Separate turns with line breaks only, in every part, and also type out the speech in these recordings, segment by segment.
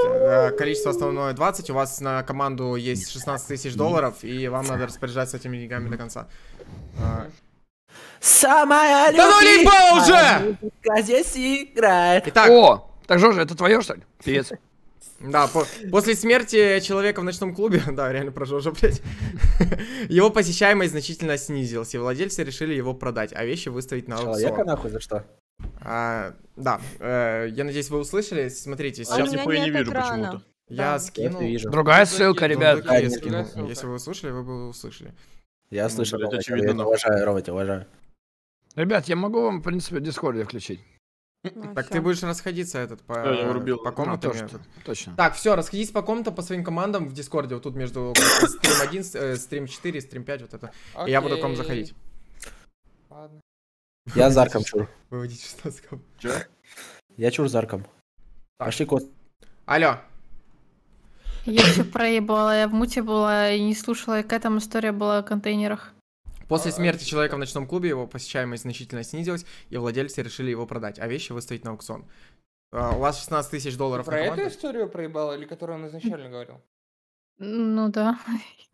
Э, количество основное 20, у вас на команду есть 16 тысяч долларов, и
вам надо распоряжаться этими деньгами до конца. А.
Самая
Да ну либо уже! Здесь играет. Итак. О, так Жожа, это твое что ли? Певец. Да, по после смерти человека в ночном клубе, да, реально про Жожа, блядь, его посещаемость значительно снизилась, и владельцы решили его продать, а вещи выставить на аукцион. Человека нахуй за что? А, да, э, я надеюсь, вы услышали. Смотрите, сейчас... А я типа я не вижу почему-то. Я да. скинул... Я вижу. Другая ссылка, ребят. Да, я скинул. Ссылка. Если вы услышали, вы бы услышали.
Я слышал, это очевидно. Я уважаю, Роботи, уважаю.
Ребят, я могу вам, в принципе, Discord включить.
Ну, так все. ты будешь
расходиться этот по, да, я по комнатам. Ну, а, то, точно. Так, все, расходись по комнатам, по своим командам в Дискорде. Вот тут между стрим 1, стрим 4, стрим 5, вот это. Э, Окей. И я буду к вам заходить.
Ладно. Я Зарком чур.
Выводить Штатском. Чё? Я чур Зарком. Пошли кот.
Алло.
Я все проебала, я в муте была и не слушала, и к этому история была о контейнерах.
После а, смерти э. человека в ночном клубе его посещаемость значительно снизилась, и владельцы решили его продать, а вещи выставить на аукцион. А, у вас 16 тысяч долларов Про эту
историю проебала, или которую он изначально говорил?
Ну да.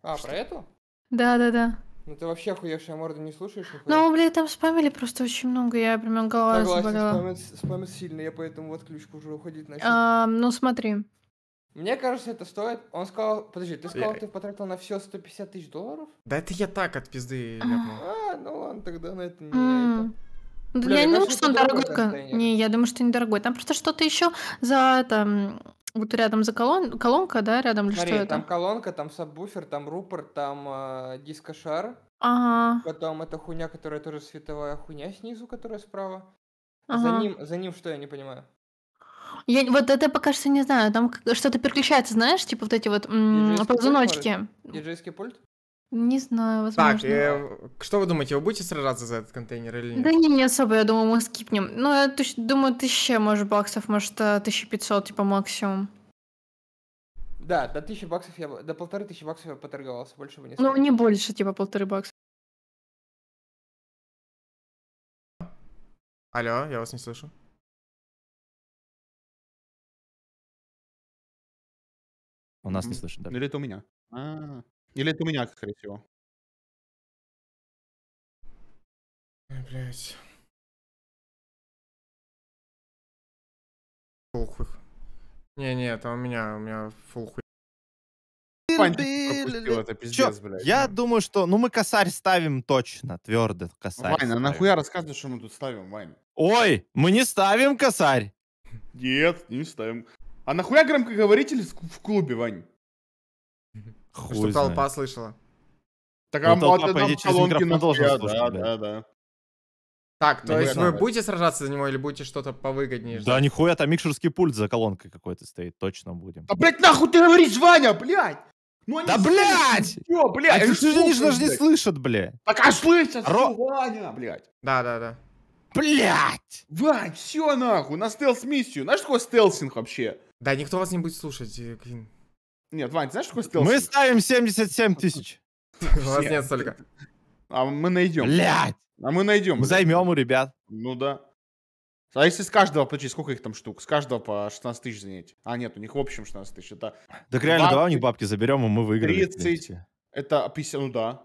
А, про эту?
Да, да, да.
Ну ты вообще охуевшая морда не слушаешь? Ну, а, блядь,
там спамили просто очень много, я прям голова Согласен, заболела.
Спамят, спамят сильно, я поэтому вот ключку уже уходить начал. А,
ну
смотри.
Мне кажется, это стоит... Он сказал... Подожди, ты сказал, ты потратил на все 150 тысяч
долларов? Да это я так от пизды А, а ну ладно, тогда на это не
Да
я не думаю, что он дорогой. Не,
я думаю, что недорогой. Там просто что-то еще за это вот рядом за колон... колонка, да, рядом или Смотри, что там это? там
колонка, там сабвуфер, там рупор, там э, дискошар. Ага. Потом эта хуйня, которая тоже световая хуйня снизу, которая справа. Ага. За ним, за ним что, я не понимаю?
Я вот это пока что не знаю. Там что-то переключается, знаешь, типа вот эти вот м- ползуночки.
Диджейский пульт?
Не знаю, возможно. Так, э,
что вы думаете, вы будете сражаться за этот контейнер или нет? Да не,
не особо, я думаю, мы скипнем. Ну, я тысяч, думаю, тысяча, может, баксов, может, 1500, э, типа, максимум.
Да, до тысячи баксов я... До полторы тысячи баксов я поторговался, больше бы не Ну, не больше,
типа, полторы баксов. Алло, я вас не слышу. У нас не слышно, да? Или это у меня? А-а-а. Или это у меня, скорее всего. Блять. Похуй. Не-не, это у меня, у меня фул хуй. Пропустил, это пиздец, блядь.
Я думаю, что... Ну, мы косарь ставим точно, твердо косарь. Вань, а ставим. нахуя рассказываешь, что мы тут
ставим, Вань?
Ой, мы не ставим косарь. Нет, не ставим. А
нахуя громкоговоритель в клубе, Вань? Хуй Чтобы знает. толпа слышала. Так, а, а толпа, по идее, через микрофон должна слушать. Да, да, да. Так,
ну, то есть вы будете сражаться за него или будете что-то повыгоднее? Да
нихуя, там микшерский пульт за колонкой какой-то стоит, точно будем. Да,
блять нахуй ты говоришь, Ваня, блядь! Ну, да, блядь! Все, блядь!
А люди же даже не слышат, блядь. Так, а
слышат, Ро... Ваня,
блядь. Да, да, да.
Блядь! Вань, все нахуй, на стелс-миссию. Знаешь, такое стелсинг вообще? Да, никто
вас не будет слушать, э, блин. Нет, Вань, ты знаешь, какой стелс? Мы ставим 77 тысяч.
У вас нет столько.
А мы найдем. Блять! А мы найдем. Займем у ребят. Ну да. А если с каждого, подожди, сколько их там штук? С каждого по 16 тысяч занять. А, нет, у них в общем 16 тысяч. Это так реально, 20, давай у них
бабки заберем, и мы выиграем.
30, это 50, ну да.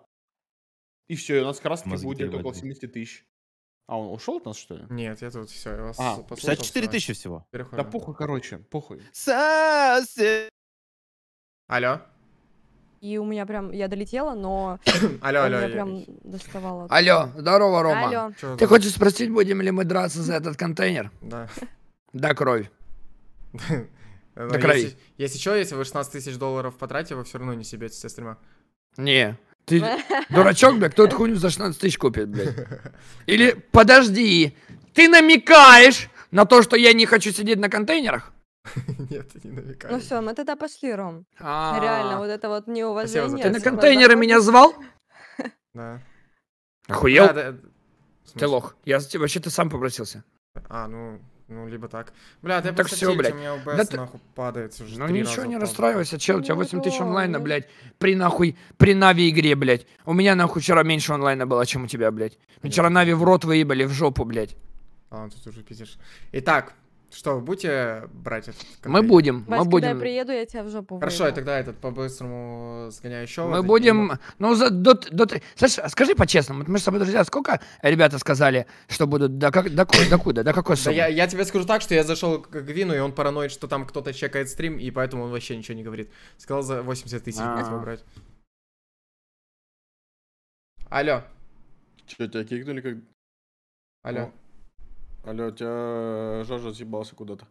И все, и у нас как раз таки Мозги будет около 70 тысяч. А он ушел от
нас, что ли? Нет, я тут все, я вас а, 54 тысячи всего. Переходим. Да похуй, короче, похуй.
Сосед Алло. И у меня прям, я долетела,
но алло, алло, я прям доставала. Алло, здорово, Рома. Алло. Ты хочешь спросить, будем ли мы драться за этот контейнер? Да. Да, кровь. Ну, да крови.
Если что, если вы 16 тысяч долларов потратите, вы все равно не себе со стрима.
Не. Ты дурачок, бля, кто эту хуйню за 16 тысяч купит, блядь? Или подожди, ты намекаешь на то, что я не хочу сидеть на контейнерах?
Нет, не намекаю. Ну все, мы тогда пошли, Ром.
А. Реально,
вот это вот неуважение. Ты на контейнеры меня
звал?
Да. Охуел? Ты лох. Я вообще ты сам попросился.
А, ну, ну, либо так. Бля, ты ну так все, блядь. у меня ОБС да нахуй ты... падает уже Ну ничего не расстраивайся, чел, у тебя 8 тысяч онлайна, блядь.
При нахуй, при Нави игре, блядь. У меня нахуй вчера меньше онлайна было, чем у тебя, блядь. Вчера Нави в рот выебали, в жопу, блядь.
А, он ну тут уже пиздишь. Итак, что, вы будете брать этот контейнер? Мы будем, Вась, мы будем. когда я
приеду, я тебя в жопу Хорошо, выйду.
я тогда этот по-быстрому сгоняю еще. Мы будем,
ну, за, до, до... Слышь, а скажи по-честному, мы с тобой друзья, сколько ребята сказали, что будут, да как, до, до куда, до какой суммы? Да я,
я тебе скажу так, что я зашел к Гвину, и он параноид, что там кто-то чекает стрим, и поэтому он вообще ничего не говорит. Сказал за 80 тысяч а. хотел брать.
Алло. Че, тебя кикнули как... Алло. О. Алло, у тебя э, Жожа съебался куда-то.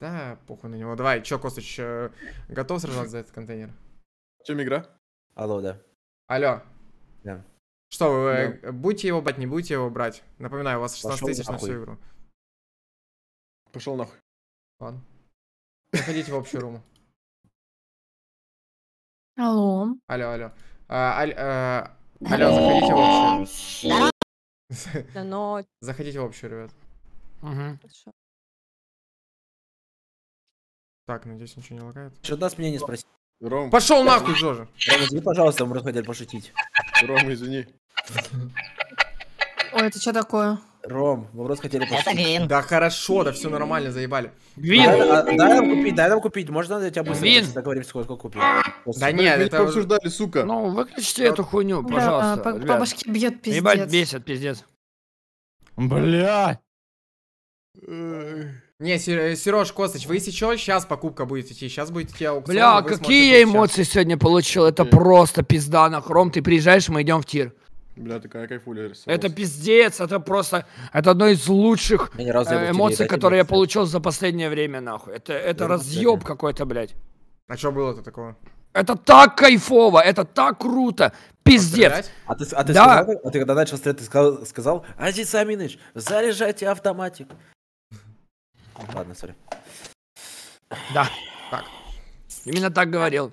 Да, похуй на него. Давай, чё, Костыч, э, готов сражаться за этот контейнер?
чем игра? Алло, да.
Алло. Да. Что, вы да. Э, будете его брать, не будете его брать? Напоминаю, у вас 16 Пошел тысяч нахуй. на всю
игру. Пошел нахуй. Ладно. Заходите в общую руму. Алло. Алло, а,
алло. алло, заходите в общую. Да, но... Заходите в общую, ребят.
Хорошо.
Так, надеюсь, ну, ничего не лагает. Что нас меня не спросил. Ром. Пошел нахуй, Жожа.
Ром, извини, пожалуйста, мы хотели пошутить.
Ром, извини.
Ой, это что такое?
Ром, мы вопрос хотели пошутить. Да хорошо, да все нормально, заебали. Гвин! Да, да, дай нам купить, дай нам купить.
Можно я тебя быстро Гвин. договорим, сколько купим? Да нет, это... обсуждали, сука. Ну, выключите эту
хуйню, пожалуйста. Да, по башке бьет, пиздец. Ебать,
бесит, пиздец.
Бля!
Не, э, Сереж Костыч, вы если сейчас покупка будет идти, сейчас будет идти аукцион. Бля, какие я эмоции
сейчас. сегодня получил, это Блин. просто пизда на хром, ты приезжаешь, мы идем в тир.
Бля, такая кайфуля рисовалась. Это пиздец, это просто,
это одно из лучших э, эмоций, которые я получил за последнее время, нахуй. Это, это разъеб какой-то, блядь. А что было-то такого? Это так кайфово, это так круто, пиздец. А ты, а ты да. сказал,
а ты когда начал стрелять, ты сказал, сказал
Азиз Аминыч, заряжайте
автоматик. Ладно, сори. Да, так. Именно так говорил.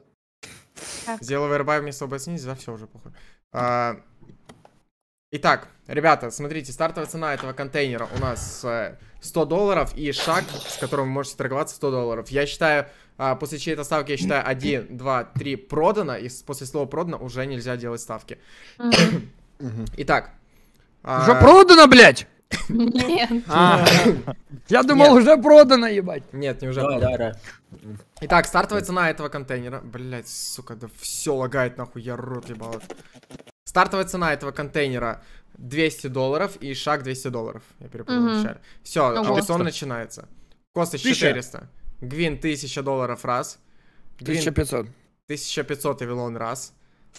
Сделал вырубай, мне особо снизить, да, все уже похуй. А, итак, ребята, смотрите, стартовая цена этого контейнера у нас 100 э, долларов и шаг, с которым вы можете торговаться 100 долларов. Я считаю, а, после чьей-то ставки, я считаю, 1, 2, 3 продано, и после слова продано уже нельзя делать ставки. Итак. А, уже а... продано, блядь!
А. Нет. Я думал,
уже продано, ебать. Нет, не уже продано. Итак, стартовая цена этого контейнера. Блять, сука, да все лагает нахуй, я рот ебал. Стартовая цена этого контейнера 200 долларов и шаг 200 долларов. Я перепутал шар. Все, аукцион начинается. Косточ 400. Гвин 1000 долларов раз. 1500. 1500 Эвилон раз.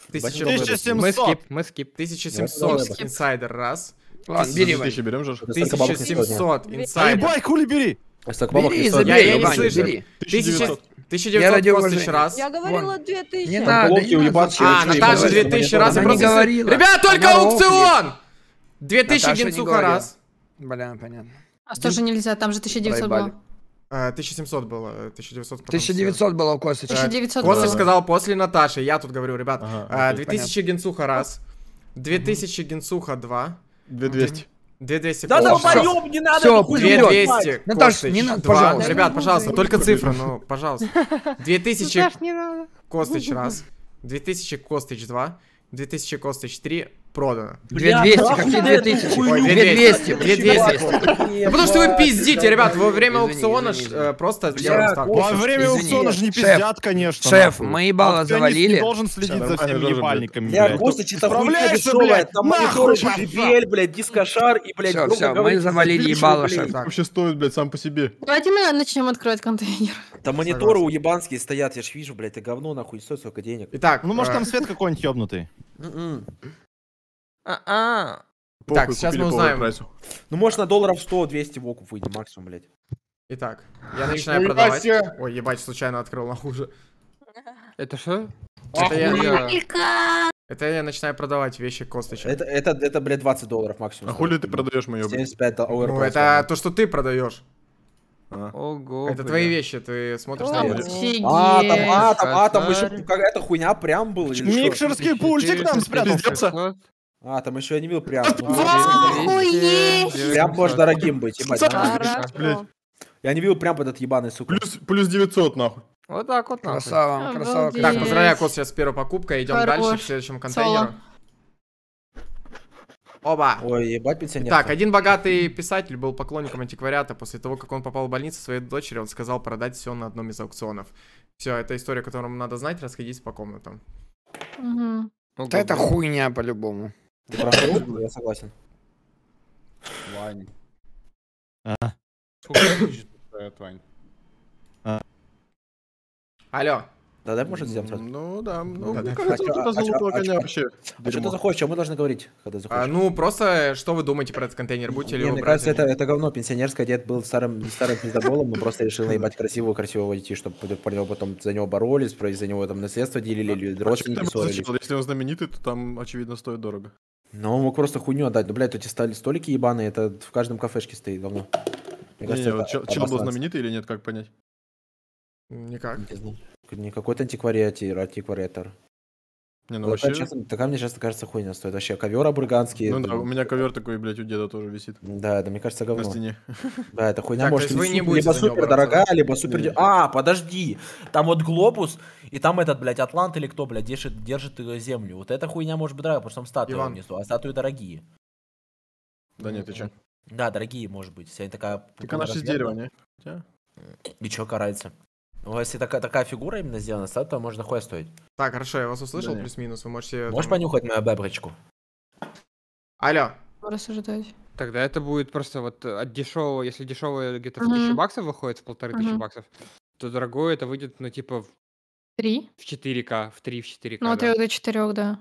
1700. Мы скип, мы скип. 1700 инсайдер раз. Ладно, бери, Вань. тысячи берем же. 1700, инсайд. Ебать, хули бери! Бери, забери, я, не слышу.
1900 я просто раз. Я говорила 2000. А, не надо, не надо. А, Наташа 2000 раз. Она не говорила. Ребят, только аукцион!
2000 генцуха раз. Бля, понятно. А что же
нельзя, там же 1900 было.
1700 а, было, 1900 1900 было у Косыч. 1900 Косыч сказал после Наташи, я тут говорю, ребят. Ага, 2000 а, генцуха раз, 2000 генцуха два. 2200. 2200 Да долбоёб, не надо! Все, 2200. Наташ, не надо, пожалуйста. Ребят, пожалуйста, только цифры, ну, пожалуйста.
2000 ну, Костыч раз.
2000 Костыч 2. 2000 Костыч три продано. 2200, какие 2000? 2200, 2200. Да потому что вы пиздите, ребят, во время аукциона э, просто Во время аукциона же не пиздят,
конечно. Шеф, мои баллы завалили. Ты должен следить за всеми ебальниками, Я просто читафунка блядь, там мониторы, JBL,
блядь, дискошар и, блядь, Все, все, мы завалили ебало, шеф.
Вообще стоит, блядь, сам по себе.
Давайте мы начнем открывать контейнер.
Там мониторы ебанские стоят, я ж вижу, блядь, это говно нахуй стоит сколько денег. Итак, ну может э, там свет какой-нибудь ёбнутый.
М-м. А-а. Так, сейчас мы узнаем.
Ну, может, на долларов
100-200 вокуп выйдет максимум, блядь. Итак, я начинаю продавать. Ой, ебать, случайно открыл нахуже. Это что? Это я... Это я начинаю продавать вещи косточек. Это,
это, это, блядь, 20 долларов максимум. А хули ты продаешь мою? 75 долларов.
Ну,
это то, что ты продаешь. А. Ого, это бля. твои вещи, ты смотришь на
А, там а, там, а, там. еще
какая-то хуйня прям
была. Микшерский пультик нам спрятался.
А, там еще я не видел прям. Прям можешь дорогим быть, ебать. Я не видел прям этот ебаный, сука. Плюс, плюс 900, нахуй. Вот так вот, нахуй. Красава, красава. Так, поздравляю,
Кот, с первой покупкой Идем дальше к следующему контейнеру. Оба. Ой, ебать пенсионер. Так, один богатый писатель был поклонником антиквариата. После того, как он попал в больницу своей дочери, он сказал продать все на одном из аукционов. Все, это история, которую надо знать. расходись по комнатам. Угу. Вот
это
хуйня по-любому. Ты прошел я согласен. Вань. А? Сколько тысяч стоит, Вань? А?
Алло. Да, да, может сделать сразу. Ну да, ну, да, кажется, да. кто-то а залупил а коня вообще. А что ты захочешь, а мы должны говорить, когда захочешь. А,
ну, просто, что вы думаете про этот контейнер, будете ли вы Мне кажется, это,
это говно, Пенсионерская дед был старым, старым пиздоболом, Мы просто решил наебать красивого, красивого детей, чтобы про него потом за него боролись, про из-за него там наследство делили, или а родственники ссорились.
Если он знаменитый, то там, очевидно, стоит дорого.
Ну, он мог просто хуйню отдать. Ну, блядь, эти стали столики ебаные, это в каждом кафешке стоит давно. не, это чел, чел был
знаменитый или нет, как понять?
Никак.
Не какой-то антиквариатир, антиквариатор. Не, ну э, вообще... честно, такая мне часто кажется хуйня стоит. Вообще, ковер абурганский. Ну да, у
меня ковер такой, блядь, у деда тоже висит. Да,
да, мне кажется, говно. На стене.
Да, это хуйня так, может вы не будете либо супер дорогая, либо супер...
А, подожди, там вот глобус, и там этот, блядь, Атлант или кто, блядь, держит, держит э, землю. Вот эта хуйня может быть дорогая, потому что там статуи Иван. внизу, а статуи дорогие. Да нет, ты че? Да, дорогие, может быть. Вся такая... Так она же с дерева, не? И чё карается? Ну, если такая, такая фигура именно сделана, то можно хуя стоить. Так, хорошо, я вас услышал, да. плюс-минус, вы можете... Можешь там... понюхать
мою бабочку? Алло.
Рассуждать.
Тогда это будет просто вот от дешевого, если дешевое где-то угу. в тысячу баксов выходит, в полторы угу. тысячи баксов, то дорогое это выйдет, ну, типа... В... Три? В 4К, в 3, в 4К, Ну, от да. 3 до
4, да.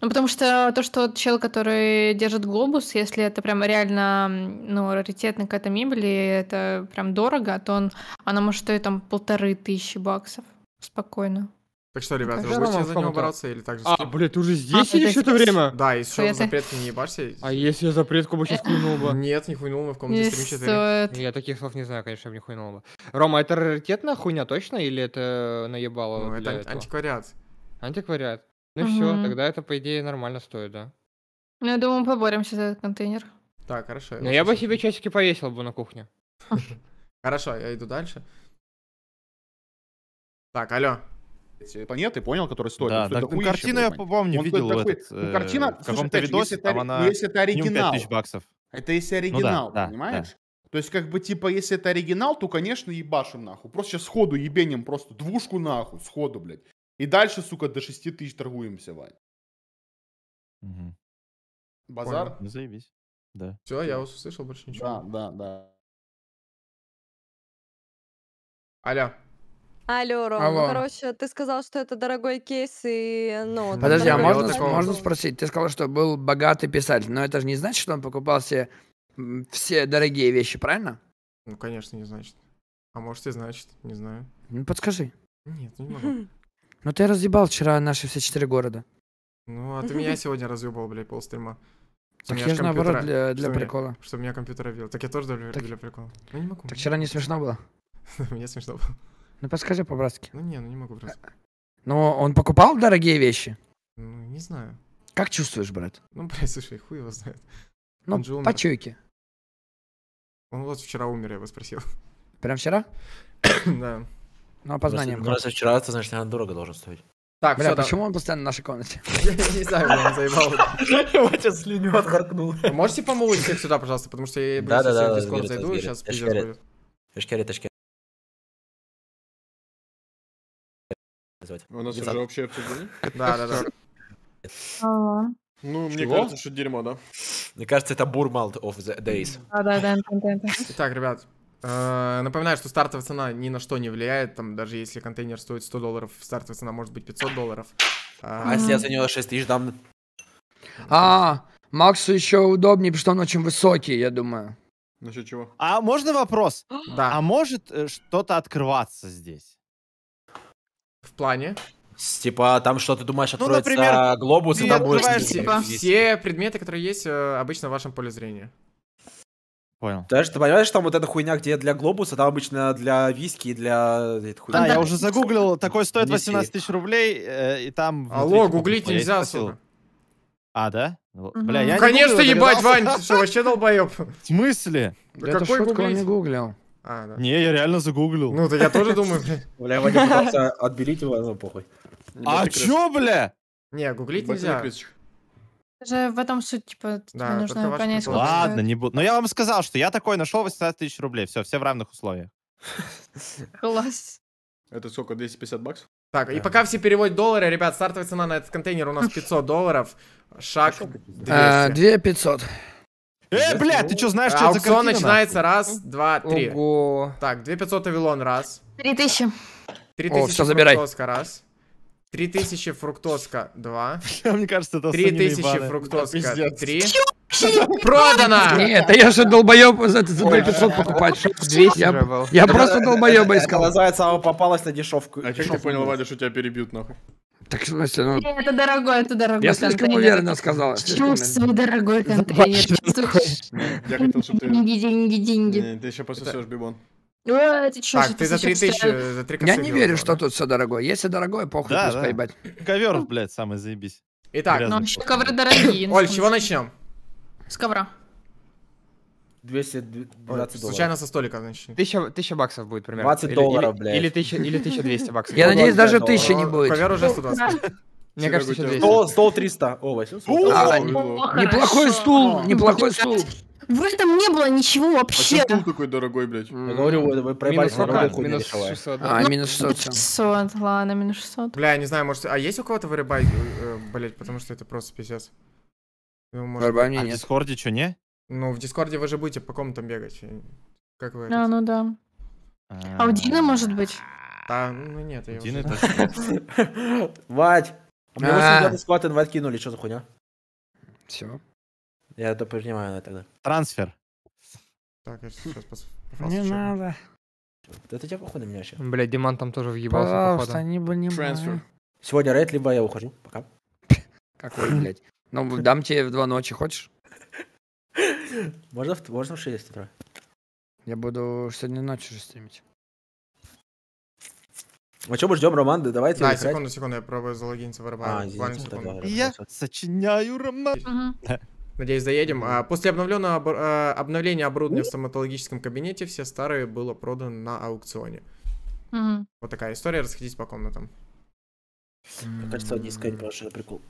Ну, потому что то, что человек, который держит глобус, если это прям реально, ну, раритетная какая-то мебель, и это прям дорого, то он, она может стоить там полторы тысячи баксов. Спокойно.
Так что, ребята, вы будете за него бороться или так же? А, блядь, ты уже здесь а, или все это время? Да, и еще запретки не ебашься. А если я запретку бы сейчас хуйнул бы? Нет, не хуйнул бы в комнате стрим 4.
Я таких слов не знаю, конечно, я бы не хуйнул бы.
Рома, это раритетная хуйня
точно или это наебало? Ну, это антиквариат. Антиквариат. Ну все, тогда это, по идее, нормально стоит, да.
Ну, я думаю, поборемся за этот контейнер.
Так,
хорошо. Но ну, я бы себе часики повесил бы на кухне. Хорошо, я иду дальше.
Так, алло. эти планеты, понял, который стоит. Да, да, ну, картину я
помню, Он видел такой- этот, ну, картина, в э, слушай, каком-то ну, видосе, если, это там ори- она ну, если это минимум оригинал, 5000 баксов.
это если оригинал, да, понимаешь? То есть, как бы, типа, если это оригинал, то, конечно, ебашим нахуй. Просто сейчас сходу ебеним просто двушку нахуй, сходу, блядь. И дальше, сука, до 6 тысяч торгуемся, Вань.
Угу. Базар? Понял. Ну, заебись. Да. Все, я вас услышал, больше ничего. Да, да, да. Алло.
Алло, Ром, ну, Алло. короче, ты сказал, что это дорогой кейс, и, ну... Подожди, а можно,
можно спросить? Ты сказал, что был богатый писатель, но это же не значит, что он покупал себе все дорогие вещи, правильно?
Ну, конечно, не значит. А может и значит, не знаю.
Ну, подскажи. Нет, не могу. Ну ты разъебал вчера наши все четыре города.
Ну, а ты меня сегодня разъебал, блядь, полстрима. Так я же наоборот для, для что прикола. Меня, чтобы меня компьютер обил. Так я тоже для, так, для прикола.
Ну не могу. Так вчера не смешно было? Мне смешно было. Ну подскажи по-братски.
Ну не, ну не могу братски.
Но он покупал дорогие вещи?
Ну, не знаю.
Как чувствуешь, брат?
Ну, блядь, слушай, хуй его знает. Ну, он же умер. по чуйке. Он вот вчера умер, я его спросил. Прям вчера? да.
Ну,
опознание. Раз, раз вчера, то значит, наверное, дорого должен стоить. Так, бля, все, почему
да. он постоянно в нашей комнате?
Я не знаю, он заебал. Его сейчас слюню отхаркнул. Можете помолвать всех сюда, пожалуйста, потому что
я, блин, сейчас в Дискорд зайду, и сейчас пиздец будет. Ташкерит, ташкерит. У нас уже вообще обсуждение? Да, да,
да. Ну, мне кажется,
что дерьмо, да? Мне кажется, это Бурмалт of the Days. Да, да, да. Итак, ребят, Э, напоминаю, что стартовая цена ни на что не влияет. Там даже если контейнер стоит 100 долларов, стартовая цена может быть 500 долларов. А, а если я него 6 тысяч, дам...
А, а, Максу еще удобнее, потому что он очень высокий, я думаю. Насчет чего? А можно вопрос? Да. А может э, что-то открываться здесь?
В плане?
Типа, там что ты думаешь, ну, откроется ну, например, глобус,
и там будешь... Типа, все предметы, которые есть, э, обычно в вашем поле зрения.
Понял. Даже ты понимаешь, там вот эта хуйня, где для глобуса, там обычно для виски и для...
Да, я уже загуглил, такой стоит 18 тысяч рублей, э, и там... Алло, гуглить нельзя, сука. А, да? Угу. Бля, я ну, конечно, гуглил, ебать, Вань,
ты что, вообще долбоеб?
В смысле? Да какой а шутку не
гуглил. А, да.
Не, я реально загуглил. Ну, то я тоже думаю.
Бля, Ваня пытался
отбелить его, ну похуй.
А чё, бля?
Не, гуглить нельзя
же в этом суть, типа, да, нужно понять, сколько Ладно,
стоит. не буду. Но я вам сказал, что я такой нашел 18 тысяч рублей. Все, все в равных условиях.
Класс. Это
сколько, 250 баксов?
Так, и пока все переводят доллары, ребят, стартовая цена на этот контейнер у нас 500 долларов. Шаг 200. А,
2 Э, блядь, ты что знаешь, что это за картина? начинается раз,
два, три. Ого. Так, 2500 Авилон, раз. 3000. 3000 О, все, забирай. раз. 3000 фруктозка 2. Мне кажется, это 3000 фруктозка 3. Продано! Нет, это я же
долбоеб за 500 покупать. 200 я, я просто долбоеба искал. Зайцева
попалась на дешевку. А как ты понял, Вадя, что тебя перебьют нахуй? Так, Настя, ну...
Это дорогой, это дорогой
Я слишком уверенно сказала. Чувствую, дорогой контейнер. Я хотел, чтобы ты... Деньги, деньги, деньги.
Ты еще пососешь, Бибон. Ну, э, ты чё, так, ты за 3000, за 3 Я не верю, что тут все дорогое. Если дорогое, похуй, да, пускай, да. поебать. Ковер, ну. блядь, самый заебись.
Итак. Ну, вообще ковры дорогие. Ну, Оль, чего начнем? С ковра.
220 Случайно со столика, значит. Тысяча, тысяча баксов будет примерно. 20 долларов, блядь. Или, тысяча, или 1200 баксов. Я надеюсь, даже тысяча не будет. Ковер уже 120.
Мне кажется, 1200.
Стол
300. О, 800.
А,
неплохой стул, неплохой стул.
В этом не было
ничего а вообще. А что такой дорогой, блять? Я говорю, давай проебались на рыбалку. Минус 600. А, ну, минус 600.
ладно, минус 600.
Бля, я не знаю, может... А есть у кого-то вырыбай, э, блять, потому что это просто пиздец. Вырыбай ну, мне нет. А в Дискорде что, не? Ну, в Дискорде вы же будете по комнатам бегать. Как вы... А, ну да. А, а у Дина, может быть? Да, ну нет, я Дина это... Вать! Мне 8 склад инвайт
кинули, что за хуйня? Все. Я это понимаю тогда. Трансфер. Так, я сейчас пос... Не надо. это тебя походу на меня сейчас.
Бля, Диман
там тоже въебался, Пожалуйста,
не Трансфер.
Сегодня рейд, либо я ухожу. Пока. Какой, блядь? Ну, дам тебе в два ночи, хочешь? Можно, можно в
6 утра? Я буду сегодня ночью же стримить.
А что мы ждем, Роман? давайте. Да, секунду,
секунду, я пробую залогиниться в а, Роман. А, извините, я сочиняю Роман. Надеюсь, заедем. А после обновленного обор... А, обновления оборудования в стоматологическом кабинете все старые было продано на аукционе. Угу. Вот такая история. Расходитесь по комнатам.
Мне кажется, они
искали
большой прикол.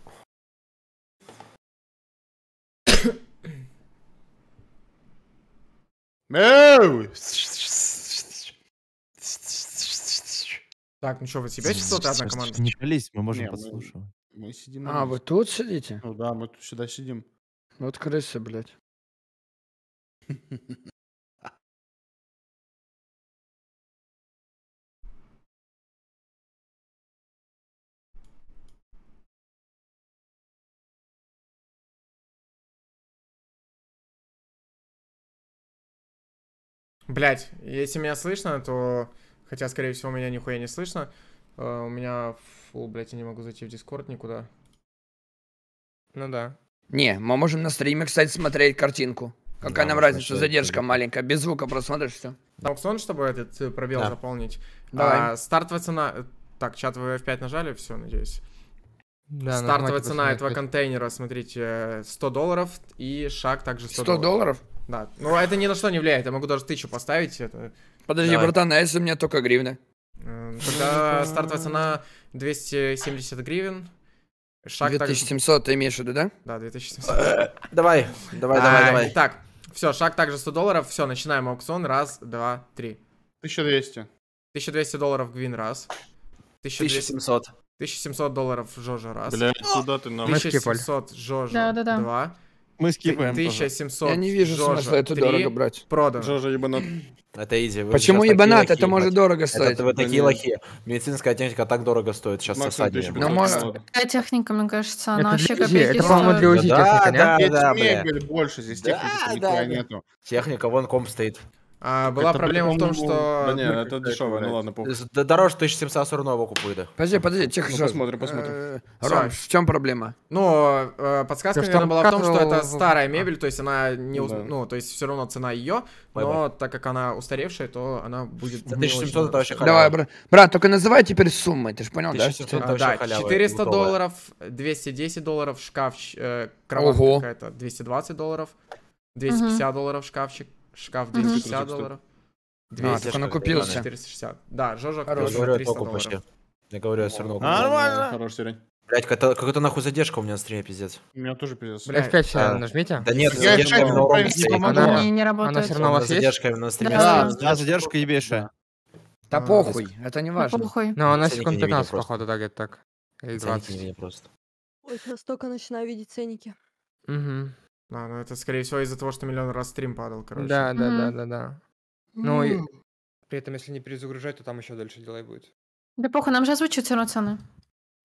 Так, ну что, вы себя частота одна команда? Не колись, мы можем Не, мы-
Мы сидим. А, вы
тут
сидите? Ну да, мы тут сюда сидим. Ну, вот крыса, блядь. Блять, если меня слышно, то... Хотя, скорее всего, меня нихуя
не слышно. Uh, у меня... Фу, блядь, я не могу зайти в Дискорд никуда. Ну да.
Не, мы можем на стриме, кстати, смотреть картинку. Какая да, нам разница, задержка это... маленькая, без звука просмотришь все.
Аукцион, чтобы этот э, пробел да. заполнить. Давай. А, стартовая цена... Э, так, чат вы F5 нажали, все, надеюсь. Да, Стартовая цена этого контейнера, смотрите, 100 э, долларов и шаг также 100, 100 долларов. долларов? Да. Ну, а это ни на что не влияет, я могу даже тысячу поставить. Это... Подожди, Давай. братан, а если у меня только гривны? Эм, тогда стартовая цена 270 гривен. Шаг 2700
так... ты имеешь в виду, да? Да, 2700. Э, давай, давай, а, давай,
давай. Так, все, шаг также 100 долларов. Все, начинаем аукцион. Раз, два, три. 1200. 1200 долларов Гвин раз. 1700. 1700 долларов Жожа раз. Бля, куда ты нам?
1700
Жожа да, да, да. два. Мы скипаем 1700 Я не вижу Джорджа. смысла это дорого
брать. Продано. Джорджа ебанат. Это изи.
Почему ебанат? Это может дорого стоить. Это вы такие лохи.
Медицинская техника так дорого стоит сейчас со стадией. Медицинская
техника, мне кажется, она вообще
копейки Это, по-моему, для УЗИ техника, да? Да, да, больше здесь техники нету.
Техника, вон комп стоит. А, была проблема в том, ну, что... Да не, это дешевая, ну ладно, похуй. Дороже 1740 купует. Подожди, подожди, ну, тихо. Ну, посмотрим, посмотрим. Э, Ром, в чем проблема?
Ну, э, подсказка, наверное, была в том, что это старая мебель, то есть она не... Ну, то есть все равно цена ее, но так как она устаревшая, то она будет... 1700 это вообще халява. Давай,
брат, брат
только называй теперь суммы, ты же понял, да? А, да, 400 долларов,
210 долларов, шкаф, э, кровать какая-то, 220 долларов, 250 долларов шкафчик, Шкаф 250 долларов. 200. А, накупился. 460. Да, Жожа купился за 300 долларов.
Я говорю, я все равно куплю. Нормально. Хороший уровень. Блять, какая-то, какая-то нахуй задержка у меня на стриме, пиздец. У меня
тоже пиздец. Блять, F5 а, нажмите. Да нет, я задержка именно у меня не работает. Она все равно у вас есть? Задержка на стриме. Да, да, задержка ебейшая. Да а, похуй, это не ну,
важно. похуй. Ну, она секунд 15, походу, да, где-то так. Или 20. Ценники не просто. Ой, сейчас только
начинаю видеть ценники.
Угу.
А, ну это, скорее всего, из-за того, что миллион раз стрим падал, короче.
Да, да,
да, да, да. Ну, и при этом, если не перезагружать, то там еще дальше делай будет.
Да похуй, нам же озвучивают все равно цены.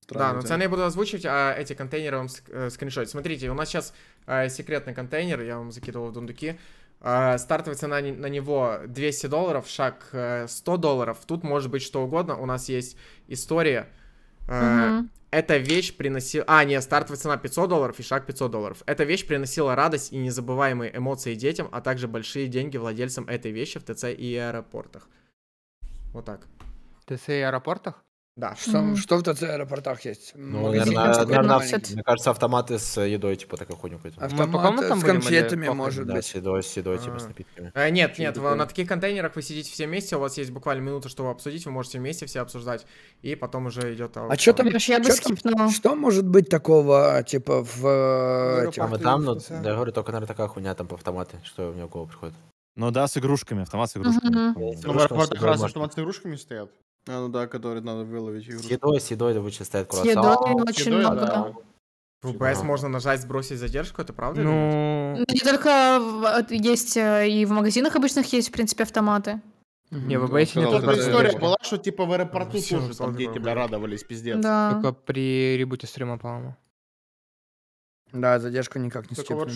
Странно, да, но цены я буду озвучивать, а эти контейнеры вам э, скриншотить. Смотрите, у нас сейчас э, секретный контейнер, я вам закидывал в дундуки. Э, стартовая цена на него 200 долларов, шаг 100 э, долларов. Тут может быть что угодно. У нас есть история. Э, угу. Эта вещь приносила... А, не, стартовая цена 500 долларов и шаг 500 долларов. Эта вещь приносила радость и незабываемые эмоции детям, а также большие деньги владельцам этой вещи в ТЦ и аэропортах. Вот так. ТЦ и аэропортах? Да, что, mm. что
в ТЦ аэропортах есть? Ну, наверное, наверное мне
кажется,
автоматы с едой, типа, такой хуйню пойдут. Автоматы ну, с конфетами, может да, быть. с едой, с едой, типа, с а. напитками. А,
нет, нет, вы, на таких контейнерах вы сидите все вместе, у вас есть буквально минута, чтобы обсудить, вы можете вместе все обсуждать, и потом уже идет... А что там, я бы
скипнула. Что может быть такого, типа, в... Э, там и там, ну,
я говорю, только, наверное, такая хуйня там по автоматы, что у меня в голову приходит.
Ну да, с игрушками, автомат с
игрушками. Ну,
в аэропортах раз
автомат с игрушками стоят. А, ну да,
который надо выловить игру. С едой, с едой обычно стоит круассан. С едой очень едой, много. Да. В типа, УПС ну. можно нажать, сбросить задержку, это правда? Ну, ну... Не
только есть э, и в магазинах обычных есть, в принципе, автоматы.
Не, в ВБС не только. история была,
что типа в аэропорту тоже там дети, бля, радовались, пиздец. Да. Только при ребуте стрима, по-моему.
Да, задержка никак не степнула.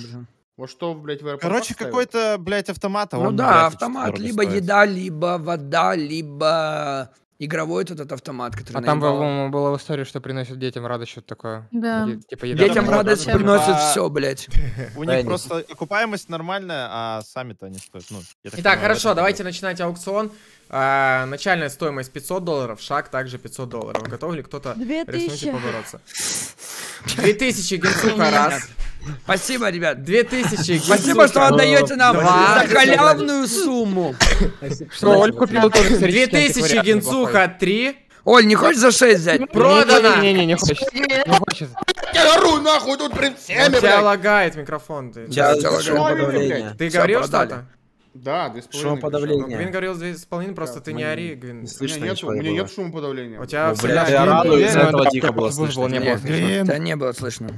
Вот что, блядь, в аэропорту
Короче, какой-то, блядь, автомат. А ну да, автомат. Либо еда, либо вода, либо игровой этот, этот автомат, который А там,
по-моему, было в истории, что приносят детям радость, что-то такое. Да. Д- типа, еда. Детям да,
радость да, приносят да. все, типа, блядь. У них просто
окупаемость нормальная, а сами-то они стоят. Ну, Итак, хорошо, давайте начинать аукцион. А, начальная стоимость 500 долларов, шаг также 500 долларов. Готов ли кто-то рискнуть и побороться? 2000, Генсуха, раз. Спасибо, ребят. Две тысячи. Спасибо, что отдаете нам за
халявную сумму. Что, Оль купил тоже Две тысячи, Генцуха, а три. Оль, не хочешь за 6 взять? Продано! Не-не-не, не хочет. Не хочет. Я ору нахуй
тут при всеми, блядь. Тебя лагает микрофон. Ты говорил что-то? Да, 2,5. Шумоподавление. Ну, Гвин говорил 2,5, просто ты не ори, Гвин. Не слышно нет, У меня нет шумоподавления. У тебя ну, бля, я радуюсь, из-за этого дико было Не было слышно.
Да не было слышно.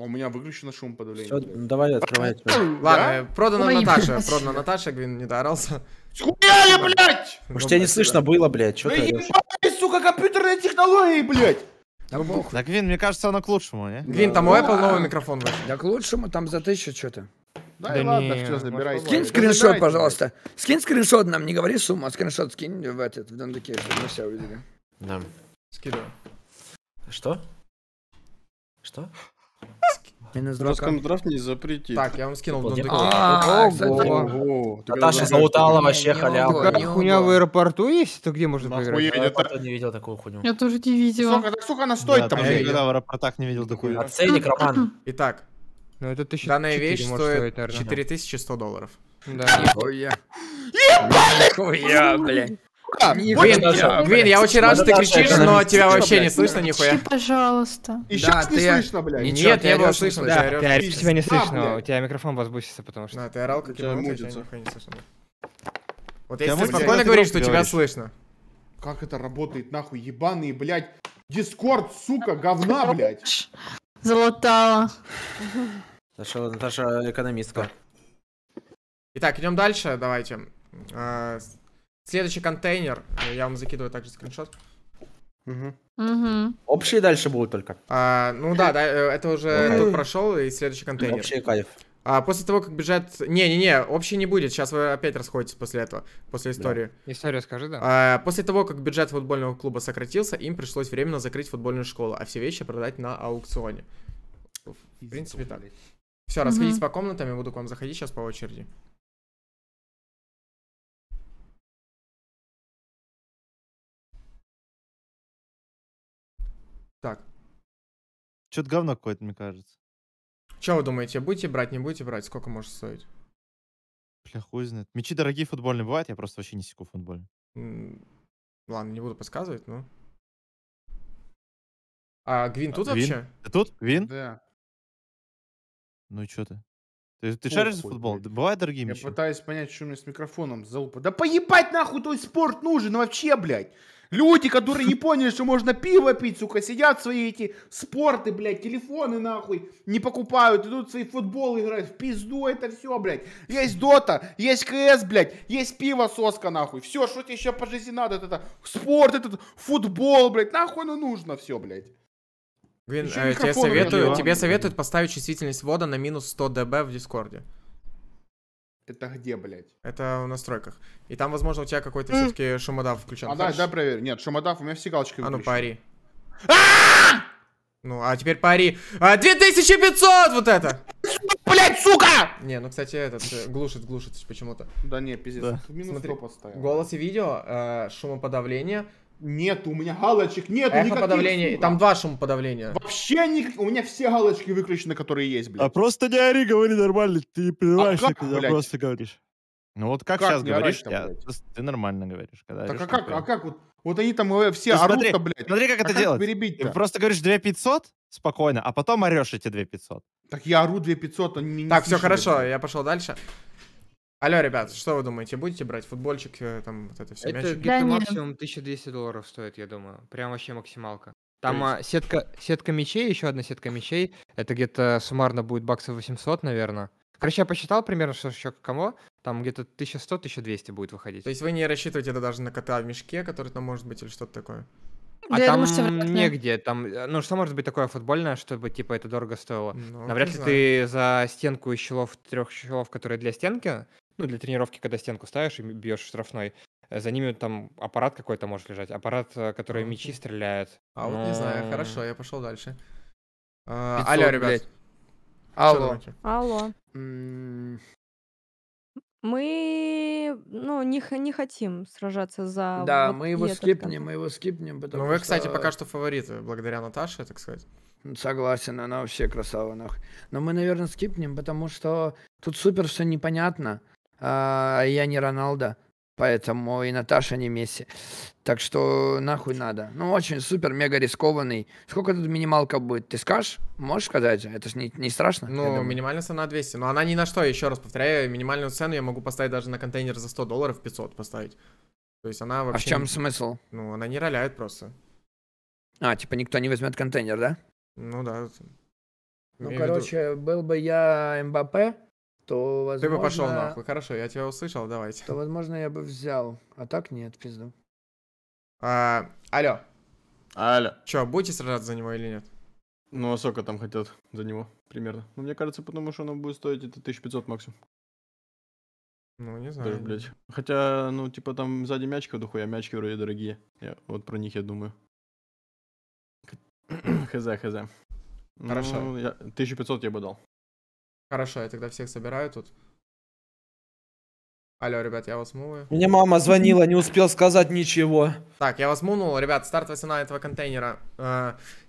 А у меня виключено шумоподавление. Все,
ну давай открывай. Ладно, продано Наташа. Продано
Наташа, Гвин не доорался. Схуя я, блядь!
Уж тебя не слышно было, блядь. Что да ты ебать,
сука, компьютерные технологии, блядь!
Да бог. Так, Гвин, мне кажется, оно к лучшему, не? Гвин, там у Apple новый
микрофон вышел. Да к лучшему, там за тысячу что-то. Да, да и ладно, все, забирай. Скинь скриншот, пожалуйста. Скинь скриншот нам, не говори сумму, а скриншот скинь в этот, в Дандеке, чтобы мы все увидели. Да. Скидываю. Что? Что?
Русском
Роскомздрав не запретит. Так, я вам скинул в типа,
типа, а, типа, Ого.
Наташа заутала вообще халяву. Такая хуйня в аэропорту есть? То где можно поиграть? Я не
видел
такую хуйню. Я тоже
не видел. Сука, так сколько она стоит там? Я никогда в
аэропортах не видел такую. Оценник, а Роман. Итак. Ну это тысяча. Данная вещь стоит 4100 долларов. Да. Ебаный! я блядь. Да, Гвин, Гвин, я очень рад,
что ты кричишь, но тебя вообще не слышно нихуя.
пожалуйста. Еще сейчас не слышно, блядь. Нет, не
было слышно, ты орёшь. Тебя не слышно, у тебя микрофон возбусится, потому что... Да, ты орал, как тебя мутится.
Вот если ты спокойно говоришь, что тебя
слышно. Как это работает, нахуй, ебаные, блядь. Дискорд, сука, говна, блядь. Золотала.
Залатала. Наташа экономистка.
Итак, идем дальше, давайте. А, Следующий контейнер. Я вам закидываю также скриншот. Угу. Угу.
Общие дальше будут только.
А, ну да, да, э, это уже тут прошел, и следующий контейнер. Общий кайф. А после того, как бюджет... Не-не-не, общий не будет, сейчас вы опять расходитесь после этого, после истории. Да. Историю скажи, да. А, после того, как бюджет футбольного клуба сократился, им пришлось временно закрыть футбольную школу, а все вещи продать на аукционе.
В принципе, так. Все, расходитесь угу. по комнатам, я буду к вам заходить сейчас по очереди. Так. Что-то говно какое-то, мне кажется. Че вы думаете, будете брать, не будете брать? Сколько может стоить? Бля, хуй
знает. Мечи дорогие футбольные бывают, я просто вообще не секу футболе.
Ладно, не буду подсказывать, но...
А Гвин а, тут а, вообще? Ты тут? Гвин? Да. Ну и что ты? Ты, ты Фу, шаришь за футбол? Блядь. Бывают дорогие мечи? Я пытаюсь понять,
что у меня с микрофоном залупа. Да поебать нахуй твой спорт нужен ну вообще, блядь! Люди, которые не поняли, что можно пиво пить, сука, сидят свои эти спорты, блядь, телефоны нахуй не покупают, идут свои футболы играют. В пизду это все, блядь. Есть дота, есть КС, блядь, есть пиво соска, нахуй. Все, что тебе еще по жизни надо, это спорт, этот футбол, блядь, нахуй оно нужно все, блядь.
Блин, э, тебе, советую, тебе советуют поставить чувствительность вода на минус 100 дБ в Дискорде. Это
где, блядь?
Это в настройках. И там, возможно, у тебя какой-то все-таки шумодав включен. А да, да, проверь. Нет, шумодав у меня все галочки А ну пари. Ну, а теперь пари. А, 2500 вот это! Блять, сука! Не, ну, кстати, этот э, глушит, глушит почему-то. Да не, пиздец. Да. Минус Смотри, поставил. Голос и видео, э, шумоподавление, нет, у меня галочек нет. Эхо-подавление, там два шума подавления.
Вообще никак, у меня все галочки выключены, которые есть, блядь.
А просто не ори, говори нормально, ты не прерываешься, а когда блядь? просто говоришь. Ну вот как, как сейчас говоришь, я, ты нормально говоришь. Когда так а как, а
как вот, вот они там все
орут блядь. Смотри, как а это как делать. Перебить -то? Ты просто говоришь 2 500 спокойно, а потом орешь эти 2 500. Так я ору 2 500, они не Так, все хорошо,
я пошел дальше. Алло, ребят, что вы думаете, будете брать футбольчик, э, там вот это все Это мячики? где-то Да максимум 1200 долларов стоит, я
думаю. Прям вообще максималка. Там а, сетка, сетка мечей, еще одна сетка мечей. Это где-то суммарно будет баксов 800, наверное. Короче, я посчитал примерно, что еще к кому. Там где-то 1100-1200 будет выходить. То
есть вы не рассчитываете это даже на кота в мешке, который там может быть или что-то такое? А
Да, там думаю, негде, там, э, ну что может быть такое футбольное, чтобы типа это дорого стоило? Ну, Навряд ли знаю. ты за стенку из щелов, трех щелов, которые для стенки, ну, для тренировки, когда стенку ставишь и бьешь штрафной, э, за ними там аппарат какой-то может лежать, аппарат, э, который а, мечи стреляет. А вот не знаю, хорошо,
я пошел дальше. 500,
а, Алло, ребят. Блядь.
Алло.
Алло.
Мы, ну, не, не хотим сражаться за... Да, вот мы его скипнем,
мы его скипнем, потому Ну, вы, что... кстати, пока что фавориты, благодаря Наташе, так сказать. Ну, согласен, она вообще красава, нах. Но мы, наверное, скипнем, потому что тут супер все непонятно а я не Роналдо, поэтому и Наташа не Месси. Так что нахуй надо. Ну, очень супер, мега рискованный. Сколько тут минималка будет? Ты скажешь? Можешь сказать? Это ж
не, не страшно? Ну, минимальная цена 200. Но она ни на что, еще раз повторяю, минимальную цену я могу поставить даже на контейнер за 100 долларов, 500 поставить. То есть она вообще... А в чем не... смысл? Ну, она не роляет просто.
А, типа никто не возьмет контейнер, да?
Ну да. Ну, короче, виду... был бы я МБП, то возможно... Ты бы пошел нахуй, хорошо, я тебя услышал, давайте. То, возможно, я бы взял, а так нет, пизду. А, алло. Алло. Че, будете сражаться за него или нет? Ну, а сколько там хотят за него
примерно? Ну, мне кажется, потому что оно будет стоить это 1500 максимум.
Ну, не знаю. Даже,
блядь. Хотя, ну, типа там сзади мячиков духуя, мячики вроде дорогие. Я, вот про них я думаю. хз, хз. Хорошо. Ну, я, 1500
я бы дал.
Хорошо, я тогда всех собираю тут. Алло, ребят, я вас муваю. Мне мама звонила, не
успел сказать ничего.
Так, я вас мунул. Ребят, стартовая цена этого контейнера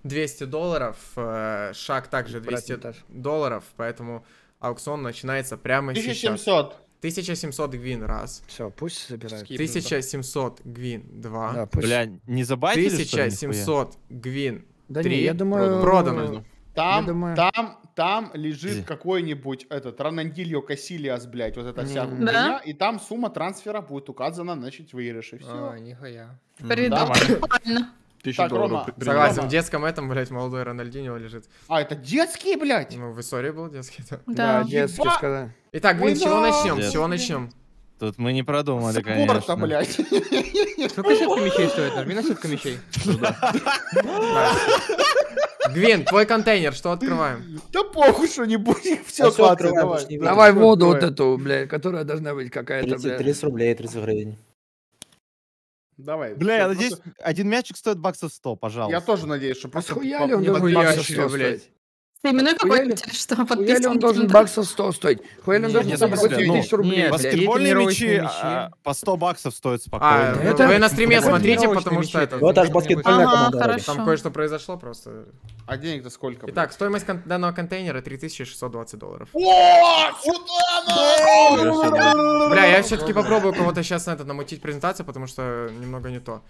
200 э, долларов. Э, шаг также 200 долларов, поэтому аукцион начинается прямо 1700. сейчас. 1700 1700 гвин, раз. Все, пусть собирают. 1700 гвин, два. Да, Бля, не забайтили, 1700 что ли, гвин, да три. Не, я думаю... Продано.
Там, я думаю... там там лежит Где? какой-нибудь этот Ранандильо Касилиас, блядь, вот эта вся mm. да? и там сумма трансфера будет указана, значит, выигрыш, и все. А,
нихуя. Придумано.
Тысячу долларов. Рома, Согласен, Рома. в детском этом, блядь, молодой Рональдинио лежит. А, это детский, блядь? Ну, в истории был детский, да. Да, детский, сказал. Итак, блин, чего начнем? С Чего начнем?
Тут мы не продумали,
Спорта, конечно. блядь. Сколько сетка мечей стоит? Нажми на сетку мечей. Ну
Гвин, твой контейнер, что открываем?
Да
похуй что будет все, а что давай.
Давай, воду вот эту, блядь, которая должна быть какая-то, 30, 30 рублей, 30 гривен.
Давай. Бля, я надеюсь, просто... один мячик стоит баксов 100, пожалуйста. Я
тоже надеюсь, что просто...
Охуяли он баксов 100, блядь.
Именно
какой-нибудь,
или что? Хуяли он должен баксов 100 стоить. Хуяли он должен заработать 2000 ну, рублей. Баскетбольные мячи а, по 100 баксов стоят а, спокойно. А это? Вы ну, на стриме смотрите, потому что это... Это
же баскетбольная команда. Там кое-что произошло просто. А денег-то сколько? Итак, стоимость данного контейнера 3620 долларов.
О, сюда! Бля, я все-таки попробую кого-то
сейчас на это намутить презентацию, потому что немного не то.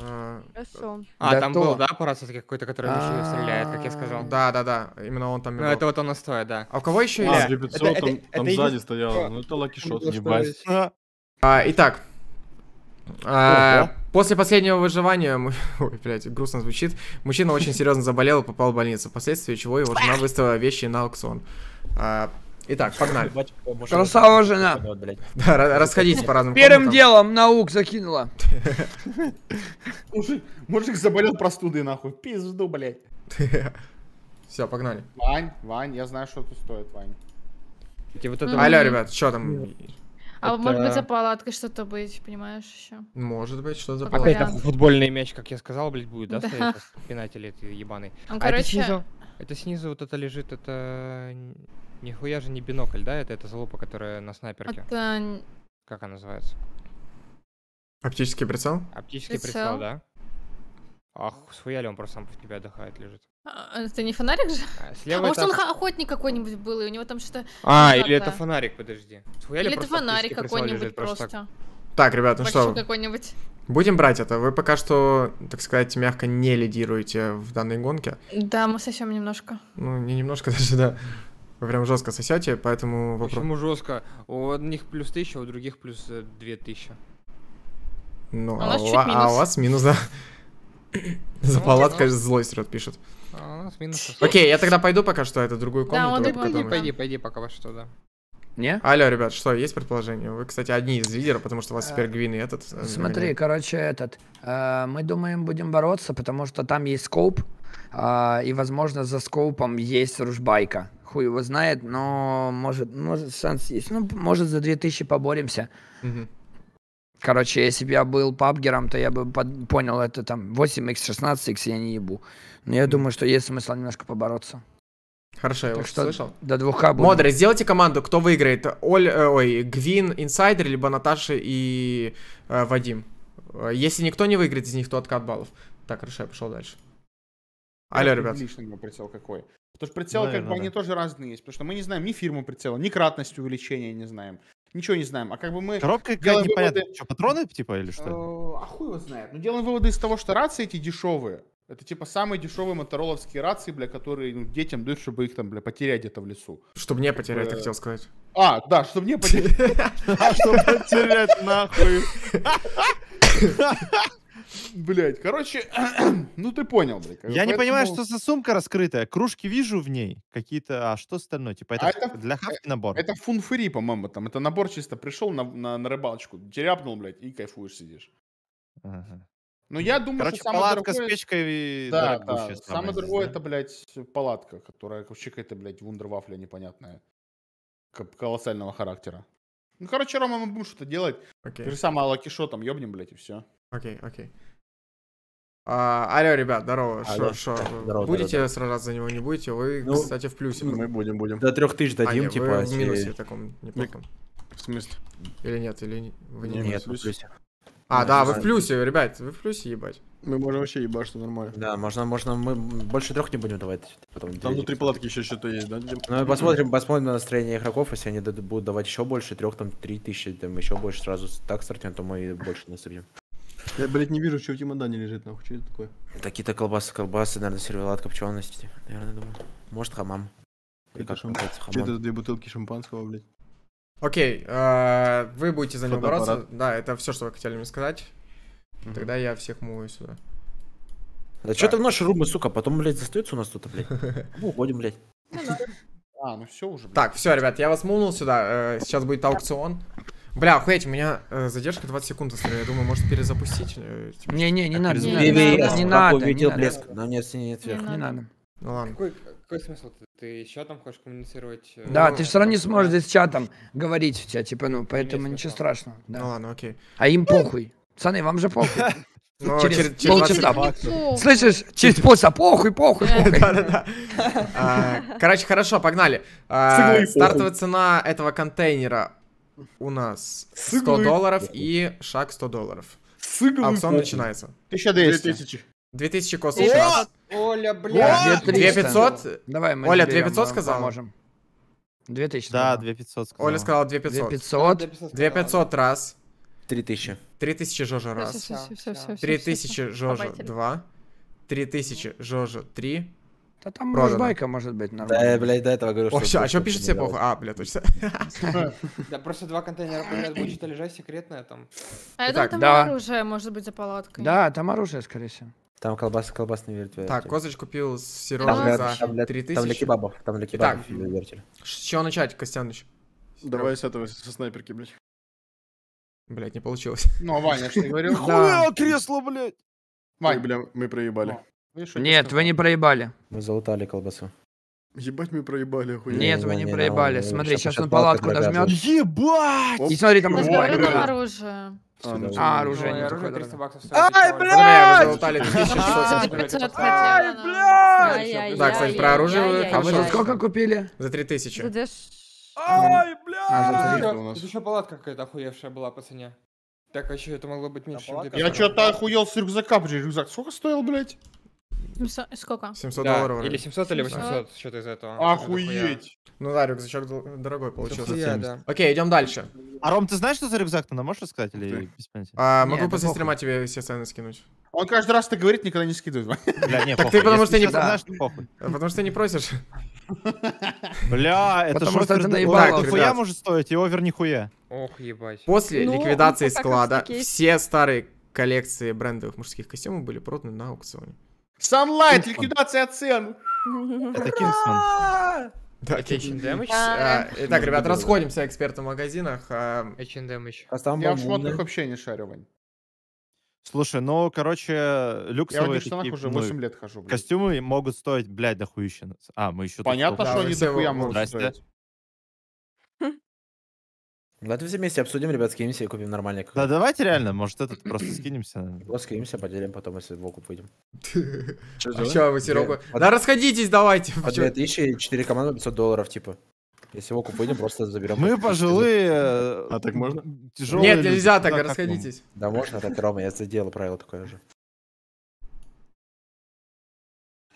А, Хорошо.
А, да там то... был,
да, Парасов
какой-то, который в мишуру стреляет, как я а. сказал? Да, да, да, именно он там.
Ну, это вот он и стоит, да. А у кого еще а, есть? А, Ребецо там сзади стоял, ну это лакишот, ебать.
А, итак, После последнего выживания, ой, блядь, грустно звучит, мужчина очень серьезно заболел и попал в больницу, впоследствии чего его жена выставила вещи на аукцион. Итак, погнали. Красава жена. Да, расходитесь по разным Первым
делом наук закинула. Мужик,
мужик заболел простудой, нахуй. Пизду, блядь.
Все, погнали. Вань,
Вань, я знаю, что тут стоит, Вань.
Вот это... Алло, ребят, что там? А это... может
быть за палаткой что-то быть, понимаешь, еще?
Может быть, что за палаткой. Опять там футбольный мяч, как я сказал, блядь, будет, да, да. стоять? Пинатель эти ебаный. Он, а короче... это снизу? Это снизу вот это лежит, это... Нихуя же не бинокль, да? Это эта залупа, которая на снайперке. Это... Как она называется?
Оптический прицел? Оптический
прицел, прицел да. Ах, схуяли он просто сам по тебя отдыхает, лежит.
А, а, это не фонарик же? А, а слева а это... может он охотник какой-нибудь был, и у него там что-то... А, или это
фонарик,
подожди. Схуяли или это фонарик
какой-нибудь
просто. просто. Так, ребят, ну Большой что? какой-нибудь.
Будем брать это. Вы пока что, так сказать, мягко не лидируете в данной гонке.
Да, мы совсем немножко.
Ну, не немножко даже, да прям жестко сосете, поэтому вопрос... Почему
жестко? У одних плюс тысяча, у других плюс э, две тысячи.
Ну, а, а, у, а, а у вас минус, да? Ну, За палаткой злость рот пишет.
А
Окей, я
тогда пойду пока что, это другую комнату. Да, пойди, пойди,
пойди пока во что, да.
Не? Алло, ребят, что, есть предположение? Вы, кстати, одни из лидера, потому что у вас теперь э, Гвин и этот. Э, смотри,
короче, этот. Мы думаем, будем бороться, потому что там есть скоп, а, и, возможно, за скоупом есть ружбайка. Хуй его знает, но может, может шанс есть. Ну, может, за 2000 поборемся. Угу. Короче, если бы я был пабгером, то я бы под... понял, это там 8x, 16x я не ебу. Но я думаю, что есть смысл немножко побороться. Хорошо, я что слышал.
До двух к будет. Модры, сделайте команду, кто выиграет. Оль, э, ой, Гвин, Инсайдер, либо Наташа и э, Вадим. Э, если никто не выиграет из них, то откат баллов. Так, хорошо, я пошел дальше. Алло, ребят.
Лишнего прицел какой. Потому что прицелы, Наверное, как бы, да. они тоже разные есть. Потому что мы не знаем ни фирму прицела, ни кратность увеличения не знаем. Ничего не знаем. А как бы мы... Коробка делаем непонятно. Выводы... Что,
патроны, типа, или что?
А, а хуй его знает. Но ну, делаем выводы из того, что рации эти дешевые. Это типа самые дешевые мотороловские рации, бля, которые ну, детям дают, чтобы их там, бля, потерять
где-то в лесу. Чтобы не потерять, ты хотел сказать.
А, да, чтобы не потерять. А, чтобы потерять, нахуй.
Блять, короче, ну ты понял, блядь. Я поэтому... не понимаю, что за сумка раскрытая. Кружки вижу в ней какие-то, а что остальное? Типа это, а это для хавки э, набор? Это фунфри, по-моему, там. Это набор чисто пришел на, на,
на рыбалочку, теряпнул, блядь, и кайфуешь сидишь. Ага. Ну, я думаю, Короче, что самое палатка дорогое... с печкой да, да. Самое дорогое да? это, блядь, палатка, которая вообще какая-то, блядь, вундервафля непонятная. Колоссального характера. Ну, короче, Рома, мы будем что-то делать. Okay. Ты же самое лакишо там ёбнем, блядь, и все.
Окей, окей. А, алло, ребят, здорово. Что, что? будете здорово, сражаться за него, не будете? Вы, ну, кстати, в плюсе. Мы
будем, будем. До трех тысяч а, дадим, а, нет, типа. Вы в минусе и... таком
ну, неплохом. В смысле? Или нет, или вы не Нет, в плюсе. А, да, вы в плюсе, ребят, вы в плюсе ебать. Мы можем вообще
ебать, что нормально. Да, можно, можно, мы больше трех не будем давать. Типа, потом
Там внутри
палатки еще что-то есть, да? Ну, посмотрим,
посмотрим на настроение игроков, если они будут давать еще больше, трех, там, три тысячи, там, еще больше сразу так стартим, то мы и больше насыпем.
Я, блядь, не вижу, что у в чемодане лежит, нахуй, что это такое?
такие то колбасы, колбасы, наверное, сервелат копчености, наверное, думаю. Может, хамам. Это шам... Что
это две бутылки шампанского, блядь?
Окей, э, вы будете за него бороться. Да, это все, что вы хотели мне сказать. Угу. Тогда я всех мую сюда. Да так. что ты в наши румы, сука, потом, блядь, застается у нас тут, блядь. Ну уходим, блядь. Ну а, ну все уже. Так, все, ребят, я вас мунул сюда. Э, сейчас будет аукцион. Бля, охуеть, у меня э, задержка 20 секунд, я думаю, может перезапустить? Э, типа... Не, не, не а надо. Не, не, не, надо, не надо. А не блеск, нам не оценит вверх. Не надо. Ну,
ну ладно. Какой, какой смысл? Ты Ты с чатом хочешь коммуницировать? Э, да, ну, ты все равно не
сможешь здесь с чатом говорить у тебя, типа, ну, поэтому ничего страшного. Да. Ну ладно, окей. А им похуй. Пацаны, вам же похуй. Ну, через, через, через полчаса. Слышишь, через полчаса похуй, похуй, похуй. Да, да, да.
Короче, хорошо, погнали. А, стартовая цена этого контейнера у нас 100 долларов и шаг 100 долларов.
Сыглы Аукцион начинается. 1200. 2000.
2000 кос еще раз. Оля, бля. 2500. Давай, мы Оля, 2500 сказал? Поможем. 2000. Да, 2500 сказал. Оля сказала 2500. 2500. 2500 раз. 3000. 3000 Жожа раз. 3000 Жожа 2. 3000 Жожа 3. Да там может может быть нормально. Да, я, блядь, до этого говорю, О, все, а что пишет себе похуй? А, блядь, а, точно.
Да просто два контейнера подряд будет лежать секретное там.
А это там оружие может быть за палаткой. Да,
там оружие, скорее всего.
Там колбасы, колбасный вертель. Так, Козыч купил сирожи за 3000. Там для кебабов, там для кебабов вертель.
С чего начать, Костяныч? Давай с этого, со снайперки, блядь. Блять, не получилось. Ну, а Ваня, что ты говорил? Хуя
кресло, блядь!
Вань, бля,
мы
проебали. Нет, вы не проебали. Мы залутали колбасу. Ебать, мы проебали, охуенно. Нет, вы не не проебали. он Смотри, сейчас сейчас он палатку палаткой нажмет. догадывается. Ебать! И смотри, там Мы Ой, сгорели
оружие. А, ну, а оружие не а Ай, блядь! Ай, блядь! Да, кстати, про оружие А вы за сколько
купили? За 3000. Ай,
а, блядь! за
Тут
еще палатка какая-то охуевшая была по цене. Так, а еще это могло быть меньше, чем Я что-то
охуел с рюкзака, блядь. Рюкзак сколько стоил,
блядь? 700, сколько? 700
да, долларов. Или 700, 700, или 800,
что-то из
этого. Охуеть! Ну да, рюкзачок дорогой получился. Хуя, да. Окей, идем дальше.
А Ром, ты знаешь, что за рюкзак ты нам можешь рассказать или без понятия? А, могу после стрима
тебе все цены скинуть.
Он каждый раз ты говорит, никогда не скидывает. Бля, не, так ты потому что не знаешь, похуй.
Потому что не просишь. Бля, это же овер нихуя может
стоить, и овер нихуя. Ох,
ебать. После ну, ликвидации склада все старые коллекции брендовых мужских костюмов были проданы на аукционе.
Sunlight, ликвидация цен. Это Кингсман.
Да, H&M а, Итак, э, ребят, расходимся, эксперты в магазинах. А, H&M еще. А там Я в шмотках вообще не шарю, Вань.
Слушай, ну, короче, люксовые Я в штанах уже 8 ну, лет хожу. Костюмы могут стоить, блядь, дохуища. А, мы еще... Понятно, что они дохуя могут стоить. Давайте все вместе обсудим, ребят, скинемся
и купим нормальный. Да давайте реально, может этот просто скинемся. Вот скинемся, поделим потом, если в окуп выйдем.
А что вы Серега? Да расходитесь давайте. По
2000, 4 команды, 500 долларов, типа. Если в окуп выйдем, просто заберем. Мы пожилые. А так можно? Тяжелые Нет, нельзя так, расходитесь. Да можно, так, Рома, я заделал правило такое же.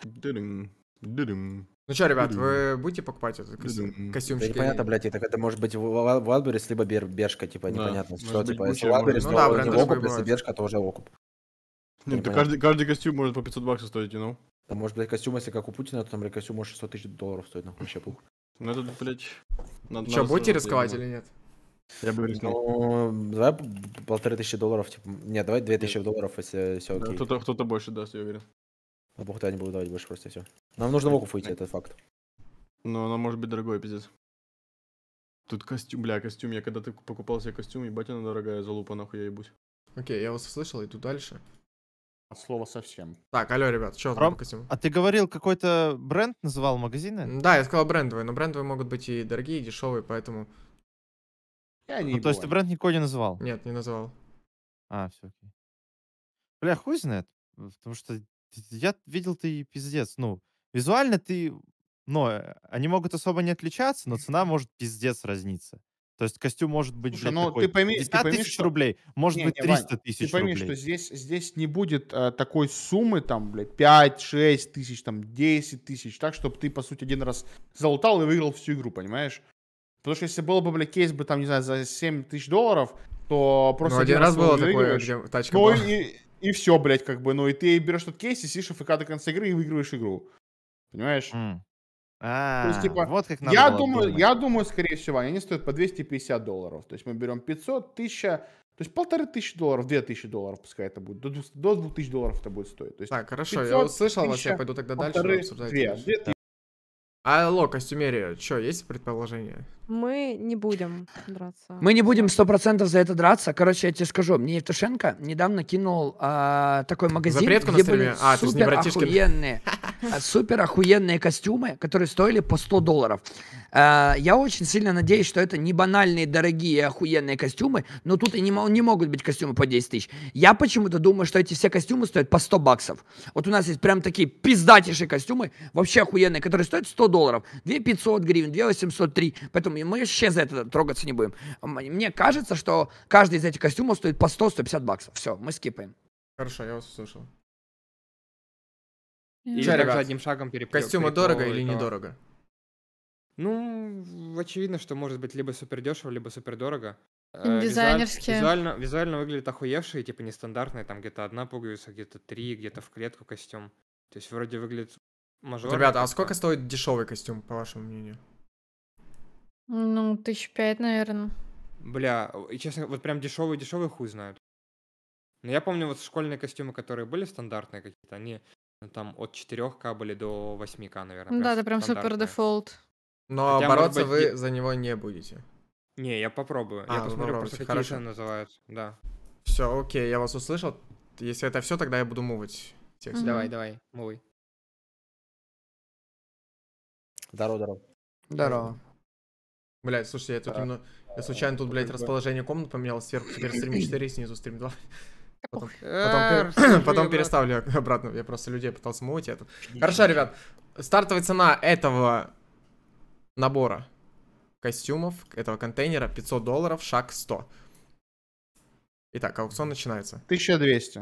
Дырым, дырым. Ну что, ребят,
вы будете покупать этот костюм? костюмчик? Типа, да непонятно,
блядь, так это может быть Валберис, либо Бершка, типа, непонятно, что, типа, если Валберис, ну то у него окуп, если Бершка, то уже окуп. Нет, да каждый, каждый костюм может по 500 баксов стоить, you ну. know? Да, может, блядь, костюм, если как у Путина, то там, блядь, костюм может 600 тысяч долларов стоить, нахуй, вообще пух.
Ну это, блядь... Надо, Че, будете рисковать ну. или нет?
Я бы рискнул. Ну, давай полторы тысячи долларов, типа... Нет, давай две тысячи долларов, если все окей.
Кто-то, больше даст, я
уверен. А бог не буду давать больше просто все. Нам нужно в окуп выйти, этот факт. Но она
может быть дорогой, пиздец. Тут костюм, бля, костюм. Я когда ты покупал себе костюм, ебать она дорогая, залупа нахуй я ебусь.
Окей, я вас услышал, иду дальше. От слова совсем. Так, алло, ребят, что Ром, по костюму? А ты говорил, какой-то бренд называл магазины? Да, я сказал брендовые, но брендовые могут быть и дорогие, и дешевые, поэтому... Я не ну, то есть ты бренд никого не называл? Нет, не называл. А, все Бля, хуй знает, потому что
я видел ты пиздец, ну... Визуально ты, ну, они могут особо не отличаться, но цена может пиздец разниться. То есть костюм может быть Слушай, ну, такой ты пойми, 50 ты пойми, тысяч что... рублей, может не, быть 300 Вань, тысяч ты пойми, рублей. что
здесь, здесь не будет а, такой суммы, там, блядь, 5-6 тысяч, там, 10 тысяч, так, чтобы ты, по сути, один раз залутал и выиграл всю игру, понимаешь? Потому что если было бы, блядь, кейс бы, там, не знаю, за 7 тысяч долларов, то ну, просто... Ну, один, один раз, раз было такое, где тачка ну, была. И, и все, блядь, как бы, ну, и ты берешь тот кейс и сидишь ФК до конца игры и выигрываешь игру. Понимаешь? А, то есть, а, типа, вот как надо я думаю, думать. я думаю, скорее всего, они стоят по 250 долларов. То есть мы берем 500, 1000, то есть полторы тысячи долларов, две тысячи долларов, пускай это будет, до, до двух тысяч долларов это будет стоить. То есть так,
хорошо, 500, я услышал 1000, вас, я пойду тогда дальше обсуждать. Две, две, да. Алло, костюмерия, что, есть предположение?
Мы не будем драться. Мы не будем
сто процентов за это драться. Короче, я тебе скажу, мне Евтушенко недавно кинул а, такой магазин, Запретку где были а, супер охуенные, а, супер охуенные костюмы, которые стоили по 100 долларов. А, я очень сильно надеюсь, что это не банальные, дорогие, охуенные костюмы, но тут и не, не могут быть костюмы по 10 тысяч. Я почему-то думаю, что эти все костюмы стоят по 100 баксов. Вот у нас есть прям такие пиздатейшие костюмы, вообще охуенные, которые стоят 100 долларов. 2 500 гривен, 2 803, поэтому мы вообще за это трогаться не будем. Мне кажется, что каждый из этих костюмов стоит по 100-150 баксов. Все, мы скипаем.
Хорошо, я вас услышал.
И Че, ребят, одним шагом переп... Костюмы дорого или этого?
недорого? Ну, очевидно, что может быть либо супер дешево, либо супер дорого. Дизайнерские. Э, визуально, визуально, визуально выглядит охуевшие, типа нестандартные, там где-то одна пуговица, где-то три, где-то в клетку костюм. То есть вроде выглядит мажор. Ребята, а сколько стоит
дешевый костюм, по вашему мнению?
Ну, тысяч пять, наверное.
Бля, и честно, вот прям дешевый, дешевый хуй знают. Но я помню вот школьные костюмы, которые были стандартные какие-то, они ну, там от 4К были до 8К, наверное. Ну, да, это прям супер
дефолт.
Но Хотя, бороться быть, вы не...
за него не будете. Не, я попробую. А, я посмотрю, попробуйте. просто хорошо. какие называют. Да. Все, окей, я вас услышал. Если это все, тогда я буду мувать текст. Mm-hmm. Давай, давай, мувай. Здорово, здорово. Здорово. Блять, слушайте, я тут немного... Я случайно тут, блядь, расположение комнат поменял. Сверху теперь стрим 4, снизу стрим 2. Потом, потом, переставлю обратно. Я просто людей пытался муть. Я Хорошо, ребят. Стартовая цена этого набора костюмов, этого контейнера 500 долларов, шаг 100. Итак, аукцион начинается. 1200.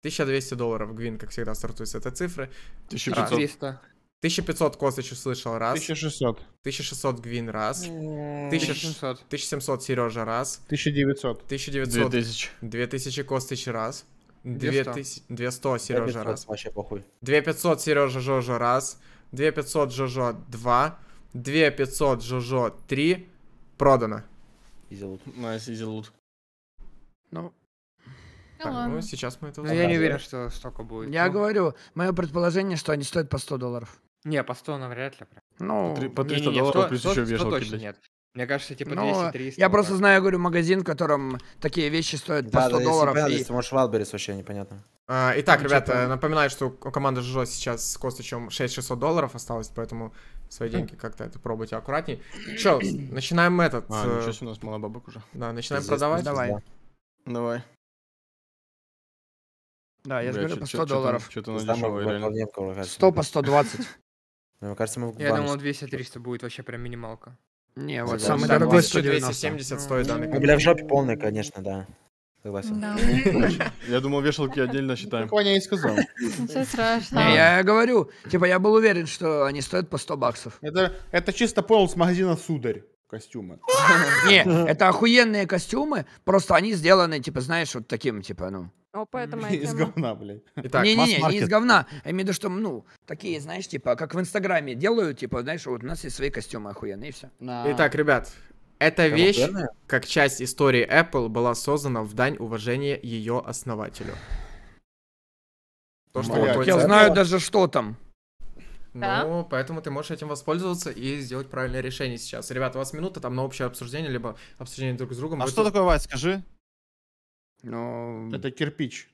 1200 долларов. Гвин, как всегда, стартует с этой цифры. 1500. 1300. 1500 Косыч услышал раз. 1600. 1600 Гвин раз. 1600. 1700 Сережа раз. 1900. 1900. 2000. 2000 Костыч раз. 2000, 200 Сережа раз. Вообще похуй. 2500 Сережа Жожо раз. 2500 Жожо 2. 2500 Жожо 3. Продано. Изи Найс, изи Ну,
так, ну, сейчас мы это Но ну, я
не уверен, что столько будет. Я ну.
говорю, мое предположение, что они стоят по 100 долларов.
Не, по 100 навряд ли. Ну, по, 3, 300 не, не, не, долларов 100, плюс 100, еще 100, вешалки. точно нет. Мне кажется, типа 200-300. Ну, я просто
знаю, говорю, магазин, в котором такие
вещи стоят да, по 100 да, долларов. Да, и... если
можешь в Валберис вообще непонятно.
А, итак, ну, ребята, что напоминаю, что у команды Жо сейчас с Костычем 6600 долларов осталось, поэтому свои хм. деньги как-то это пробуйте аккуратней. Че, начинаем этот... А, э... ничего себе, у нас мало бабок уже. Да, начинаем Здесь, продавать. Давай. Давай. Да, я же говорю по 100 долларов. Что-то на
дешевое, реально. 100 по 120. Ну, мне кажется, мы в Я банк...
думал, 200-300 будет вообще прям минималка. Не, вот самый дорогой 190. стоит данный комплекс. Ну, бля, в жопе
полный, конечно,
да. Согласен. Я думал, вешалки отдельно считаем. Коня и сказал. Ну,
Все страшно. я
говорю, типа, я был уверен, что они стоят по 100 баксов. Это, это чисто пол с магазина «Сударь» костюмы. Не, это охуенные костюмы, просто они сделаны, типа, знаешь, вот таким, типа, ну,
о, поэтому Из говна,
блядь. Итак, Не-не-не, не из говна. Я имею в виду, что, ну, такие, знаешь, типа, как в Инстаграме делают, типа, знаешь, вот у нас есть свои костюмы охуенные, и все. Итак, ребят, эта вещь,
как часть истории Apple, была создана в дань уважения ее основателю. То, что Моя, я знаю даже, что там. Ну, да? поэтому ты можешь этим воспользоваться и сделать правильное решение сейчас. Ребята, у вас минута там на общее обсуждение, либо обсуждение друг с другом. А будет... что такое,
Вась, скажи? Но... Это кирпич.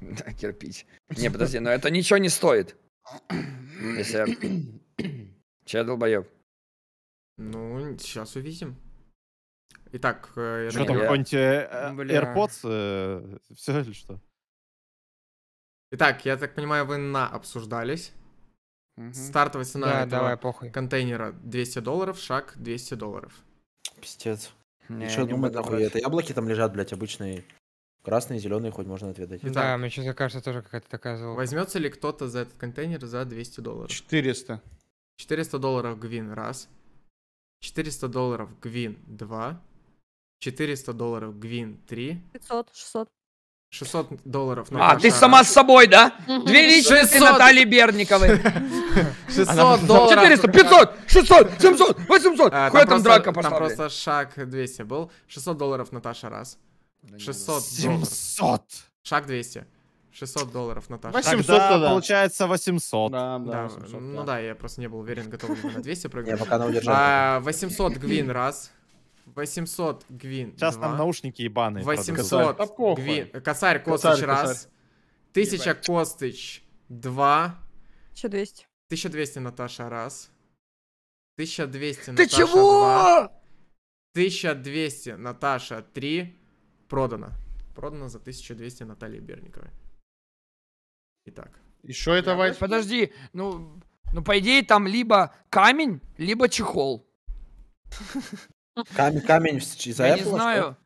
Да, кирпич. Не, подожди, но это ничего не стоит. Если... Че, долбоеб?
Ну, сейчас увидим. Итак, э, что там, какой-нибудь э, AirPods?
Э, Все или
что? Итак, я так понимаю, вы на обсуждались. Угу. Стартовая цена да, этого давай, похуй. контейнера 200 долларов, шаг 200 долларов.
Пиздец. Не, Ничего думать, нахуй это. Яблоки там лежат, блядь, обычные. Красные зеленые хоть можно отведать. Да,
мне сейчас кажется тоже какая-то такая залога. Возьмется ли кто-то за этот контейнер за 200 долларов? 400. 400 долларов гвин, раз. 400 долларов гвин, два. 400 долларов гвин, три.
500, 600.
600 долларов. А, ты сама с
собой, да?
Две личности
Натальи Берниковой. 600 долларов. 400, 500, 600, 700, 800. А, Хуя там, драка пошла. Там просто
шаг 200 был. 600 долларов Наташа раз. 600 700! Ну, Шаг 200. 600 долларов, Наташа. 800 Тогда, получается 800. Да, да, да, 800, ну да. да, я просто не был уверен, готов ли на 200 прыгать. Я пока она удержала. 800 гвин раз. 800 гвин Сейчас там наушники ебаные. 800 косарь. гвин. Косарь, Костыч раз. Косарь. 1000 Ебать. Костыч два. 1200. 1200 Наташа раз. 1200 Ты Наташа чего? 2. 1200 Наташа три. Продано. Продано за 1200 Натальи Берниковой. Итак. Еще
это вайс. Подожди, ну, ну, по идее, там либо камень, либо чехол.
Камень, камень
за Apple. Я не знаю.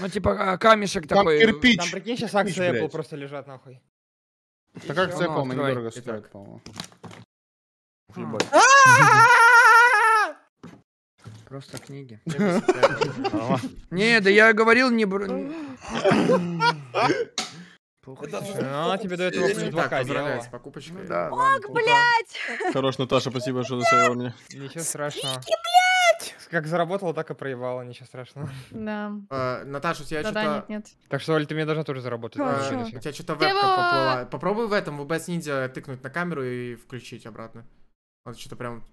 Ну, типа, а, камешек такой. Там кирпич. Там, прикинь, сейчас акции Apple
просто лежат, нахуй. Так акция Apple недорого
стоит, по-моему. Просто книги. Не, да я говорил не... А, тебе до этого плюс 2 делала.
покупочка.
Ну
Ок, блядь!
Хорош, Наташа, спасибо, что заставила мне.
Ничего страшного.
Как заработала, так и проебала, ничего страшного. Да. Э, Наташа, у тебя да, что-то... Да, нет, нет.
Так что, Оль, ты мне должна тоже заработать. Э, у тебя что-то вебка поплыла. Попробуй в этом, в OBS Ninja тыкнуть на камеру и включить обратно. Вот что-то прям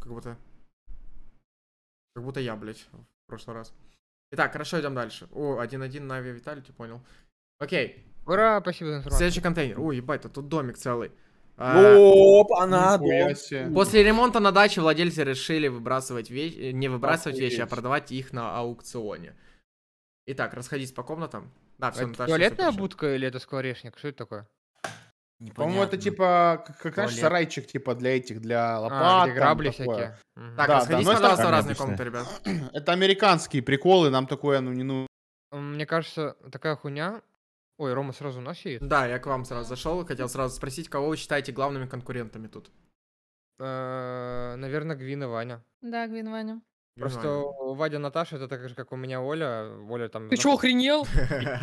как будто... Как будто я, блядь, в прошлый раз. Итак, хорошо, идем дальше. О, 1-1 Нави Виталити, понял. Окей. Ура, спасибо за информацию. Следующий контейнер. О, ебать, а тут домик целый. А, Оп, она После ремонта на даче владельцы решили выбрасывать вещи, э, не выбрасывать вещи, а продавать их на аукционе. Итак, расходись по комнатам. Да, все, а Наташа, туалетная
будка или это скворечник? Что это такое? По-моему, это
типа, как, как сарайчик, типа, для этих, для а, лопат. А, где грабли такое. всякие. Угу. Так, да, расходись,
да, пожалуйста, в
разные комнаты, ребят. Это американские приколы, нам такое, ну, не ну... Мне кажется, такая хуйня... Ой, Рома сразу у едет? Да, я к вам сразу зашел, хотел сразу спросить, кого вы считаете главными конкурентами тут? Э, Наверное, Гвин и Ваня.
Да, Гвин и Ваня.
Просто Ваня Наташа, это так же, как у меня Оля. Оля там... Ты чё, охренел?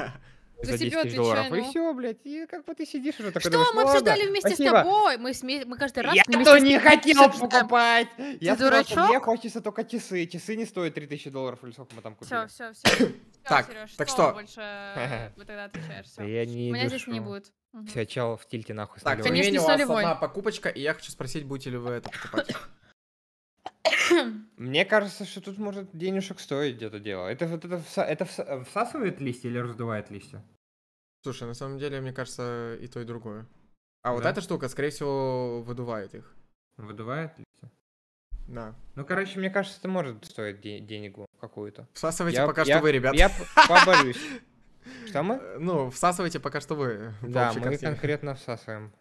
за 10 тысяч долларов. Ну. И все,
блядь, и как бы ты сидишь
уже такой. Что, думаешь, мы обсуждали вместе спасибо. с
тобой? Мы, сме... мы каждый раз... Я то не хотел покупать! Ты я дурачок? мне
хочется только часы. Часы не стоят 3000 долларов или сколько мы там купили. Все, все,
все. Так, Сереж, так что?
Больше э, вы тогда отвечаешь. Я не У меня здесь не будет. Все, чел в тильте нахуй. Так, конечно, у вас одна
покупочка, и я хочу спросить, будете ли вы это покупать.
Мне кажется, что тут может денежек стоить где-то дело. Это вот это, вса- это всасывает листья или раздувает листья?
Слушай, на самом деле, мне кажется, и то, и другое. А да? вот эта штука, скорее всего, выдувает их. Выдувает листья?
Да. Ну, короче, мне кажется, это может стоить де- денегу какую-то. Всасывайте я, пока я, что вы, ребят. Я поборюсь. Что мы? Ну, всасывайте пока что вы. Да, мы конкретно всасываем.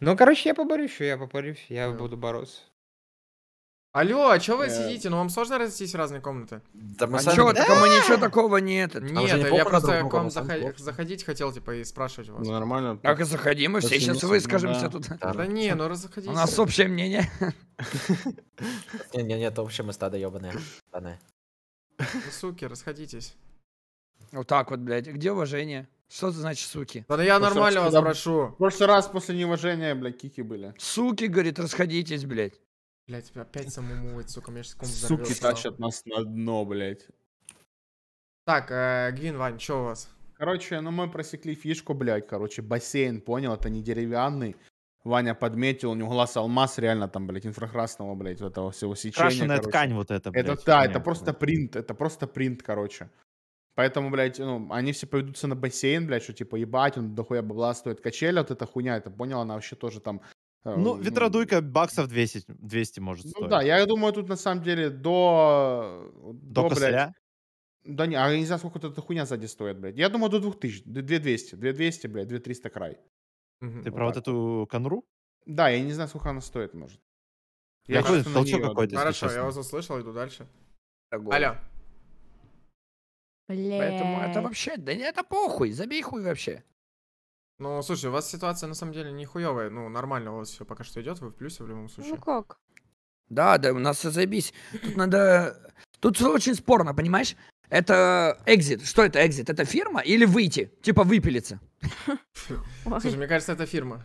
Ну, короче, я поборюсь, я поборюсь, я буду бороться. Алло, а чё вы
э, сидите? Ну вам сложно разойтись в разные комнаты? Да мы а сами... чё, так мы ничего такого нет. Нет, а я просто к вам заходить хотел, типа, и спрашивать вас. Ну, нормально. Так и заходи, мы все сейчас выскажемся
тут. Да не, ну разоходись. У нас общее
мнение. Не-не-не, это вообще мы стадо ёбаные. Ну,
суки, расходитесь. Вот так
вот, блядь. Где уважение? Что это значит, суки? Да я нормально вас прошу. В прошлый раз после неуважения, блядь, кики были. Суки, говорит, расходитесь, блядь.
Блять, тебя опять самому, сука, мне сейчас комп Суки взорвёт, тащат
нас на дно, блять.
Так, э, Гвин, Вань,
что у вас? Короче, ну мы просекли фишку, блять. короче, бассейн, понял, это не деревянный. Ваня подметил, у него глаз алмаз, реально там, блядь, инфракрасного, блядь, вот этого всего сечения. Крашеная короче. ткань вот эта. блядь. Это, да, Понятно, это просто блядь. принт, это просто принт, короче. Поэтому, блядь, ну, они все поведутся на бассейн, блядь, что типа, ебать, он дохуя бабла стоит. Качеля вот эта хуйня, это понял, она вообще
тоже там а, ну, ну ветродуйка ну. баксов 200, 200 может ну стоить. Ну да,
я думаю, тут на самом деле до... До, до косаря? Блядь, да не, а я не знаю, сколько эта хуйня сзади стоит, блядь. Я думаю, до 2000, 2200, 2200, блядь, 2300 край. Ты вот про так. вот эту конру? Да, я не знаю, сколько она стоит, может. Я какой-то толчок какой-то, Хорошо, я вас
услышал, иду дальше. Торговый. Алло.
Блядь. Поэтому это вообще,
да не это похуй, забей хуй вообще.
Ну, слушай, у вас ситуация на самом деле не хуевая. Ну, нормально у вас все пока что идет, вы в плюсе в любом ну случае. Ну как?
Да, да, у нас все заебись. Тут надо... Тут все очень спорно, понимаешь? Это экзит. Что это экзит? Это фирма или выйти? Типа выпилиться? Слушай, мне кажется, это фирма.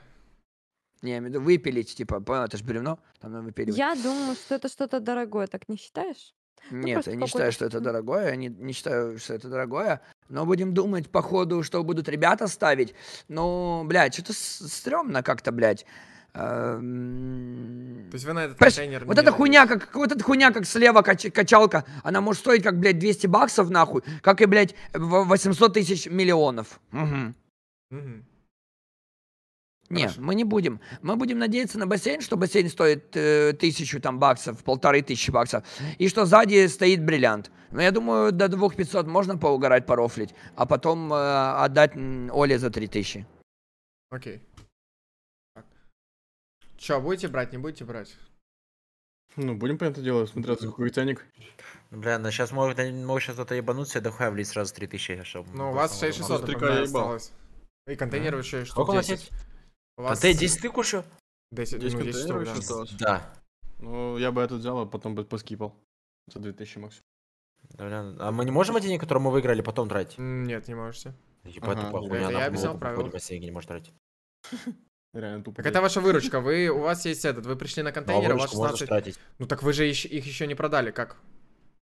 Не, я имею выпилить, типа, понял, это же бревно, там надо выпиливать. Я думаю,
что это что-то дорогое, так не считаешь?
Ну, Нет, я не считаю, что это дорогое, я не, не считаю, что это дорогое. Но будем думать по ходу, что будут ребята ставить. Ну, блядь, что-то стрёмно как-то, блядь. Эм.
То есть вы на этот контейнер вот эта
хуйня, как вот эта хуйня, как слева кач- качалка, она может стоить как, блядь, 200 баксов нахуй, как и, блядь, 800 тысяч миллионов. Угу. Угу. Нет, мы не будем. Мы будем надеяться на бассейн, что бассейн стоит э, тысячу там баксов, полторы тысячи баксов, и что сзади стоит бриллиант. Но я думаю, до двух пятьсот можно поугарать, порофлить, а потом э, отдать Оле за три тысячи.
Окей. Так. Чё, будете брать, не будете брать?
Ну, будем, понятное дело, смотреться,
какой Титаник. Бля, ну сейчас может, может сейчас кто-то ебануться и дохуя влить сразу 3000, чтобы...
Ну, у вас 6600, осталось. И контейнер да. еще и штук 10 вас... ты 10
тык еще? 10, 10 10 штук, ну, да. Осталось.
да.
Ну, я бы этот взял, а потом бы поскипал.
За 2000 максимум. Да, а мы не можем эти, деньги, которые мы выиграли, потом тратить? Нет, не можете. Ебать, ага, тупо хуйня, а я объяснял правила. бассейне не может тратить. Реально тупо. Так это ваша
выручка, вы, у вас есть этот, вы пришли на контейнер, ну, у вас 16... Ну так вы же их еще не продали, как?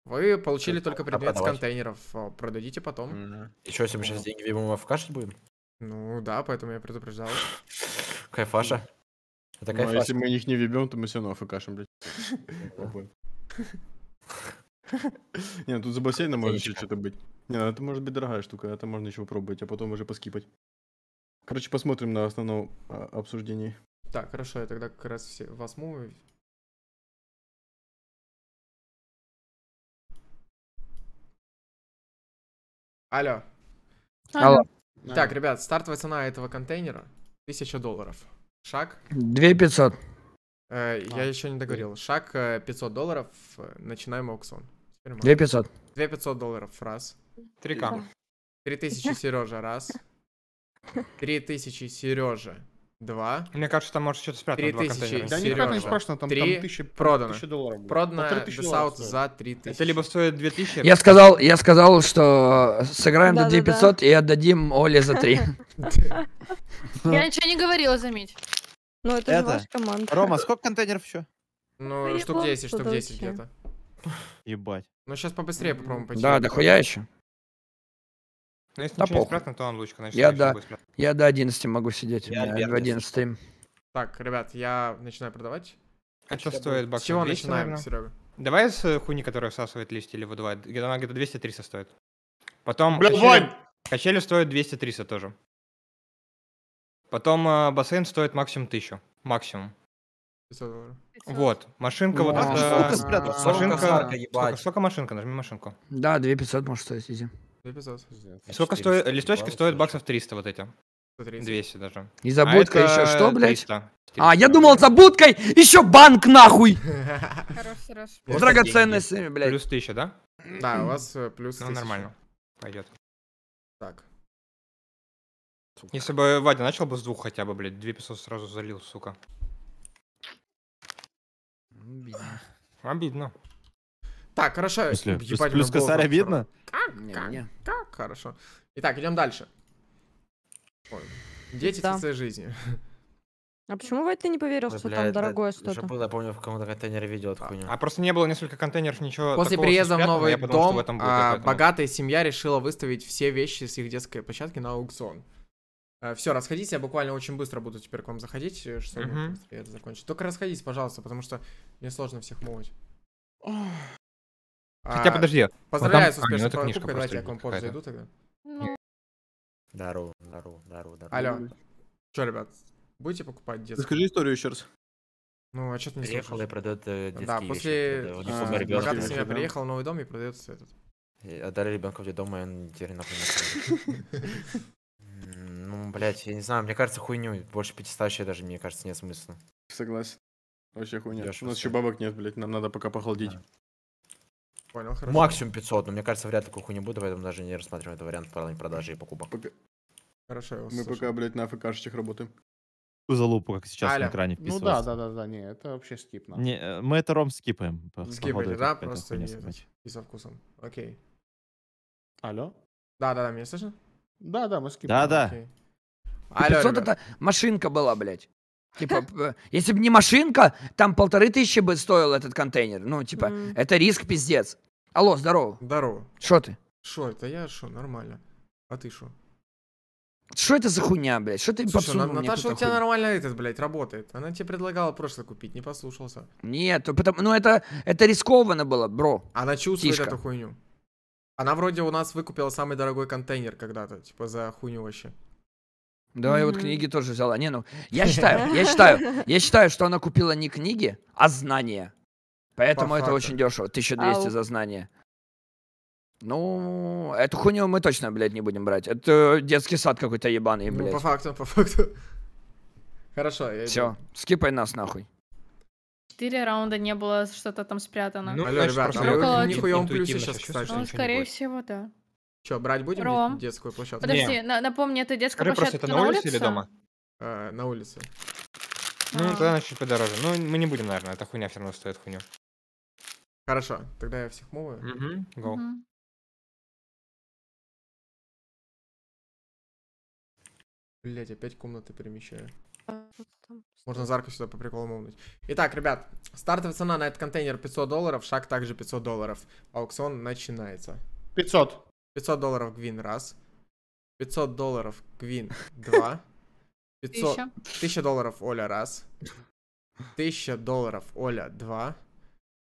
Вы получили э, только а предмет с контейнеров, а, продадите потом. Еще, если мы сейчас деньги,
мы в кашель будем?
Ну да, поэтому я предупреждал. Кайфаша. Это ну, кайфаша. Ну, а если мы
их не вебем, то мы все равно фэкашем, блядь. Не, ну тут за бассейном может еще что-то быть. Не, ну, это может быть дорогая штука, это можно еще попробовать, а потом уже поскипать. Короче, посмотрим на основном а, обсуждении.
Так, хорошо, я тогда как раз все восьмую. Алло.
Алло. А. Так, ребят, стартовая цена этого контейнера 1000 долларов. Шаг.
2500. Э,
а. Я еще не договорил. Шаг 500 э, долларов. Э, начинаем аукцион. 2500. 2500 долларов. Раз. 3К. 3000 Сережа. Раз. 3000 Сережа. Два.
Мне кажется, там может что-то спрятано. Три тысячи. Да нифига там не спрашивают, там, три там ну, тысячи, продано. тысячи долларов. Будет. Продано The South за
три тысячи. Это либо стоит две тысячи. Я сказал,
я сказал, что э, сыграем до 2500 да, и отдадим Оле за три.
Я ничего не говорила, заметь.
Ну это, это... ваша команда. Рома,
сколько контейнеров
еще?
Ну, ну штук 10, штук 10 где-то. Ебать. Ну сейчас побыстрее попробуем пойти. Да, да хуя еще. Ну, если да ничего похуй. не спрятано, то он лучка, значит, я до,
я до 11 могу сидеть, я у меня 11. стрим.
Так, ребят, я начинаю продавать. А что стоит баксов? С чего 200, начинаем, наверное? Серега?
Давай с э, хуйни, которая всасывает листья, или выдувает. Она где-то 200-300 стоит. Потом... Бля, качели, качели стоят 200-300 тоже. Потом э, бассейн стоит максимум 1000. Максимум. 500 долларов. Вот, машинка вот... А
машинка... Сколько, машинка? Нажми машинку. Да, 2500 может стоить, изи. Пиздец. Сколько стоит, листочки стоят
баксов 300 вот эти. 130. 200 даже. И за а будкой а еще что, блядь? 300.
300. А, я думал, за будкой еще банк нахуй!
Хорош,
хорош. Драгоценностями, блядь. Плюс 1000, да?
Да, у вас э, плюс Ну, нормально.
Пойдет. Так. Если бы Вадя начал бы с двух хотя бы, блядь, 2500 сразу залил, сука.
Обидно.
Обидно. Так, хорошо. Если, Ебать, плюс косарь обидно? Как? Не, как? Не. Как? Хорошо. Итак, идем дальше. Ой. Дети да. в своей жизни.
А почему Вайт ты не поверил, Ой, что бля, там это, дорогое что-то?
Я помню, в каком-то контейнере ведет а, хуйню. А просто не было несколько контейнеров, ничего После приезда в новый подумал, дом, этом а, богатая семья решила выставить все вещи с их детской площадки на аукцион. Э, все, расходитесь, я буквально очень быстро буду теперь к вам заходить, э, чтобы mm-hmm. это закончить. Только расходитесь, пожалуйста, потому что мне сложно всех мовать. Хотя а, подожди. Поздравляю с успешной а, ну, покупкой, давайте я к вам позже зайду тогда.
Ну.
Здорово, здорово, здорово, здорово. Алло.
Че, ребят, будете покупать детские? Расскажи историю еще раз. Ну, а что то не Приехал
и продает э, детские Да, после а, богатая семья приехал
новый дом и продается все
этот. Отдали ребенка в дома, и он теперь напоминает. Ну, блядь, я не знаю, мне кажется, хуйню. Больше 500 вообще даже, мне кажется, нет смысла. Согласен. Вообще хуйня. У нас еще бабок нет, блядь, нам надо пока похолодить.
Понял, хорошо. Максимум
500, но мне кажется, вряд ли такую хуйню будет, поэтому даже не рассматриваем этот вариант в плане продажи
и покупок. Пока...
Хорошо, я вас Мы слышу. пока, блядь, на АФКшечек работаем.
За как сейчас Аля. на экране Ну да,
да, да, да, не, это вообще скипно. Не,
э, мы это ром скипаем. Скипали, да,
просто не, и со вкусом. Окей. Алло? Да, да, да, меня слышно? Да, да, мы скипаем. Да, да. Алло, 500 это
машинка была, блядь. Типа, э, если бы не машинка, там полторы тысячи бы стоил этот контейнер. Ну, типа, mm. это
риск пиздец. Алло, здорово. Здорово. Что ты? Шо, это я шо, нормально. А ты шо?
Что это за хуйня, блядь? Что ты Слушай, подсунул Наташа, мне у тебя хуйня?
нормально этот, блядь, работает. Она тебе предлагала прошлое купить, не послушался.
Нет, ну, потому, ну это, это рискованно
было, бро. Она чувствует Тишка. эту хуйню. Она вроде у нас выкупила самый дорогой контейнер когда-то, типа за хуйню вообще.
Да, mm-hmm. я вот книги тоже взяла. Не, ну, я считаю, я считаю, я считаю, что она купила не книги, а знания. Поэтому По это факту. очень дешево. 1200 Ау. за знания. Ну, эту хуйню мы точно, блядь, не будем брать. Это детский сад какой-то ебаный, ну, блядь. Ну, по
факту, по факту. Хорошо, я
Все, скипай нас нахуй.
Четыре раунда не было что-то там спрятано. Ну, Алло,
ребята, а вы в нихуем плюсе сейчас, кстати.
Ну, скорее
всего, да.
Че, брать будем Ром. детскую площадку? Подожди,
на- напомни, это детская площадка просто, площадка это на улице или дома?
Э, на улице.
Ну, А. тогда она чуть подороже. Ну, мы не будем, наверное, это хуйня все равно стоит хуйню.
Хорошо,
тогда я всех муваю. Угу. Гоу. Блять, опять комнаты перемещаю. А,
Можно Зарка сюда по приколу мовнуть. Итак, ребят, стартовая цена на этот контейнер 500 долларов, шаг также 500 долларов. Аукцион начинается. 500. 500 долларов гвин раз, 500 долларов гвин два, 500, 1000 долларов Оля раз, 1000 долларов Оля два,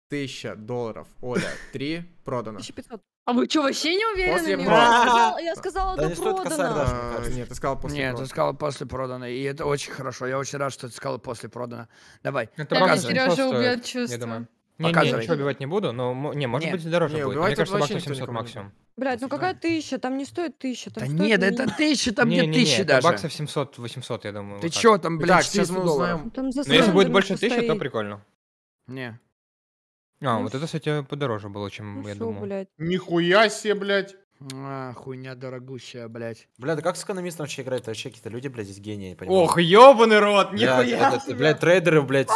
1000 долларов Оля три, продано. 1500.
А вы что, вообще не уверены?
После продано.
Я сказала, да, да продано.
А, нет, ты сказал после Нет, ты сказал после продано. И это очень хорошо. Я очень рад, что ты сказал после продано. Давай. Это Сережа убьет чувство. Не, Показывай. Не, ничего убивать не буду, но не, может не, быть дороже не, будет. Мне кажется, баксов 700 максимум.
Блядь, ну какая тысяча? Там не стоит тысяча. Там
да стоит нет, это тысяча, там не, нет не, тысячи не, даже.
Баксов 700-800, я думаю. Ты вот чё там, блядь, так,
сейчас мы узнаем. Там
но
ну, если будет больше тысячи, то прикольно. Не. А, ну, вот это, кстати, подороже было, чем ну, я шо, думал. Блядь.
Нихуя себе, блядь. А, хуйня дорогущая,
блядь. Бля, да как с экономистом вообще играет? Это вообще какие-то люди, блядь, здесь гении, понимаешь? Ох, ёбаный рот, нихуя! Блядь, трейдеры, блядь.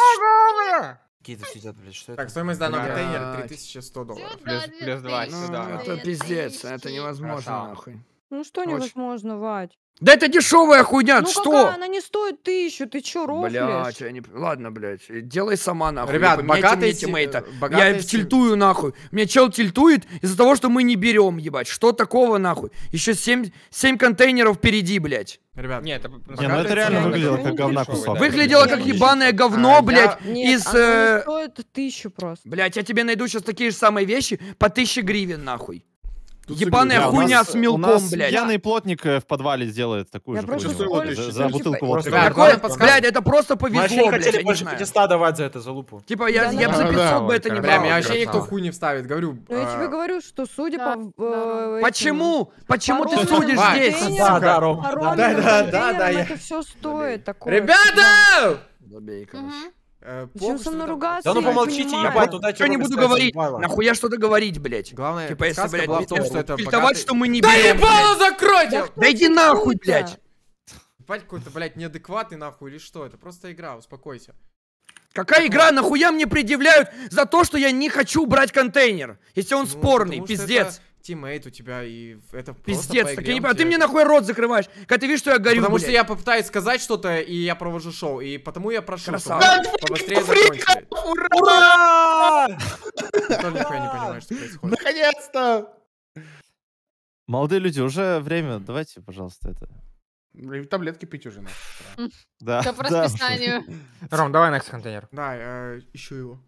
Какие-то сидят, блядь, что это? Так, стоимость данного контейнера
3100 долларов.
Плюс, плюс 2 сюда. Ну, это пиздец, это невозможно, нахуй. Ну что
невозможно, Вать?
Да это дешевая хуйня, ну, что? Какая? она
не стоит тысячу, ты чё, рофлишь? Блядь,
не... Ладно, блядь, делай сама, нахуй. Ребят, богатые... Мне тиммейта. Богатые э, я тим... тильтую, нахуй. Меня чел тильтует из-за того, что мы не берем, ебать. Что такого, нахуй? Еще семь семь контейнеров впереди, блядь. Ребят, нет, это, не, ну это реально выглядело как
говна кусок. выглядело
как ебаное говно, а, блядь, я... нет, из... Э... стоит тысячу просто. Блядь, я тебе найду сейчас такие же самые вещи по тысяче гривен, нахуй. Тут Ебаная сыграли. хуйня нас, с мелком, блядь. Пьяный
плотник э, в подвале сделает такую я же просто хуйню. Лишь, за, за бутылку типа, водки. Такое, блядь,
это просто повезло, вообще не хотели блядь, больше 500
давать за это, за лупу. Типа, я, я бы за 500 бы это не брал. Бля, меня вообще никто хуй не вставит, говорю. Ну, я а, тебе
говорю, что судя по... Э, Почему? Почему ты судишь
здесь? Да, да, Ром. Да, да, да, да. Это
все стоит. Ребята!
Забей, короче. Почему э, со мной
ругаться? Да ну помолчите, я ебать, туда что не буду говорить.
Нахуя что-то говорить, блядь. Главное, типа, если, блядь, была в том, что это фильтровать, что мы не берем. Да ебало закройте! Да иди нахуй, блядь.
Ебать какой-то, блядь, неадекватный нахуй или что? Это просто игра, успокойся.
Какая игра? Нахуя мне предъявляют за то, что я не хочу брать контейнер? Если он ну, спорный, пиздец
тиммейт у тебя, и это Пиздец, так я не понимаю, а ты мне нахуй рот закрываешь, когда ты видишь, что я горю, Потому блядь. что я попытаюсь сказать что-то, и я провожу шоу, и потому я прошу, Красава.
побыстрее закончили.
Ура! Тоже
нихуя не понимаю, что происходит.
Наконец-то!
Молодые люди, уже время, давайте, пожалуйста, это... Таблетки пить уже надо. Да. Все по расписанию.
Ром, давай next контейнер. Да,
э, ищу его.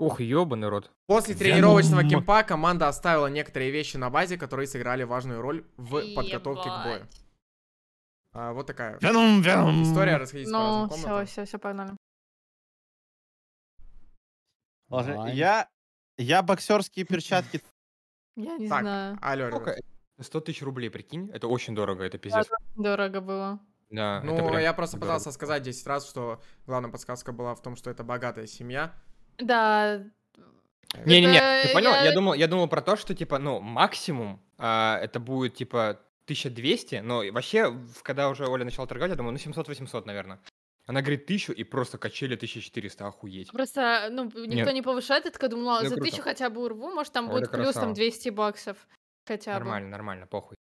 Ух, ебаный рот. После тренировочного
кемпа команда оставила некоторые вещи на базе, которые сыграли важную роль в подготовке к бою. А, вот такая вяном, вяном. история, расходитесь ну, по все,
все, все, погнали.
Ладно, я, я боксерские перчатки...
Я не так, знаю.
алло, ребят.
100 тысяч рублей, прикинь, это очень дорого, это пиздец.
Дорого было.
Да, ну, я просто дорого.
пытался сказать 10 раз, что главная подсказка была в том, что это богатая семья. Да. Не-не-не, это... ты понял? Я... Я, думал, я думал про то, что, типа, ну, максимум а,
это будет, типа, 1200, но вообще, когда уже Оля начала торговать, я думаю, ну, 700-800, наверное. Она говорит тысячу и просто качели 1400, охуеть.
Просто, ну, никто Нет. не повышает, я такая думала, «А ну, за тысячу хотя бы урву, может, там Оля будет красава. плюс там 200 баксов хотя нормально, бы. Нормально,
нормально, похуй.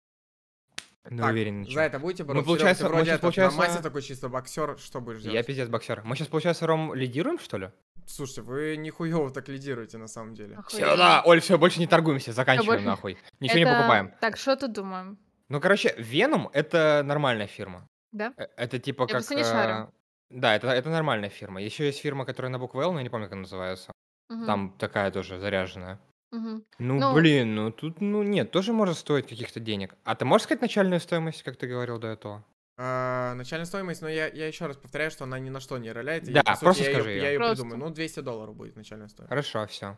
Ну, так, уверен. Ничего. За это будете бороться? Ну, мы, получается, Серёг, мы вроде сейчас, получается... на массе
такой чисто боксер, что будешь делать?
Я пиздец боксер. Мы сейчас, получается, Ром лидируем, что ли?
Слушайте, вы нихуево так лидируете на самом деле. Все, да, Оль,
все, больше не торгуемся, заканчиваем больше... нахуй. Ничего это... не покупаем.
Так,
что ты думаем?
Ну, короче, Веном это нормальная фирма. Да? Э, это типа Я как... не э, шарю. Да, это, это нормальная фирма. Еще есть фирма, которая на букву L, но я не помню, как она называется. Угу. Там такая тоже заряженная.
Угу. Ну, ну, блин,
ну тут, ну нет, тоже может стоить каких-то денег. А ты можешь сказать начальную стоимость, как ты говорил до этого?
А, начальная стоимость, но я, я еще раз повторяю, что она ни на что не роляет. Да, я, просто сути, скажи я ее. Я ее просто. придумаю. Ну, 200 долларов будет начальная стоимость.
Хорошо, все.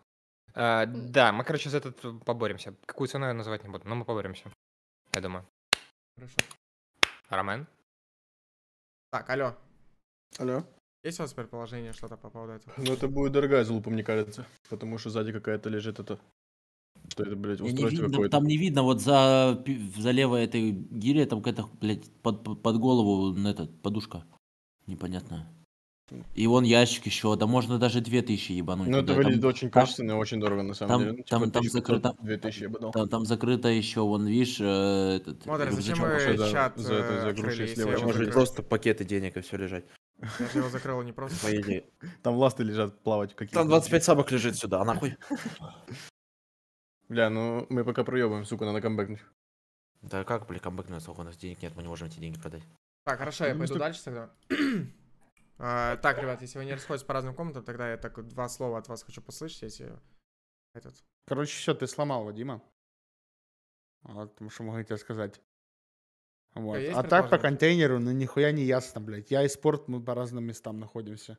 А, да, мы, короче, за этот э, поборемся. Какую цену я называть не буду, но мы поборемся. Я думаю. Хорошо. Ромен?
Так,
алло. Алло. Есть у вас предположение что-то по поводу этого? Ну,
это будет дорогая залупа, мне кажется. Потому что сзади какая-то лежит это
что это, блядь,
устройство не
видно, какое-то. Там
не видно, вот за, за левой этой гире, там какая-то, блядь, под, под голову этот, подушка. Непонятно. И вон ящик еще, да можно даже 2000 ебануть. Ну, это выглядит там,
очень качественно, там, очень дорого на самом там, деле. Ну, там, типа, там, 1500, закрыто, 2000 ебанул. Там,
там закрыто еще, вон, видишь, э, этот... Смотри, зачем вы чат за, э, за, это, за если его Может просто пакеты денег и все лежать.
Я же его закрыл не просто. По идее.
Там ласты лежат плавать. Какие там 25 собак
лежит сюда, а нахуй? Бля, ну мы пока проебаем, сука, надо камбэкнуть.
Да как, блин, камбэкнуть, сколько у нас денег нет, мы не можем эти деньги продать.
Так, хорошо, я ну, пойду дальше тогда. А, так, ребят, если вы не расходитесь по разным комнатам, тогда я так два слова от вас хочу послышать, если этот. Короче, все, ты сломал, Вадима. Вот,
потому что могу тебе сказать. Вот. а так по контейнеру, ну нихуя не ясно, блядь. Я и спорт, мы по разным местам находимся.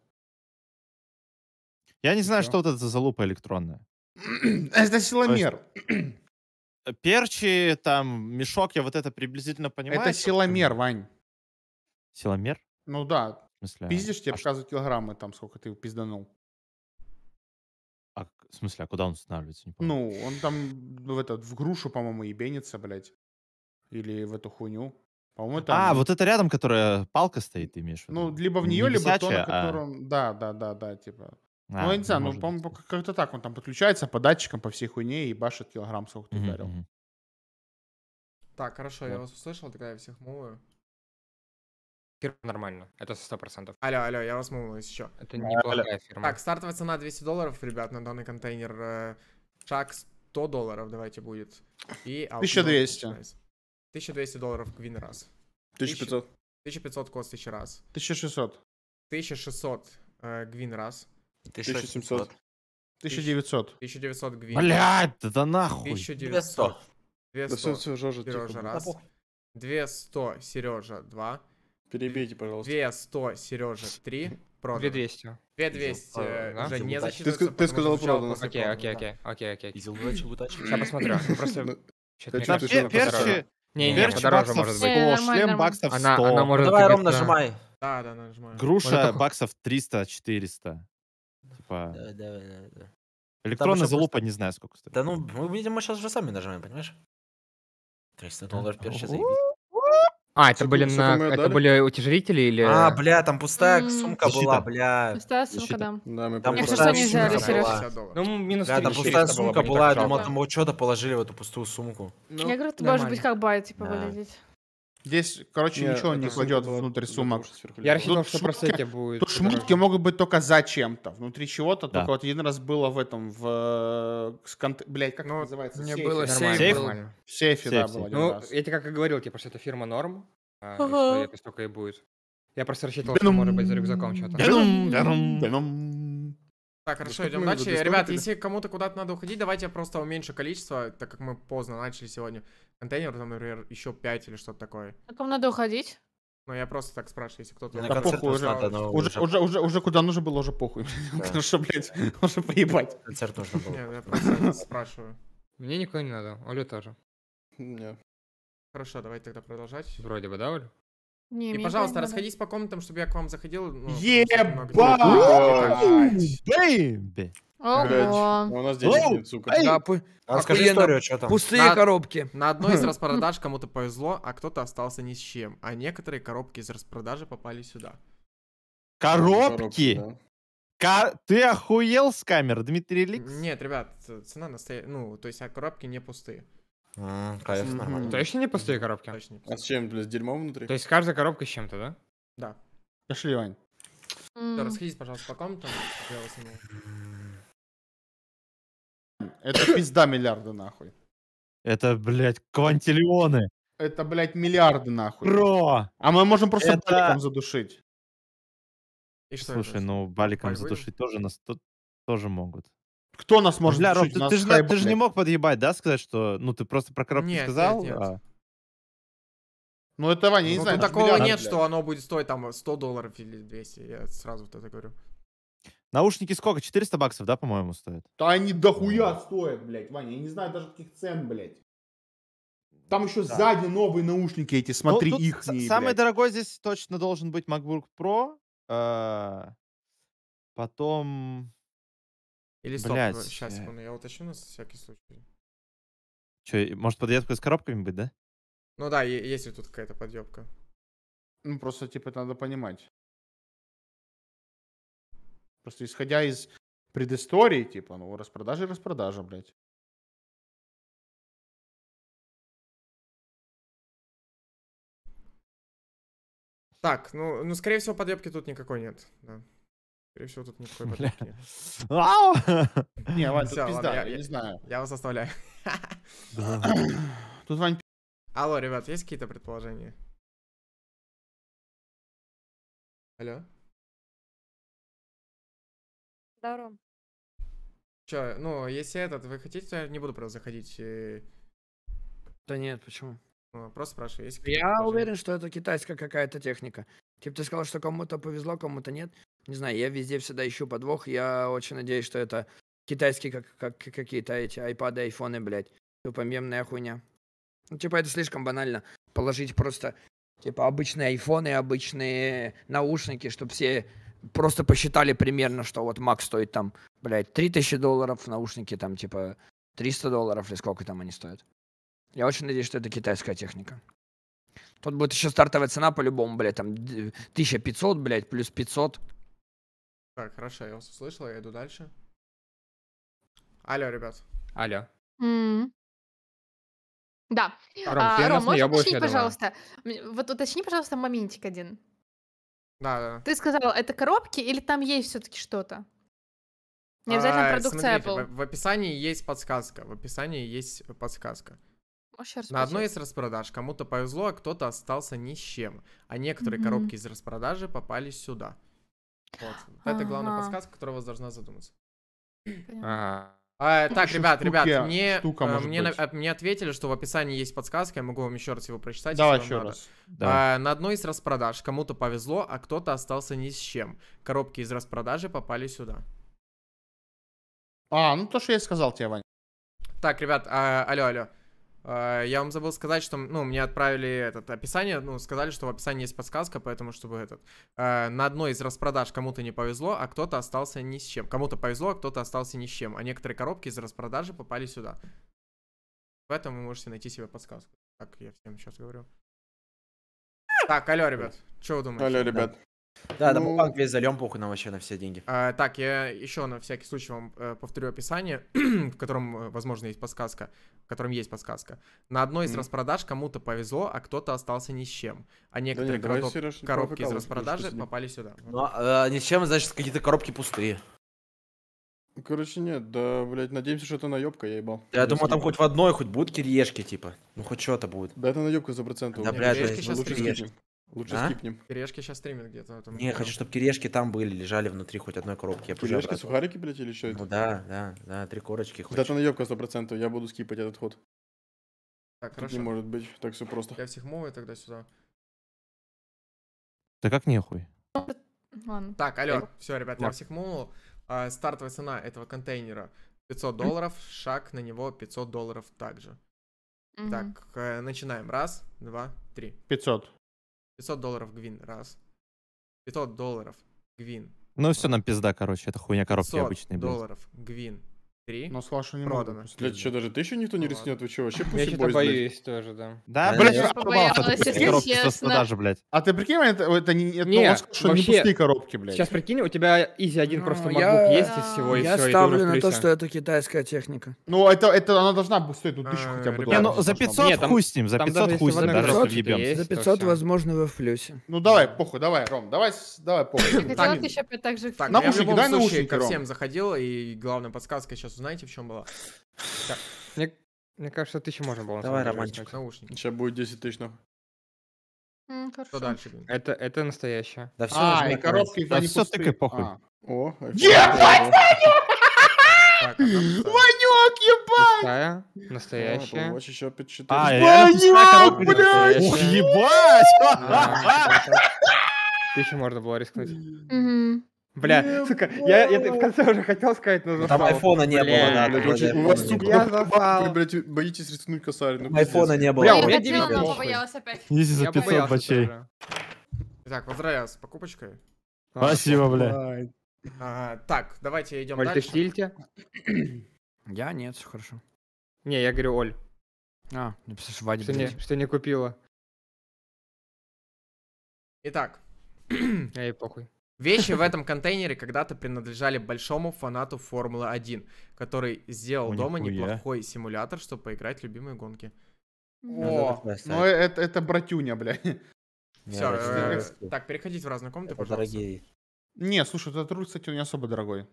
Я не знаю, что, вот это за лупа электронная. Это силомер. Э, перчи, там, мешок, я вот это приблизительно понимаю. Это силомер, Вань. Силомер? Ну
да. В смысле? Пиздишь, тебе а показывают что? килограммы, там, сколько ты пизданул.
А, в смысле, а куда он устанавливается? Не
помню. ну, он там в, этот, в грушу, по-моему, ебенится, блядь.
Или в эту хуйню.
По-моему, а, там... А, вот
это рядом, которая палка стоит, ты имеешь в ну, виду? Ну, либо в нее, не либо висячая, то, на котором...
А... Да, да, да, да, типа.
А, ну, я а, не знаю, ну,
по-моему, как-то так он там подключается по датчикам, по всей хуйне и башит килограмм сколько-то mm-hmm.
Так, хорошо, вот. я вас услышал, тогда я всех мываю.
Фирма нормально, это процентов.
Алло, алло, я вас мываю, еще. что. Это э, неплохая фирма. Так, стартовая цена 200 долларов, ребят, на данный контейнер. Э, шаг 100 долларов давайте будет. И 1200. 1200 долларов квин раз. 1500. 1500 кост тысячи раз. 1600. 1600 э, гвин раз.
1700.
1900. 1900 гвин. Блядь,
да нахуй. 1900. 200. Да все, все, Жожа,
Сережа, раз. 200, Сережа, два. Перебейте, пожалуйста. 200, Сережа, три. Продано. 2200. 2200 а, да? уже Изел не засчитывается. Ты, ты сказал правду. Окей, окей, окей, окей, окей. Изел начал вытачивать. Сейчас посмотрю. Просто... Ну,
Перчи... Не, не, подороже может быть. Шлем баксов 100. Давай, Ром, нажимай.
Да, да, нажимай, Груша
баксов 300-400 типа... Да, да, да. да.
Ну, электронная залупа,
просто... не знаю,
сколько стоит. Да ну, мы, мы сейчас уже сами нажимаем, понимаешь?
300 долларов перча заебись.
А, это были, на... это были утяжелители или... А, бля,
там пустая mm. сумка Защита. была, бля. Пустая сумка, да. да мы там пустая сумка взяли, была. Ну,
минус бля, там пустая сумка была, я думал,
там его что-то положили в эту пустую сумку. Ну, я говорю, это ну,
может быть
как байт, типа, выглядеть.
Здесь, короче, Нет, ничего не кладет внутрь сумок. Я рассчитывал, что шмотки, просто эти будут. Тут шмотки могут быть только зачем то Внутри чего-то. Да. Только вот один раз было в
этом, в... Э, блядь, как ну, это называется? Мне было сейф. Сейф? Нормально. В сейфе, сейф, да, сейф. было Ну, раз. я тебе как и говорил, типа, что это фирма Норм. А, ага. столько и будет. Я просто рассчитывал, что может быть за рюкзаком что-то.
Так, хорошо, идем дальше. Ребят, если кому-то куда-то надо уходить, давайте просто уменьшим количество, так как мы поздно начали сегодня. Контейнер, там, например, еще 5 или что-то такое. А кому надо уходить? Ну, я просто так спрашиваю, если кто-то... Да похуй уже. Уже, уже, уже,
уже куда нужно было, уже похуй. Потому что, блядь, уже поебать. Концерт
нужно было. Нет,
я просто спрашиваю.
Мне никого не надо, Олю тоже. Нет. Хорошо, давайте тогда продолжать. Вроде бы, да, Оль?
Не, и, пожалуйста, расходись по комнатам, чтобы я к вам заходил. Ну, Ебать!
Бэйби!
Ого! Ну, у нас денег сука. Капы. Расскажи а историю, что там. Пустые коробки. На одной из распродаж кому-то повезло, а кто-то остался ни с чем. А некоторые коробки из распродажи попали сюда. Коробки? Ка ты охуел с камер, Дмитрий Ликс? Нет, ребят, цена настоящая. Ну, то есть, а коробки не пустые. А КФ нормально.
Точно не пустые коробки? Точно не пустые. А с чем, блядь, с дерьмом внутри? То есть каждая коробка с чем-то, да? Да. Пошли, Вань.
Да, расходись, пожалуйста, по комнатам.
Это пизда миллиарда, нахуй. Это, блядь,
квантиллионы.
Это, блядь, миллиарды, нахуй. Бро! А мы можем просто это... баликом задушить. И что Слушай, это?
ну баликом Пальбы? задушить тоже нас тоже могут. Кто нас может Бля, Ром, ты, ты, же, ты же не мог подъебать, да, сказать, что... Ну, ты просто про коробку нет, сказал? Нет, нет. А. Ну,
этого не, ну, не ну, знаю. такого миллиард, нет, блядь. что оно будет стоить там 100 долларов или 200, я сразу вот это говорю.
Наушники сколько? 400 баксов, да, по-моему, стоят?
Да они дохуя стоят, блядь, Ваня. Я не знаю даже каких цен, блядь. Там еще да. сзади новые наушники эти, смотри ну, их. самый блядь.
дорогой здесь точно должен быть MacBook Pro. А, потом... Или стоп, Блядь. сейчас, ну, э, секунду,
я уточню на всякий случай.
Че, может подъебка с коробками быть, да?
Ну да, есть тут какая-то подъебка. Ну просто, типа, это надо понимать.
Просто исходя из предыстории, типа, ну, распродажи распродажа, блядь. Так, ну, ну, скорее всего, подъебки тут никакой нет, да. Скорее всего, тут никакой подпитки.
Не, Вань, тут пизда, я не знаю. Я вас оставляю.
Тут, Вань,
Алло, ребят, есть какие-то предположения? Алло? Здорово. Че, ну, если этот, вы хотите, я не буду просто заходить. Э, да нет,
почему?
Ну, просто спрашиваю, есть
Я уверен, что это китайская какая-то техника. Типа ты сказал, что кому-то повезло, кому-то нет. Не знаю, я везде всегда ищу подвох. Я очень надеюсь, что это китайские как, как, какие-то эти айпады, айфоны, блядь. Тупо хуйня. Ну, типа, это слишком банально. Положить просто, типа, обычные айфоны, обычные наушники, чтобы все просто посчитали примерно, что вот Mac стоит там, блядь, 3000 долларов, наушники там, типа, 300 долларов или сколько там они стоят. Я очень надеюсь, что это китайская техника. Тут будет еще стартовая цена по-любому, блядь, там 1500,
блядь, плюс 500.
Так, хорошо, я вас услышал, я иду дальше. Алло, ребят.
Алло. Mm. Да. Ром,
а, Ром можешь уточнить, пожалуйста?
Вот уточни, пожалуйста, моментик один. Да, да. Ты сказал, это коробки или там есть все-таки что-то?
Не обязательно а, продукция смотрите, Apple. В, описании есть подсказка. В описании есть э, подсказка. На одной из распродаж кому-то повезло, а кто-то остался ни с чем. А некоторые mm-hmm. коробки из распродажи попали сюда. Вот. Ага. Это главная подсказка, которая вас должна задуматься. А, а, так, Еще ребят, штуки, ребят, мне, штука, а, мне, на, а, мне ответили, что в описании есть подсказка, я могу вам еще раз его прочитать. Давай еще надо. раз. Да. А, на одной из распродаж кому-то повезло, а кто-то остался ни с чем. Коробки из распродажи попали сюда. А, ну то, что я сказал тебе, Ваня. Так, ребят, а, алло, алло. А, я вам забыл сказать, что, ну, мне отправили этот описание, ну, сказали, что в описании есть подсказка, поэтому, чтобы этот, э, на одной из распродаж кому-то не повезло, а кто-то остался ни с чем. Кому-то повезло, а кто-то остался ни с чем, а некоторые коробки из распродажи попали сюда. В этом вы можете найти себе подсказку. Так, я всем сейчас говорю. Так, алло, ребят, что вы думаете? Алло, ребят. Да, ну... Дампанк
весь зальем похуй на вообще на все деньги.
А, так, я еще на всякий случай вам э, повторю описание, в котором, э, возможно, есть подсказка, в котором есть подсказка. На одной из mm. распродаж кому-то повезло, а кто-то остался ни с чем. А некоторые да нет, короток, коробки из распродажи попали
сюда.
Ну, а, э, ни с чем, значит, какие-то коробки пустые.
Короче, нет, да, блядь, надеемся, что это наебка, я ебал. Я, я думал, там хоть в
одной, хоть будут кириешки, типа. Ну, хоть что-то будет. Да, это наебка за проценты. Да, блядь, блядь, сейчас кириешки. Лучше а? скипнем.
Кирешки сейчас стримят где-то. А не, я хочу,
чтобы кирешки там были, лежали внутри хоть одной коробки. Я кирешки, обратно. сухарики, блядь, или что ну это? Ну да, да, да, три корочки. Хоть. Да это
наебка 100%, я буду скипать этот ход. Так, хорошо. не может быть,
так все просто. Я всех мовы тогда сюда.
Да как нехуй? Ладно.
Так, алло, все, ребят, Ладно. я всех мову. А, стартовая цена этого контейнера 500 долларов, шаг на него 500 долларов также. Угу. Так, э, начинаем. Раз, два, три. 500. 500 долларов гвин, раз. 500 долларов гвин.
Ну все, нам пизда, короче, это хуйня коробки обычные.
долларов гвин, Три. Но ну, Слашу не продано. Блять,
что, даже ты еще никто не рискнет? Вы что, вообще Я что-то боюсь тоже, да.
Да, блядь, я побоялась, если Даже, блядь. А ты прикинь, это, это не, это не, что не
пустые коробки, блядь. Сейчас
прикинь, у тебя изи один ну, просто MacBook есть из
всего, и все Я ставлю на то, что
это
китайская техника.
Ну, это, это она должна стоить ну, тысячу хотя бы э, Не, ну за 500 хуй с ним, за 500 хуй с ним, даже За 500, возможно,
вы в плюсе.
Ну, давай, похуй, давай, Ром,
давай,
давай, похуй. Я еще опять так же. Так, я в любом случае ко всем
заходил, и главная подсказка сейчас знаете, в чем была? Так.
Мне, мне кажется, тысячу можно было. Давай, Романчик. Наушники. Сейчас будет 10 тысяч нахуй. Что дальше, Это, это настоящее. Да все, а, и коробки, да не все пустые. похуй. А. О, Ебать, Ванек!
Ванек, ебать!
Пустая, настоящая. Watch еще 5, а, Ванек, блядь! Ух, ебать! А, тысячу можно было рискнуть. Бля, сука, я, я в конце уже хотел сказать, но Там айфона не
было, да. У вас, сука, блядь, боитесь рискнуть косарь. Ну, айфона не было. Бля, у меня 9 Я побоялась опять. Иди
за 500 бачей.
Так, поздравляю с покупочкой. Спасибо, бля. А, так, давайте идем Оль, дальше. Оль, ты стильте?
Я нет, все хорошо. Не, я говорю Оль.
А, написал, что Вадя, что не, что не купила.
Итак. Эй, похуй. Вещи в этом контейнере когда-то принадлежали большому фанату Формулы 1, который сделал дома неплохой симулятор, чтобы поиграть в любимые гонки. О,
ну это, это братюня, блядь. Все, э,
так, переходите в разные комнаты, пожалуйста. Дорогие.
Не, слушай, этот руль, кстати, не особо дорогой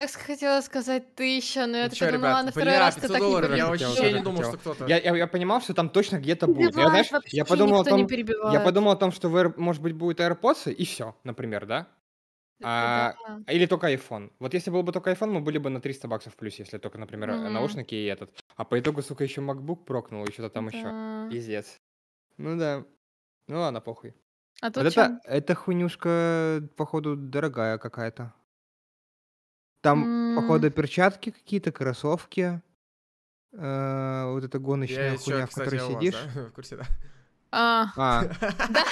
так хотела сказать тысяча, но я ну так думала, на второй раз ты так
не Я вообще не думал, что кто-то... Я,
я, я понимал, что там точно где-то будет. Я, знаешь, я, подумал о том, я подумал о том, что, в, может быть, будет AirPods и все, например, да? Э, а, да. Или только iPhone. Вот если было бы только iPhone, мы были бы на 300 баксов плюс, если только, например, mm-hmm. наушники и этот. А по итогу, сука, еще MacBook прокнул, и что-то там да. еще. Пиздец. Ну да. Ну ладно, похуй. А вот это, эта хунюшка, походу, дорогая какая-то. Там, походу, перчатки какие-то, кроссовки. Э, вот эта гоночная Я хуйня, еще, в которой кстати, у вас, сидишь. да?
В курсе, да? А, А, да,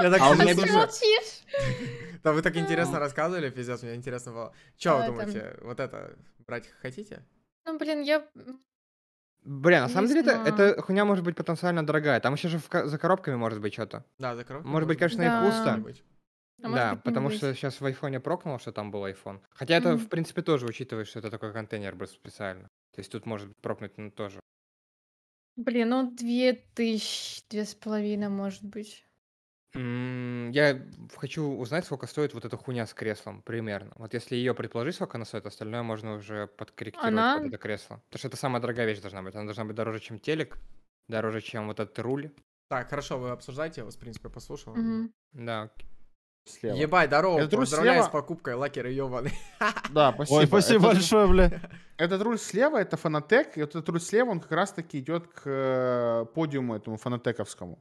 Я так А у меня ты Да, вы так интересно рассказывали, пиздец, мне интересно было. Че а, вы думаете, вот это брать хотите?
Ну, блин, я...
бля, на самом деле это, эта хуйня может быть потенциально дорогая. Там еще же за коробками может быть что-то. Да, за коробками. Может быть, конечно, и пусто. А да, потому что сейчас в айфоне прокнуло, что там был iPhone. Хотя mm-hmm. это, в принципе, тоже учитывая, что это такой контейнер был специально. То есть тут может прокнуть ну, тоже.
Блин, ну две тысячи, две с половиной, может быть.
Mm, я хочу узнать, сколько стоит вот эта хуйня с креслом, примерно. Вот если ее предположить, сколько она стоит, остальное можно уже подкорректировать она... под это кресло. Потому что это самая дорогая вещь должна быть. Она должна быть дороже, чем телек, дороже, чем вот этот руль.
Так, хорошо, вы обсуждаете, я вас, в принципе, послушал. Mm-hmm. Да, окей слева. Ебать, здорово, Этот поздравляю слева... с покупкой лакера ебаный. Да, спасибо. Ой, спасибо Этот... большое, бля.
Этот руль слева, это фанатек, и вот этот руль слева, он как раз-таки идет к э, подиуму этому фанатековскому.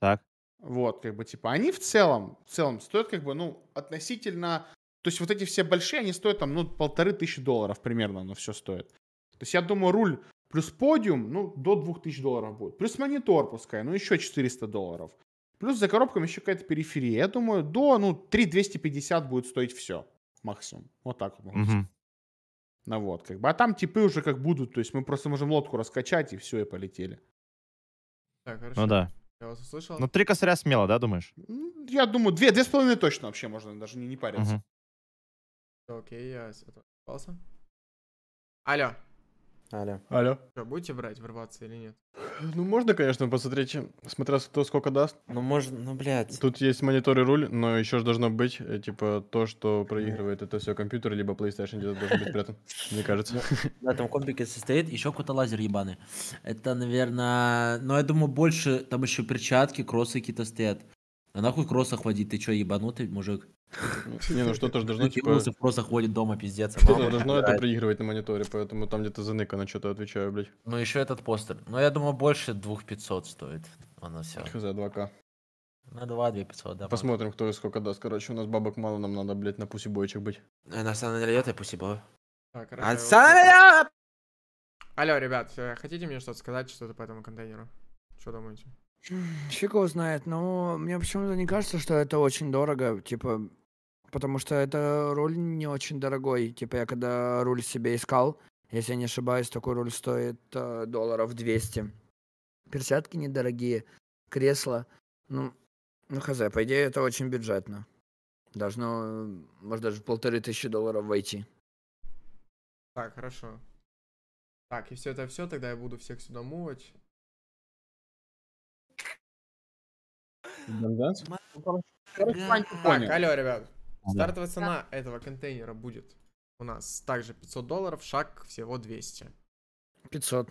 Так. Вот, как бы, типа, они в целом, в целом стоят, как бы, ну, относительно... То есть вот эти все большие, они стоят там, ну, полторы тысячи долларов примерно, но все стоит. То есть я думаю, руль плюс подиум, ну, до двух тысяч долларов будет. Плюс монитор пускай, ну, еще 400 долларов. Плюс за коробками еще какая-то периферия. Я думаю, до, ну, 3250 будет стоить все. Максимум. Вот так вот. Угу. Ну вот, как бы. А там типы уже как будут. То есть мы просто можем лодку раскачать и все, и полетели.
Так, хорошо. Ну да. Я вас услышал. Ну,
три
косаря смело, да, думаешь?
Я думаю, две, две с половиной точно вообще
можно даже не, не париться. Угу. Окей, я отвалился. Алло.
Алло. Алло.
Что, будете брать, врываться или нет?
Ну, можно, конечно, посмотреть, смотря кто сколько даст. Ну, можно, ну, блядь. Тут есть монитор и руль, но еще же должно быть, э, типа, то, что проигрывает, это все компьютер, либо PlayStation где-то должен быть прятан, мне кажется.
На этом компики состоит, еще какой-то лазер ебаный. Это, наверное, ну, я думаю, больше, там еще перчатки, кроссы какие-то стоят. А нахуй кроссах водить, ты что, ебанутый, мужик? Не, ну что-то же должно, типа... просто ходит дома, пиздец. А что-то должно это проигрывать на
мониторе, поэтому там где-то заныка на что-то отвечаю, блядь.
Ну еще этот постер. Ну я думаю, больше 2500
стоит. Оно все. За 2К.
На 2 2500, да.
Посмотрим, кто и сколько даст. Короче, у нас бабок мало, нам надо, блядь, на пусибойчик быть. Э, на самом деле это пусибой.
Алло, ребят, э, хотите мне что-то сказать, что-то по этому контейнеру? Что думаете?
Чего знает, но мне почему-то не кажется, что это очень дорого. Типа, потому что это руль не очень дорогой. Типа я когда руль себе искал, если я не ошибаюсь, такой руль стоит э, долларов 200. Перчатки недорогие, кресло. Ну, ну хз, по идее это очень бюджетно. Должно, может даже в полторы тысячи долларов войти.
Так, хорошо. Так, и все это все, тогда я буду всех сюда мувать.
Так,
алло, ребят. Стартовая цена да. этого контейнера будет у нас также 500 долларов, шаг всего 200. 500.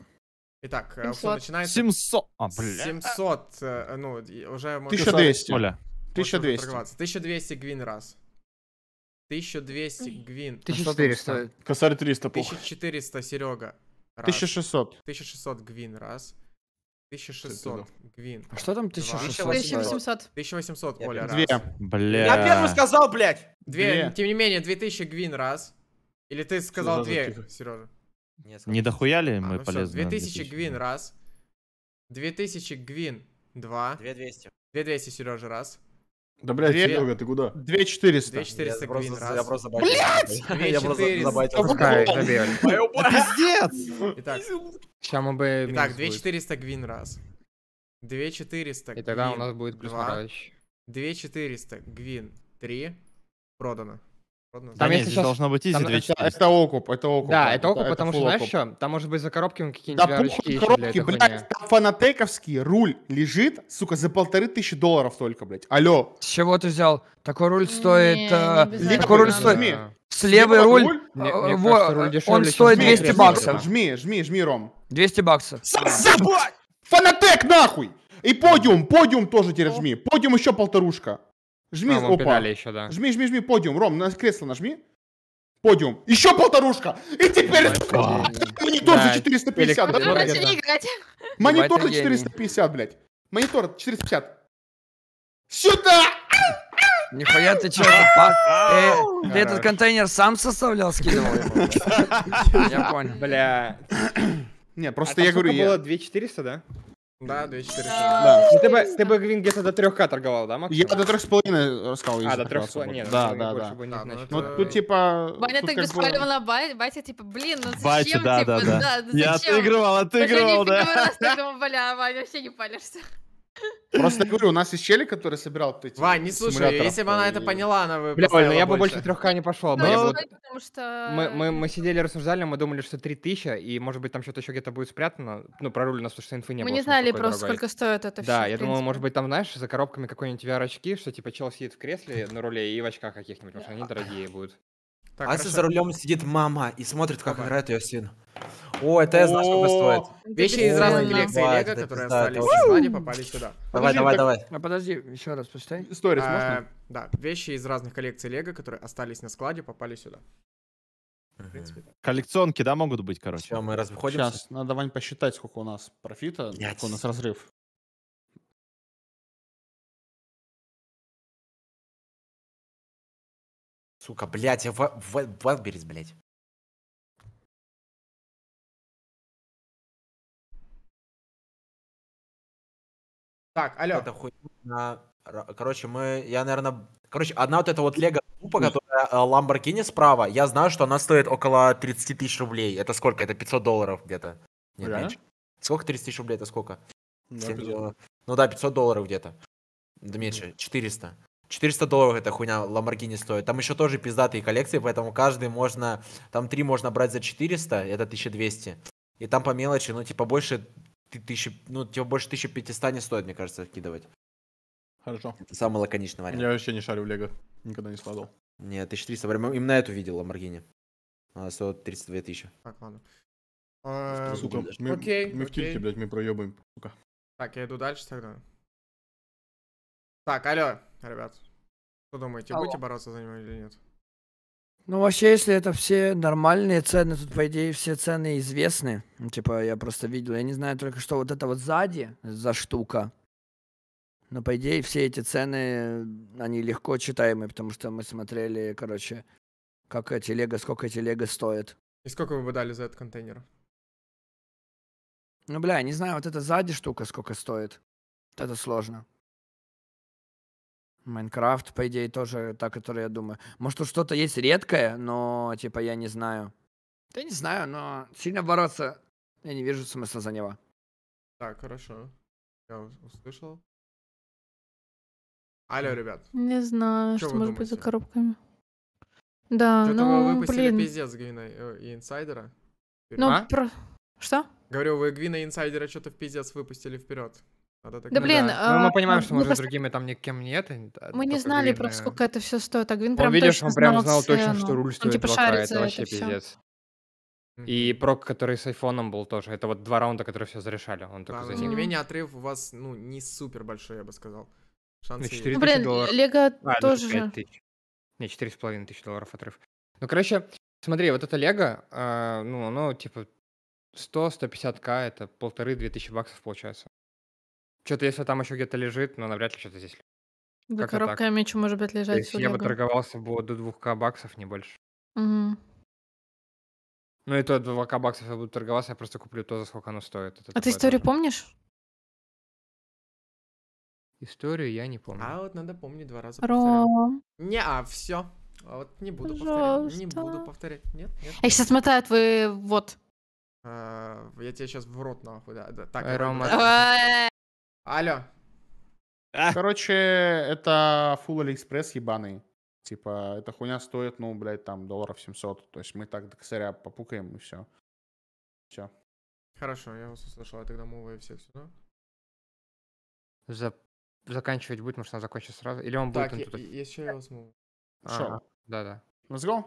Итак, 500. Э, начинается... 700. А, бля. 700, э, ну, уже... 1200. Оля. 1200. 1200 гвин раз. 1200 гвин. 1400. Косарь 300, 1400, Серега. Раз. 1600. 1600 гвин раз. 1600, Гвин. А что там 1600? 1800. 1800, Оля, Две. раз. Бля. Я первый сказал, блядь. Две. Две. Тем не менее, 2000 Гвин, раз. Или ты сказал две, за... Сережа? Нет,
не дохуяли а, мы ну полезно? 2000,
2000 гвин, раз. 2000 гвин, два. 2200. 2200, Сережа, раз. Да, блядь, Две... Серега, ты куда? 2400. 2400 я просто, Я просто забайтил. Блядь! Я просто забайтил. Пиздец! Итак, сейчас мы бы... Итак, 2400 гвин раз. 2400 гвин И тогда у нас будет плюс 2400 гвин 3. Продано. Там, да если нет, сейчас... должно быть изи там... 2000. Это, это
окуп, это окуп. Да, это окуп, это, потому это что, знаешь что,
там может быть за коробками какие-нибудь да, коробки, коробки блядь,
там фанатековский руль лежит, сука, за полторы тысячи долларов только, блядь. Алло. С чего ты взял? Такой руль стоит... Не, э, не такой руль стоит... Да. С левый руль, руль? Э, мне, мне во, кажется, руль дешевле, он стоит 200 жми, баксов. Жми, жми, жми, Ром. 200 баксов. Забудь! Фанатек нахуй! И подиум, подиум тоже тебе жми. Подиум еще полторушка. Жми, а, опа. еще, да. Жми, жми, жми, подиум. Ром, на кресло нажми. Подиум. Еще полторушка.
И
теперь...
Монитор за 450. А Монитор за 450, блядь.
Монитор 450. Сюда! Нихуя ты чё, э, ты этот контейнер сам составлял, скидывал его? Я
понял. Бля. Не, просто а я говорю... было 2400, да? Да, 2400. Да. ты, бы, ты бы Гвин где-то до 3к торговал, да, Максим? Я до 3,5 рассказал. А, до 3,5, нет. Да, ну, да, да. да. Ну, ну тут типа... Ваня так беспалевала
батя, типа, блин, ну зачем,
батя, да, типа, да, да. Ну я отыгрывал, отыгрывал, да. Я не первый раз так
думал, бля, Ваня, вообще не палишься.
Просто говорю, у нас есть чели, который собирал эти Вань, не слушай, если бы
она это поняла, она бы Бля, ну я бы больше
3 не пошел. Ну,
мы, что... мы,
мы, мы сидели, рассуждали, мы думали, что 3000, и может быть там что-то еще где-то будет спрятано. Ну, нас потому что инфы не мы было. Мы не знали просто, дорогой. сколько стоит это все. Да, я думал, может быть там, знаешь, за коробками какой-нибудь VR-очки, что типа чел сидит в кресле на руле и в очках каких-нибудь, потому что они дорогие будут.
Так, а если за рулем сидит мама и смотрит, как Опа. играет ее сын? Ой, это я знаю, сколько стоит. Вещи из разных коллекций Лего, которые остались из Вани, попали сюда.
Давай, давай, давай. А Подожди, еще раз посчитай. Сторис а, можно? Да, вещи из разных коллекций Лего, которые остались на складе, попали сюда.
Коллекционки, да, могут быть, короче. Все, мы разходимся.
Сейчас, надо, Вань, посчитать, сколько у нас профита, сколько у нас разрыв. Сука, блядь, я Валберис, блядь. Так, алло. Это хуйня. Короче, мы, я, наверное, короче, одна вот эта
вот лего группа, которая Ламборгини э, справа, я знаю, что она стоит около 30 тысяч рублей. Это сколько? Это 500 долларов где-то. Нет, да? меньше. Сколько 30 тысяч рублей? Это сколько? Да, 7... ну да, 500 долларов где-то. Да меньше, 400. 400 долларов эта хуйня Lamborghini стоит. Там еще тоже пиздатые коллекции, поэтому каждый можно... Там три можно брать за 400, это 1200. И там по мелочи, ну типа больше ты тысячи, ну, тебе больше 1500 не стоит, мне кажется, вкидывать. Хорошо. Это самый лаконичный вариант. Я вообще не шарю в Лего. Никогда не складывал. Не, 1300. Прям именно эту видел Ламборгини. 132 тысячи.
Так, ладно. Сука, мы, окей, мы в тильте, блядь,
мы проебаем, сука.
Так, я иду дальше тогда. Так, алло, ребят. Что думаете, алло. будете бороться за него или нет?
Ну, вообще, если это все нормальные цены, тут, по идее, все цены известны. типа, я просто видел, я не знаю только, что вот это вот сзади за штука. Но, по идее, все эти цены, они легко читаемы, потому что мы смотрели, короче, как эти лего, сколько эти лего стоят.
И сколько вы бы дали за этот
контейнер?
Ну, бля, не знаю, вот это сзади штука сколько стоит. это сложно. Майнкрафт, по идее, тоже та, которую я думаю. Может, тут что-то есть редкое, но, типа, я не знаю. Я не знаю, но
сильно бороться я не вижу смысла за него. Так, хорошо. Я услышал. Алло, ребят. Не знаю, что, что может думаете? быть
за
коробками. Да, Что-то ну, вы выпустили блин.
пиздец Гвина э, и Инсайдера. Ну, а? про... Что? Говорю, вы Гвина и Инсайдера что-то в пиздец выпустили вперед. Да блин, ну, мы а, понимаем, ну, что мы уже с другими там никем нет. Мы не знали про сколько
это все стоит. А
он, видишь, он прям знал точно, ну, что цену. руль стоит 2К, типа это вообще пиздец.
И прок, который с айфоном был тоже. Это вот два раунда, которые все зарешали. Он только Да, за тем не
менее, отрыв у вас, ну, не супер большой, я бы сказал. Шансы есть. четыре блин, долларов.
Лего а, тоже. Не, четыре с половиной тысячи долларов отрыв. Ну, короче, смотри, вот это Лего, ну, оно типа 100-150к, это полторы-две тысячи баксов получается. Что-то, если там еще где-то лежит, но навряд ли что-то здесь лежит. Да, коробка так.
мечу может быть лежать есть я бы торговался
бы до 2к баксов, не больше. Мгм. Ну и то 2к баксов я буду торговаться, я просто куплю то, за сколько оно стоит. Это А ты историю
тоже. помнишь?
Историю я не помню. А вот надо помнить два раза Ром. Не, а все. А вот не буду повторять. Не буду повторять. Нет, нет. А я сейчас
смотаю твой э, вот.
А, я тебе сейчас в рот нахуй. Да, да. Так, Рома,
Алло. А? Короче, это Full AliExpress ебаный. Типа, эта хуйня стоит, ну, блядь, там, долларов 700. То есть мы так до косаря попукаем и все.
Все. Хорошо, я вас услышал. А тогда мы всех сюда.
За... Заканчивать будет, может, она закончит сразу? Или он так, будет... Так,
я, я сейчас его смыву. А, Шо? Да-да. Let's go?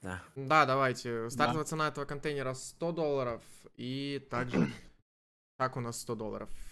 Да. Да, давайте. Стартовая да. цена этого контейнера 100 долларов. И также так у нас 100 долларов.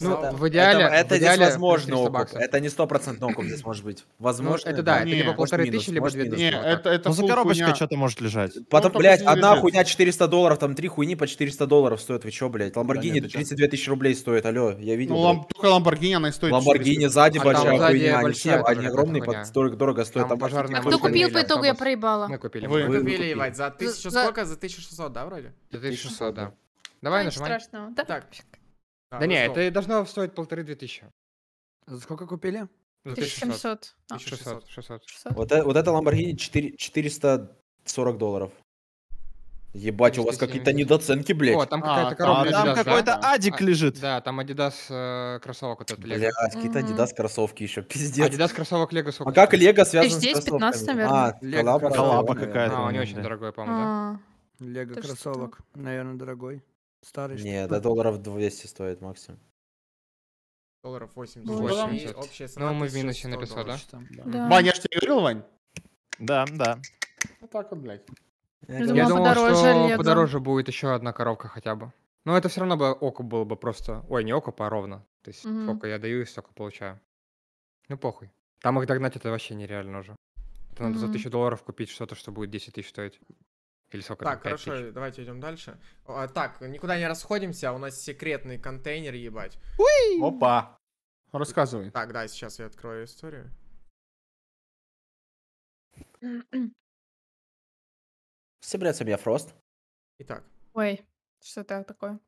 Ну, да. в идеале, это, это в идеале здесь возможно окуп.
Это не стопроцентный окуп здесь может быть. Ну, возможно. Ну, это да, это не, либо полторы тысячи, либо две тысячи. Нет, это, это ну, за коробочкой хуйня... что-то
может лежать. Ну, Потом, ну, блядь, одна лежит.
хуйня 400 долларов, там три хуйни по 400 долларов стоят. Вы чё, блядь? Ламборгини да, 32 тысячи рублей стоит, алё, я видел. Ну, лам... только Ламборгини она и стоит. Ламборгини сзади а большая сзади хуйня, они все, они огромные, под столько дорого стоят. Там пожарная а
кто купил по итогу, я проебала.
Мы купили. Вы купили, ебать, за тысячу
сколько? За 1600, да, вроде? За 1600, да.
Давай нажимай.
страшного, Так.
А, да ну не, что? это должно стоить полторы-две
тысячи. За сколько купили? 1700. 1600.
600. 600. Вот, это,
вот это Lamborghini 4, 440 долларов. Ебать, у вас какие-то недооценки, блядь. О, там а, какая-то а, коробка Там, Adidas, там какой-то
да? Адик а, лежит. Да, там Adidas э, кроссовок вот этот Лего. Блядь, какие-то Adidas кроссовки еще, пиздец. Adidas кроссовок Лего сколько? А
как Лего связано с кроссовками? 15, а, наверное. А, а, Лего коллаба, коллаба какая-то. А, он не очень
дорогой, по-моему, да? Лего кроссовок, наверное, дорогой. Старый Не, до
долларов 200 стоит максимум.
Долларов 80. Ну, 80. Общая ну, цена ну мы в минусе написал, да? да? да?
Вань, я же а
тебе говорил, Вань?
Да, да.
Вот ну, так вот, блядь. Я, я думал, подороже, что летом. подороже
будет еще одна коробка хотя бы. Но это все равно бы око было бы просто... Ой, не око, а ровно. То есть угу. сколько я даю и столько получаю. Ну похуй. Там их догнать это вообще нереально уже. Это надо за тысячу долларов купить что-то, что будет 10 тысяч стоить. Или сколько так, хорошо,
тысяч? давайте идем дальше. А, так, никуда не расходимся, а у нас секретный контейнер, ебать.
Уи! Опа!
Рассказывай. Так, да, сейчас я открою историю. Собирается меня Фрост. Итак.
Ой, что это такое?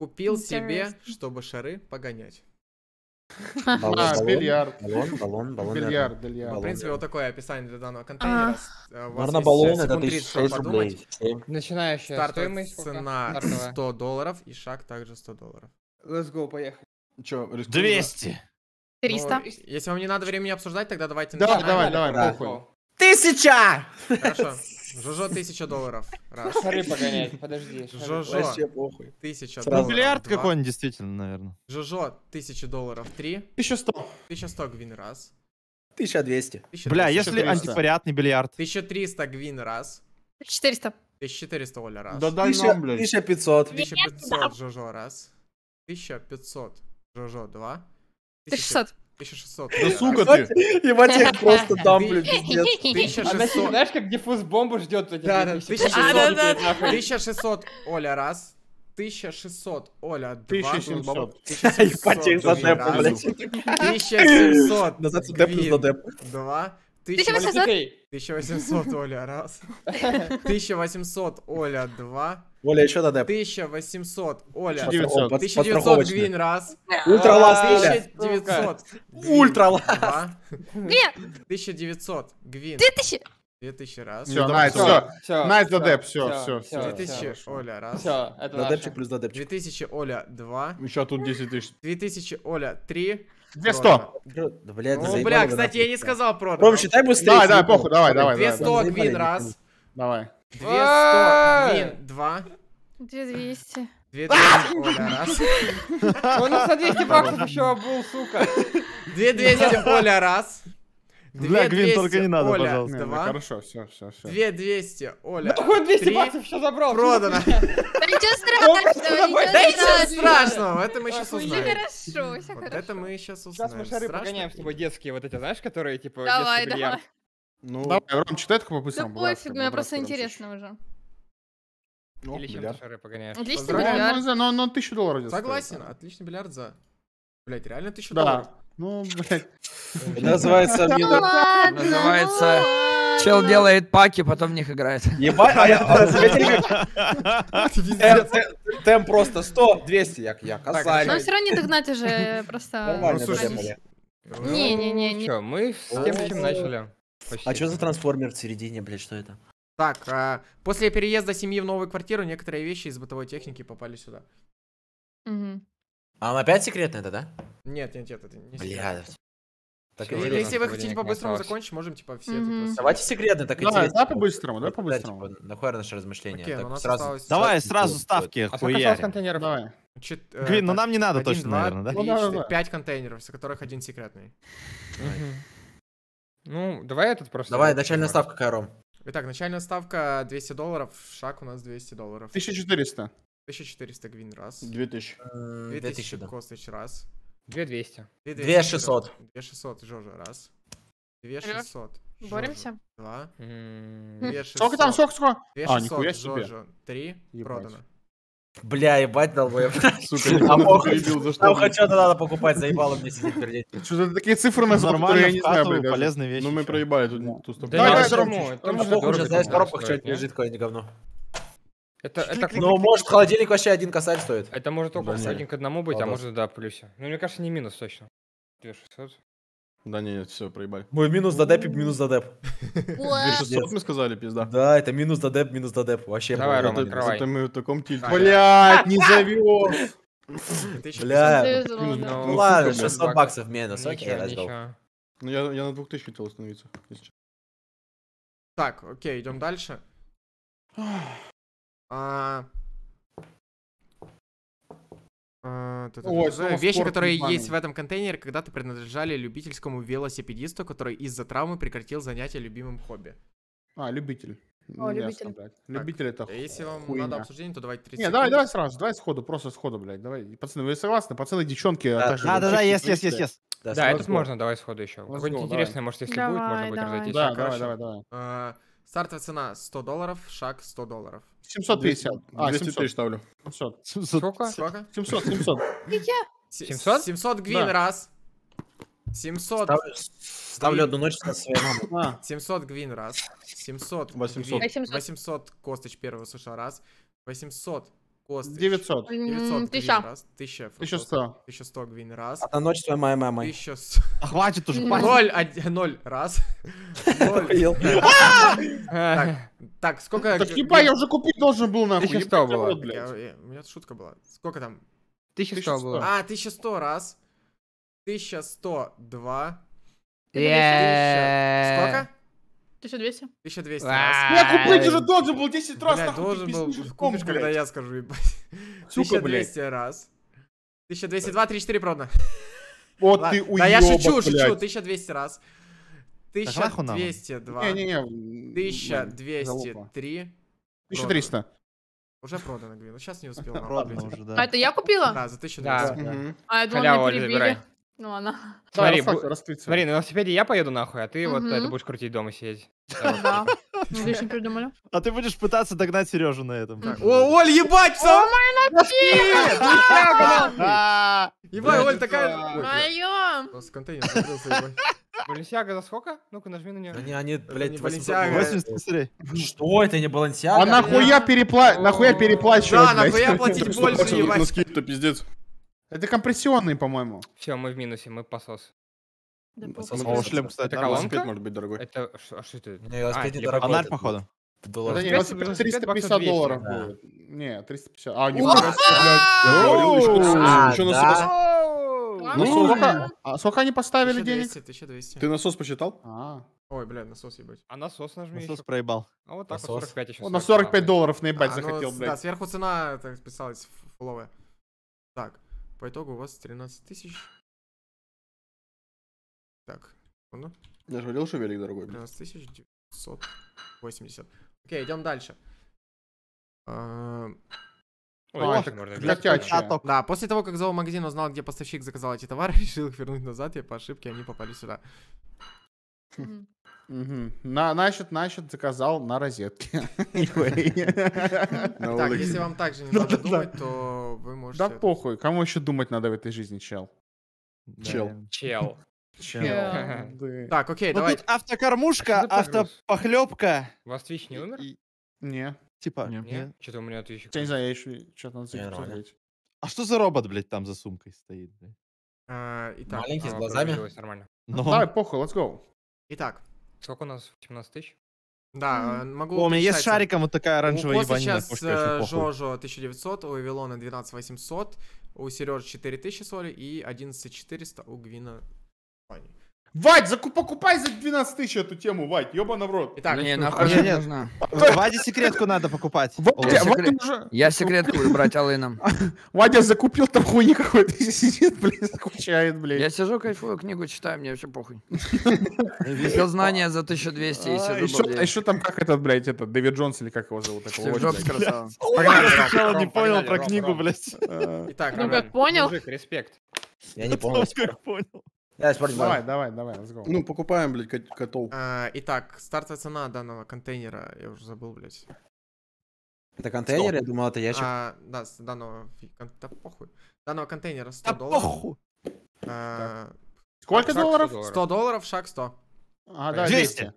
Купил Интересно. себе, чтобы шары погонять.
А, бильярд. Баллон, баллон, баллон. Бильярд, бильярд. В принципе, вот
такое описание для данного контейнера. А. Э, Наверное, баллон это 6 рублей. Начинающая Стартовая цена 100 долларов и шаг также 100 долларов.
Let's go, поехали. Че, 200.
300. Если вам не надо времени обсуждать, тогда давайте Да, давай, давай, похуй. Тысяча! Хорошо. Жожо, тысяча долларов. Раз. Шары погонять, подожди. шары. Жожо, Вообще похуй. тысяча долларов. Миллиард какой-нибудь, действительно, наверное. Жожо, тысяча долларов. Три. сто. Тысяча сто гвин. Раз.
Тысяча двести. Бля, триста. если антиквариатный бильярд.
Тысяча триста гвин. Раз. Четыреста. 400. четыреста Оля раз. Да дай нам, блядь. Тысяча пятьсот Жожо раз. Тысяча пятьсот Жожо два. 1600. 1600. Да сука ты! Ебать, я просто там, блин,
пиздец. 1600. Знаешь, как диффуз бомбу ждет? А, да, да, 1600,
Оля, раз. 1600, Оля, два. 1700. Ебать, я их задепу, блядь. 1700. Назад задеп, задеп. Два. 1800. 1800, Оля, раз. 1800, Оля, два. Оля, еще тогда. 1800, Оля. 1900. 1900 гвин раз. Ультра ласт, 1900. Ультра ласт. Нет. 1900
гвин. 2000.
2000 раз. Все, найс, все. Найс, дадеп, все, все. 2000, Оля, раз. Все, это Дадепчик плюс дадепчик. 2000, Оля, два. Еще тут 10 тысяч. 2000, Оля, три. 200. Да, блядь, ну, бля, кстати, я не сказал про. Ром, считай быстрее. Давай, давай, похуй, давай, давай. 200 гвин раз. Давай. Две а! сто. Блин, два. Две двести. Две Оля, раз. Он ну за 200 баксов еще обул, сука. Две двести, Оля, раз. Бля, Гвин, только не надо, Оля, пожалуйста. Два. Хорошо, все, все, все. Две двести, Оля. Да какой 200 баксов все забрал? Продано.
Да
ничего страшного, Да ничего страшного, это мы сейчас узнаем. Все хорошо, все хорошо.
Это мы сейчас узнаем. Сейчас мы шары погоняем с тобой детские, вот эти, знаешь, которые типа Давай, давай. Ну, Да, Ром, читай только по-быстрому. Да пофиг, мне просто
интересно уже.
Ну, Или чем ты шары погоняешь? Отличный Поздравляю. бильярд. Ну, но, но, но тысячу долларов здесь Согласен,
стоит. отличный бильярд за... Блять, реально тысячу да. долларов?
Ну, блять. Называется... Называется... Чел делает паки, потом в них играет. Ебать, а я... А темп просто 100, 200, як я касаюсь. Но все
равно не догнать уже э, просто...
Нормально. Ну,
ну, Не-не-не. Все, мы с
тем, чем начали. Почти. А что за трансформер в середине, блядь, что это?
Так, а, после переезда семьи в новую квартиру некоторые вещи из бытовой техники попали сюда.
Угу.
А он опять секретный это, да?
Нет, нет, нет, это не
Блядь. Так, Если, если вы хотите по-быстрому
закончить, можем, типа, все mm-hmm. тут... Давайте
секретно, так да, Да, по-быстрому, да, типа, по-быстрому. Да, типа, нахуй наше размышление. Окей, так, ну сразу... осталось...
Давай, типа
сразу ставки, А сколько осталось контейнеров? Давай. Чет... Блин, э, ну нам не надо 1, точно, 2, наверное, да? 3, 4, ну, контейнеров, из которых один секретный. Ну, давай этот просто. Давай, начальная ставка, Кайром. Итак, начальная ставка 200 долларов, шаг у нас 200 долларов. 1400. 1400 гвин раз. 2000. 2000, 2000 да. Костыч раз. 2200. 2600. 2600 Жожа раз. 2600. Боремся. Два. Хм. Сколько там, сколько, сколько? 2600 а, нихуя себе. Жожа. Три. Продано.
Бля, ебать, долбоеб. Сука, а бог, перебил, за что. Там хоть что-то надо
покупать, заебало мне сидеть
пердеть. Что-то такие цифры на нас, которые я не знаю, полезные
вещи. Ну мы проебали тут
ту
сторону.
Да, все равно. Там бог уже, знаешь, в коробках что-нибудь лежит, какое-нибудь говно. Это,
это... Ну, может,
холодильник вообще один косарь стоит. Это может только один к одному быть, а может, да,
плюсе. Ну, мне кажется, не минус точно. 2600. Да не, нет, все, проебали. Мы минус дадеп и минус дадеп.
600 мы сказали, пизда. Да, это минус дадеп, минус дадеп. Вообще. Давай, Рома, открывай. Это мы в таком тильте. Блядь, не
завез. Ну, ну, ну, блядь. ну ладно, 600 баксов минус, окей, let's
Ну я, я на 2000 хотел остановиться.
Так, окей, идем дальше. А, а, Ой, Вещи, которые
есть в этом контейнере, когда-то принадлежали любительскому велосипедисту, который из-за травмы прекратил занятия любимым хобби.
А, любитель. О, ну, любитель. Так, любитель это Если вам хуйня. надо обсуждение, то давайте 30 Не, давай, давай сразу, давай сходу, просто сходу, блядь. Давай. Пацаны, вы согласны? Пацаны, девчонки. Да, также,
да, да, да, есть, есть, есть. yes. Да, да это можно, давай сходу еще. Какое-нибудь интересное, может, если будет, можно будет разойтись. Да, давай, давай, давай. Стартовая цена 100 долларов, шаг 100 долларов. 750. 200, а, 700. тысяч ставлю.
700. 700. Сколько? 700, 700. 700? 700
гвин раз. 700. Ставлю, одну ночь на свою маму. 700 гвин раз. 700. 800. 800 косточь первого США раз. 800 Острич. 900. 900 1000. Раз, 1000. 1100. 1100 гвин раз. на ночь с твоей моей мамой.
хватит уже,
хватит. 0, 0 раз. Так, сколько... Так ебать, типа, я уже купить должен был, нахуй. 1100 было. У меня шутка была. Сколько там? 1100 было. А, 1100 раз. 1102. Э, сколько? 1200. 1200 раз. Я купить уже должен был 10 раз, нахуй должен был, купишь, когда я скажу, ебать.
Сука, 1200
раз. 1202, 34 продано. Вот ты уебок, Да я шучу, шучу, 1200 раз. 1202. Не-не-не. 1203. 1300. Уже продано, Гвин. Сейчас ну, не успел. Продано уже, да. А это я купила? Да, за 1200. А я думала, мне прибили.
Ну, она.
Смотри, да, бу... смотри, на велосипеде я поеду нахуй, а ты вот это будешь крутить дома
сидеть. Да.
Отлично придумали.
А ты будешь пытаться догнать Сережу на этом. О, Оль, ебать,
сам!
А,
ебать, Оль, такая...
Моем! Контейнер закрылся, за сколько? Ну-ка, нажми на нее. Они, они,
блядь, 80 косарей. Что это, не Баленсиага? А нахуя
перепла... Нахуя переплачивать, Да, нахуя платить больше, ебать. Ну,
скид-то пиздец.
Это компрессионный, по-моему.
Все, мы в минусе, мы посос. Да, Самого шлем, кстати, это велосипед может быть дорогой. Это а что это? Не, велосипед а, недорогой. Аналь, походу. Это не, велосипед 350 долларов будет.
Не, 350. А, не Еще насос.
Ну, а сколько они поставили денег? Ты насос посчитал? А. Ой, блядь, насос ебать. А насос нажми. Насос еще. проебал. А вот так насос. вот 45 еще. Он на 45 долларов наебать а, ну захотел, блядь. Да, сверху цена, так списалась фуловая. Так. По итогу у вас 13 тысяч. Так, ну. Я же говорил, что велик дорогой. 13 тысяч 980. Окей, идем дальше. А... Ой, а, это, а да, после того, как зоомагазин узнал, где поставщик заказал эти товары, решил их вернуть назад, и по ошибке они попали сюда.
На, значит, значит, заказал на розетке. Так, если
вам также не надо думать, то вы можете... Да похуй,
кому еще думать надо в этой жизни, чел?
Чел. Чел. Чел.
Так, окей, давай. тут
автокормушка, автопохлебка.
У вас Твич не умер?
Не. Типа, нет. Что-то у меня Твич... Я не знаю, я еще что-то надо А что за робот, блядь, там за сумкой стоит, блядь?
А, Маленький, с а, глазами. Давай,
похуй, let's go. Итак, Сколько у нас?
17 тысяч? Да, mm. могу... О, у меня есть шариком вот такая оранжевая э, у ебанина. сейчас э, Жожо 1900, у Эвилона 12800, у Сережи 4000 соли и 11400 у Гвина. Понятно. Вадь, закуп, покупай за 12 тысяч эту тему, Вадь,
ёба в рот. Итак, не, нахуй не нужна. Ваде
секретку надо покупать. Вадя, Вадя Я секретку буду брать Алыном. Вадя закупил там хуйни какой-то сидит, блин, скучает, блин. Я сижу, кайфую, книгу читаю, мне вообще похуй. Купил знания за 1200 и а, сижу, А еще там как этот,
блядь, этот, Дэвид Джонс или как его зовут? Стив Джобс, красава.
Сначала не понял про книгу, блядь.
ну как
понял? Респект. Я не
понял. Как
понял. Давай,
давай, давай, let's go. Ну, покупаем, блядь, котол.
А, итак, стартовая цена данного контейнера, я уже забыл, блядь.
Это
контейнер, 100. я думал,
это ящик. А, да, с данного, да похуй. Данного контейнера 100 да долларов. похуй! А, Сколько долларов? 100 долларов, шаг 100. Ага, да, 200.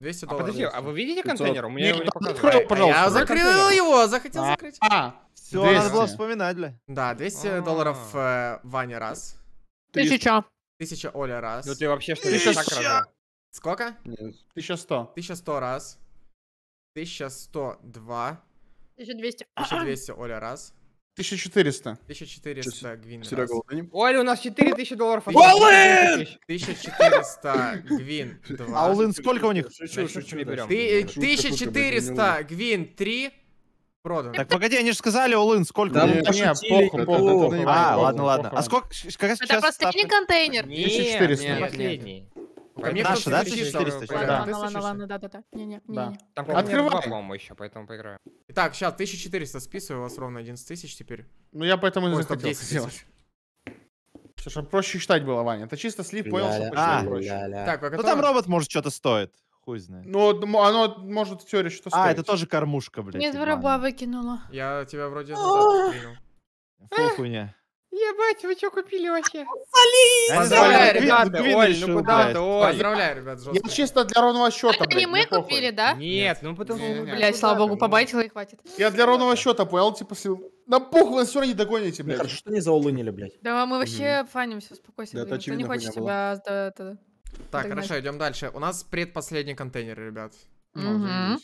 200. А долларов. А подожди, а вы видите контейнер? У меня Ник, его не ну, показывает. А, пожалуйста. Я закрыл его, захотел а, закрыть. А, все, надо было вспоминать, бля. Да, 200 а -а долларов э, Ваня раз. Тысяча. Тысяча Оля раз. Ну ты вообще что Тысяча... Сколько? Тысяча сто. Тысяча сто раз. Тысяча сто два.
Тысяча двести. Тысяча двести
Оля раз. 1400. 1400 гвин. Серега
Оля, у нас 4000 долларов. Олын!
1400 гвин. 2. А Олын сколько у них? Шучу, шучу. 1400 гвин 3. Продан.
Так, погоди, они же сказали all сколько? Да, нет, нет, ну, похуй, похуй. А, ладно, ладно. А сколько,
сейчас Это
последний контейнер.
1400. Последний. Наша, да, 1400? Да. Ладно,
ладно, да, да, да. Не, не, не. Там,
Открывай. по-моему, еще, поэтому поиграем. Итак, сейчас 1400 списываю, у вас ровно 11 тысяч теперь.
Ну, я поэтому и захотел сделать. Чтобы проще считать было, Ваня. Это чисто слив, понял, что проще. Так, а ну там робот, может, что-то стоит. Хуй знает. Ну, оно может все решить. А, это тоже кормушка, блядь. Нет, вороба
выкинула.
Я тебя вроде задаток Фу, хуйня.
Ебать, вы что купили вообще? Соли!
Поздравляю, ребята, Оль, ну куда ты, Оль? Поздравляю, ребят, жестко. Я
чисто для ровного а счета, Это не мы
купили, да?
Нет, ну потому... Блядь, слава богу, побайтила и хватит. Я для ровного счета понял, типа, на пух вы все равно не догоните, блядь. Хорошо, что не заулынили, блядь. Да, мы вообще
фанимся, успокойся. Да, это очевидно. не хочет тебя... Так,
Догнать. хорошо, идем дальше. У нас предпоследний контейнер, ребят.
А,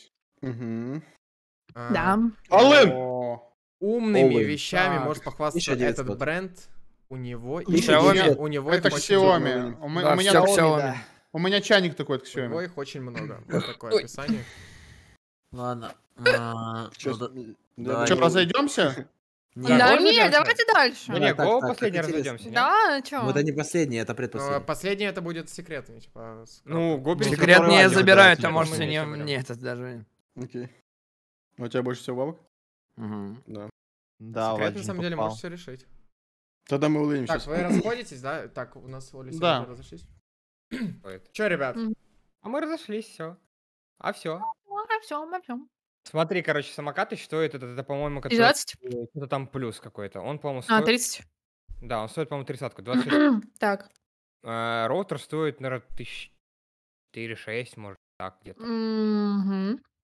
да. Алым!
Умными Олым. вещами так. может похвастаться этот бренд. У него... И Xiaomi. У
него это Xiaomi. У, да, у меня Xiaomi, Xiaomi. Да. У меня чайник такой от Xiaomi. У
их очень много. Вот такое описание.
Ладно. Что,
а, ну
разойдемся?
Да, да нет,
давайте
дальше.
Не, кого последний разойдемся? Да, чем? Вот они последние, это
предпоследние. Э,
последний это будет типа, ну, секрет, типа. Ну, Гоби. Секрет не забирают, а можете не. Нет,
это даже. Окей.
А у тебя больше всего бабок? Угу. Да. Да, Секрет, на самом деле, может все решить. Тогда мы улыбимся. Так, вы
расходитесь, да? Так, у нас с Олей да. разошлись. Че, ребят? А мы разошлись, все.
А все.
Ну, а все, а все.
Смотри, короче, самокаты стоят это, это по-моему, который... 20? Это ну, там плюс какой-то. Он, по-моему, а, стоит... А, 30? Да, он стоит, по-моему, 30 20. так. А, роутер стоит, наверное, тысяч... 4-6, может, так где-то.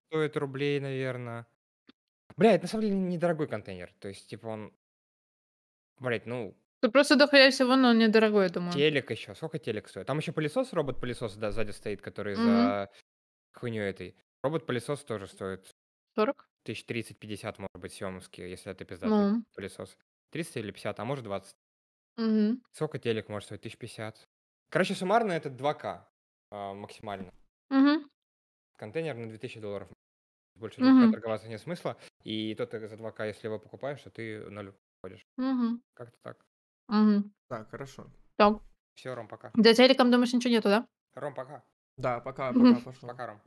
Стоит рублей, наверное. Бля, это на самом деле недорогой контейнер. То есть, типа, он... Блять, ну...
Тут просто дохуя всего, но он недорогой, я думаю.
Телек еще. Сколько телек стоит? Там еще пылесос, робот-пылесос, да, сзади стоит, который за хуйню этой. Робот-пылесос тоже стоит 40? Тысяч 30-50, может быть, съемовские, если это пиздатый ну. пылесос. 30 или 50, а может 20. Угу. Сколько телек может стоить? 1050. Короче, суммарно это 2К э, а, максимально. Угу. Контейнер на 2000 долларов. Больше угу. торговаться нет смысла. И тот ты э, за 2К, если его покупаешь, то ты ноль уходишь. Угу. Как-то так. Угу. Так, хорошо. Так. Все, Ром, пока. За телеком,
думаешь, ничего нету, да?
Ром, пока. Да, пока, пока, пошел. Пока,
Ром.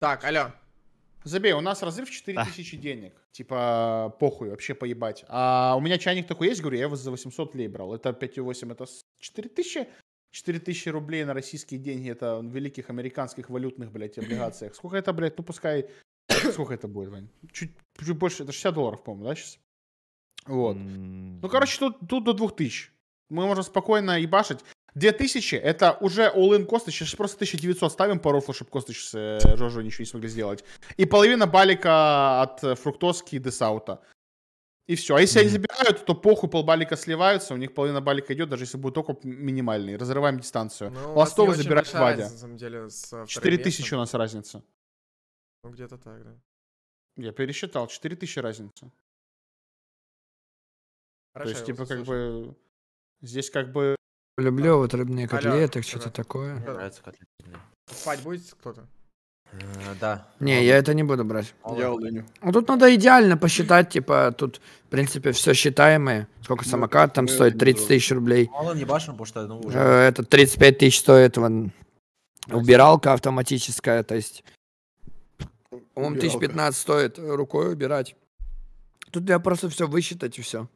Так, алло. Забей, у нас разрыв 4000 а. денег. Типа, похуй, вообще поебать. А у меня чайник такой есть, говорю, я его за 800 лей брал. Это 5,8, это 4000. 4000 рублей на российские деньги, это в великих американских валютных, блядь, облигациях. Сколько это, блядь, ну пускай... Сколько это будет, Вань? Чуть, чуть больше, это 60 долларов, по-моему, да, сейчас? Вот. Ну, короче, тут, тут до 2000. Мы можем спокойно ебашить. 2000 это уже all-in косты, сейчас просто 1900 ставим по рофлу, чтобы косты сейчас э, Жожо ничего не смогли сделать. И половина балика от э, фруктоски и десаута. И все. А если они забирают, то похуй, полбалика сливаются, у них половина балика идет, даже если будет окоп минимальный. Разрываем дистанцию. Ну, Ластовый забирает Вадя. Разница, на 4000 у нас
разница.
Ну, где-то так, да.
Я пересчитал, 4000 разница. Хорошо, То есть, типа, как бы... Здесь как бы
Люблю вот рыбные котлеты, что-то такое.
Э, Мне котлеты. Спать будет кто-то? Э, да.
Не, я это не буду брать. Я улыню. Ну тут надо идеально посчитать, типа, тут, в принципе, все считаемое. Сколько ну, самокат там стоит? 30 тысяч рублей. Мало не башен, потому что, ну, уже... Э, это 35 тысяч стоит, вон, убиралка автоматическая, то есть... Он тысяч 1015 стоит рукой убирать. Тут я просто все высчитать и все.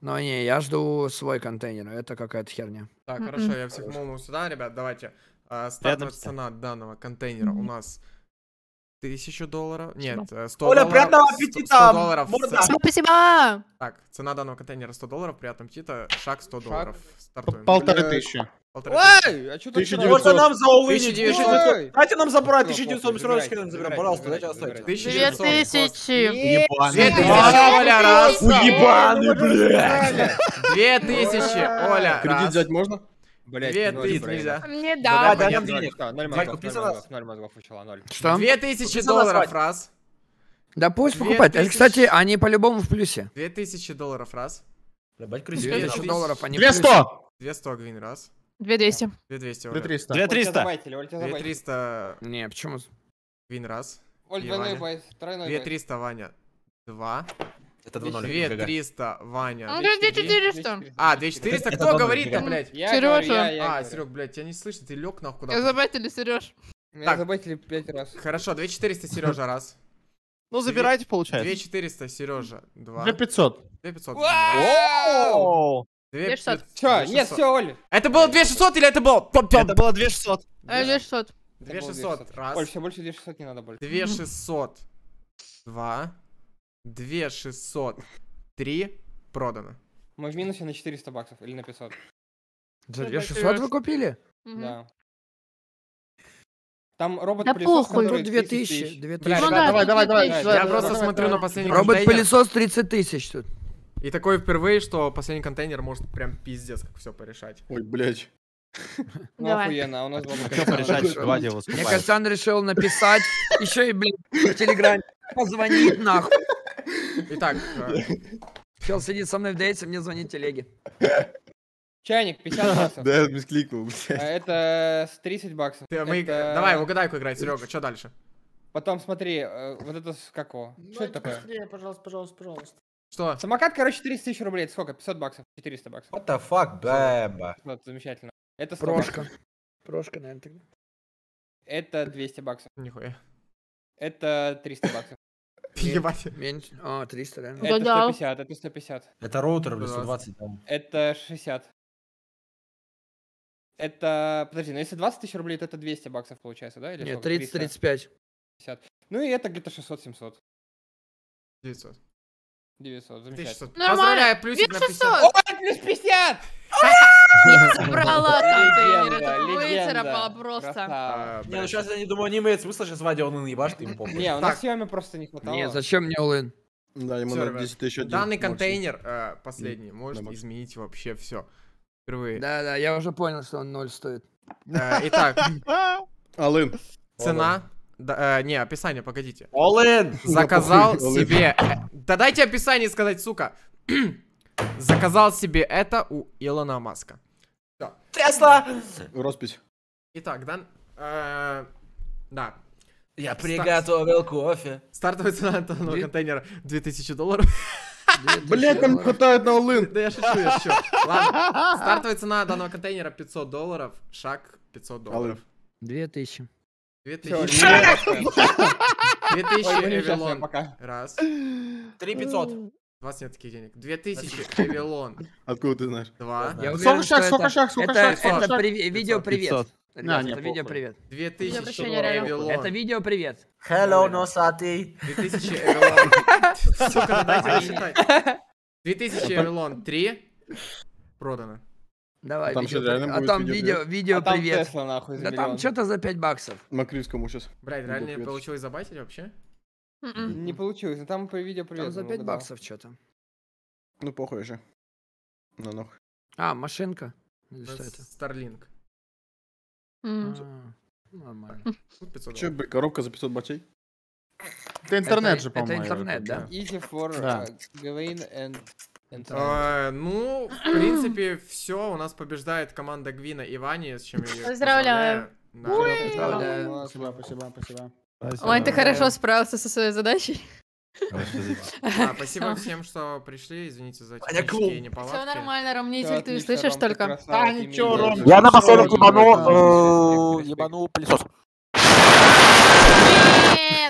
Но не, я жду свой контейнер, это какая-то херня.
Так, mm-hmm. хорошо, я всех молнул сюда, ребят, давайте. А, стартовая цена данного контейнера у нас тысячу долларов. Нет, 100 э, Оля, долларов. приятного аппетита! 100 долларов. Спасибо! Так, цена данного контейнера 100 долларов, приятного аппетита, шаг 100 шаг. долларов. Стартуем. Полторы тысячи. Ой, а что ты Можно нам заулынить.
Дайте нам забрать 1900, мы все Пожалуйста, дайте оставить. Две тысячи.
Оля, раз. Уебаный, блядь. Оля, Кредит
взять
можно?
Две
тысячи долларов раз.
Да пусть покупать. Кстати, они по-любому в плюсе.
Две тысячи долларов раз. Две тысячи долларов, они 200! 200 гвин раз. 2200. 2200. 2300. 2300. 2300. Не, почему? Вин раз. Оль, двойной байт. Тройной 2300, Ваня. Два. Это 2300, Ваня. А, ну, 2400. А, 2400, кто говорит-то, блядь? Сережа. А, Серег, блядь, тебя не слышно, ты лег нахуй куда-то. Я
забайтили, Сереж.
Меня забайтили пять раз. Хорошо, 2400, Сережа, раз. Ну, забирайте, получается. 2400, Сережа, два. 2500. 2500. 2600. Че? Нет, все, Оля.
Это было 2600 или это было? Это было 2600. 2600.
2600. Раз. Больше, больше 2600 не надо больше. 2600. Два. 2600. Три. Продано.
Мы в минусе на 400 баксов или на 500.
За 2600 вы купили? Да.
Там робот да пылесос, похуй. который 2000.
2000. Бля, ну, да, давай, давай, давай. Я просто смотрю на последний. Робот-пылесос 30
тысяч тут. И такой впервые, что последний контейнер может прям пиздец как все порешать.
Ой, блядь.
Ну
Давай. охуенно, а у нас было... А что порешать, два дела выступают. Мне кажется,
он решил написать, еще и, блин, в Телеграме позвонить нахуй. Итак. Э, чел сидит со мной в дейте, мне звонит телеги. Чайник, 50 баксов. Да, я скликнул, блядь. А, это 30 баксов. Давай, угадайку играть, Серега,
что
дальше? Потом смотри, э, вот это с какого? Что это такое?
Пожалуйста, пожалуйста, пожалуйста.
Что? Самокат, короче, 300 тысяч рублей. Это сколько? 500 баксов? 400 баксов. What the fuck, бэба. Вот, ну, замечательно. Это 100 Прошка. Баксов.
Прошка, наверное, тогда.
Это 200 баксов. Нихуя.
Это 300 баксов. Ебать. Меньше. А, 300, да? Это
150,
это 150. Это роутер или 120 там? Это 60. Это, подожди, ну если 20 тысяч рублей, то это 200 баксов получается, да? Или Нет, 30-35. Ну и это где-то 600-700. 900. 900,
замечательно.
Поздравляю, плюсик 2600. на 50. Ой, плюс 50! Я
собрала контейнер, это выцарапала
просто. Не, ну
сейчас я не думаю, не имеет смысла, сейчас Вадя
он и ебашит им помнит. Не, у нас Семе просто не хватало. Не, зачем мне Олын? Да, ему надо 10 тысяч Данный контейнер, э, последний, может изменить вообще все. Впервые. Да, да, я уже понял, что он ноль стоит. Э, итак. Алын. Цена да, э, не, описание, погодите. Олен! Заказал себе... Э, да дайте описание сказать, сука. Заказал себе это у Илона Маска. Тесла! Роспись. Итак, да... Э, да. Я приготовил Стар... кофе. Стартовая цена этого Две... контейнера 2000 долларов. Блять, там хватает на улын. Да я шучу, я шучу. Ладно. Стартовая цена данного контейнера 500 долларов. Шаг 500 долларов. 2000. Две тысячи. Две тысячи Эвелон. Раз. Три пятьсот. У вас нет таких денег. Две тысячи Эвелон.
Откуда ты знаешь?
Два. Сколько шаг, сколько шаг, сколько шаг. Это видео привет. Ребята, а, это видео привет. 2000 Эвелон. Это
видео привет. Hello, носатый. 2000
Эвелон. Сука, ну дайте рассчитать. 2000 Эвелон. 3.
Продано. Давай,
а там видео, реально а там видео, видео а привет. Там Тесла, нахуй, да там что-то за 5 баксов. Макривскому сейчас. Блять, реально привет. получилось
забайтить вообще? Mm -mm. Не получилось, но
там по видео привет. Там за 5 много, баксов
что-то. Ну похуй же. Ну, На ног. А, машинка. Или э, что это? Старлинг. Mm. А, нормально. Хм. Ну, Че,
коробка за 500 бачей? Это интернет же, по-моему. Это интернет, да. Easy for
uh, and а, ну, в принципе, все. У нас побеждает команда Гвина и Вани, с чем я Поздравляю. Поздравляю. Спасибо, спасибо, спасибо. Вань, ты хорошо
справился со своей задачей.
спасибо всем, что пришли. Извините за технические неполадки. Все нормально, Ромнитель, ты слышишь только? Да, ничего, Ром. Я напоследок ебану...
ебану пылесос. Нет!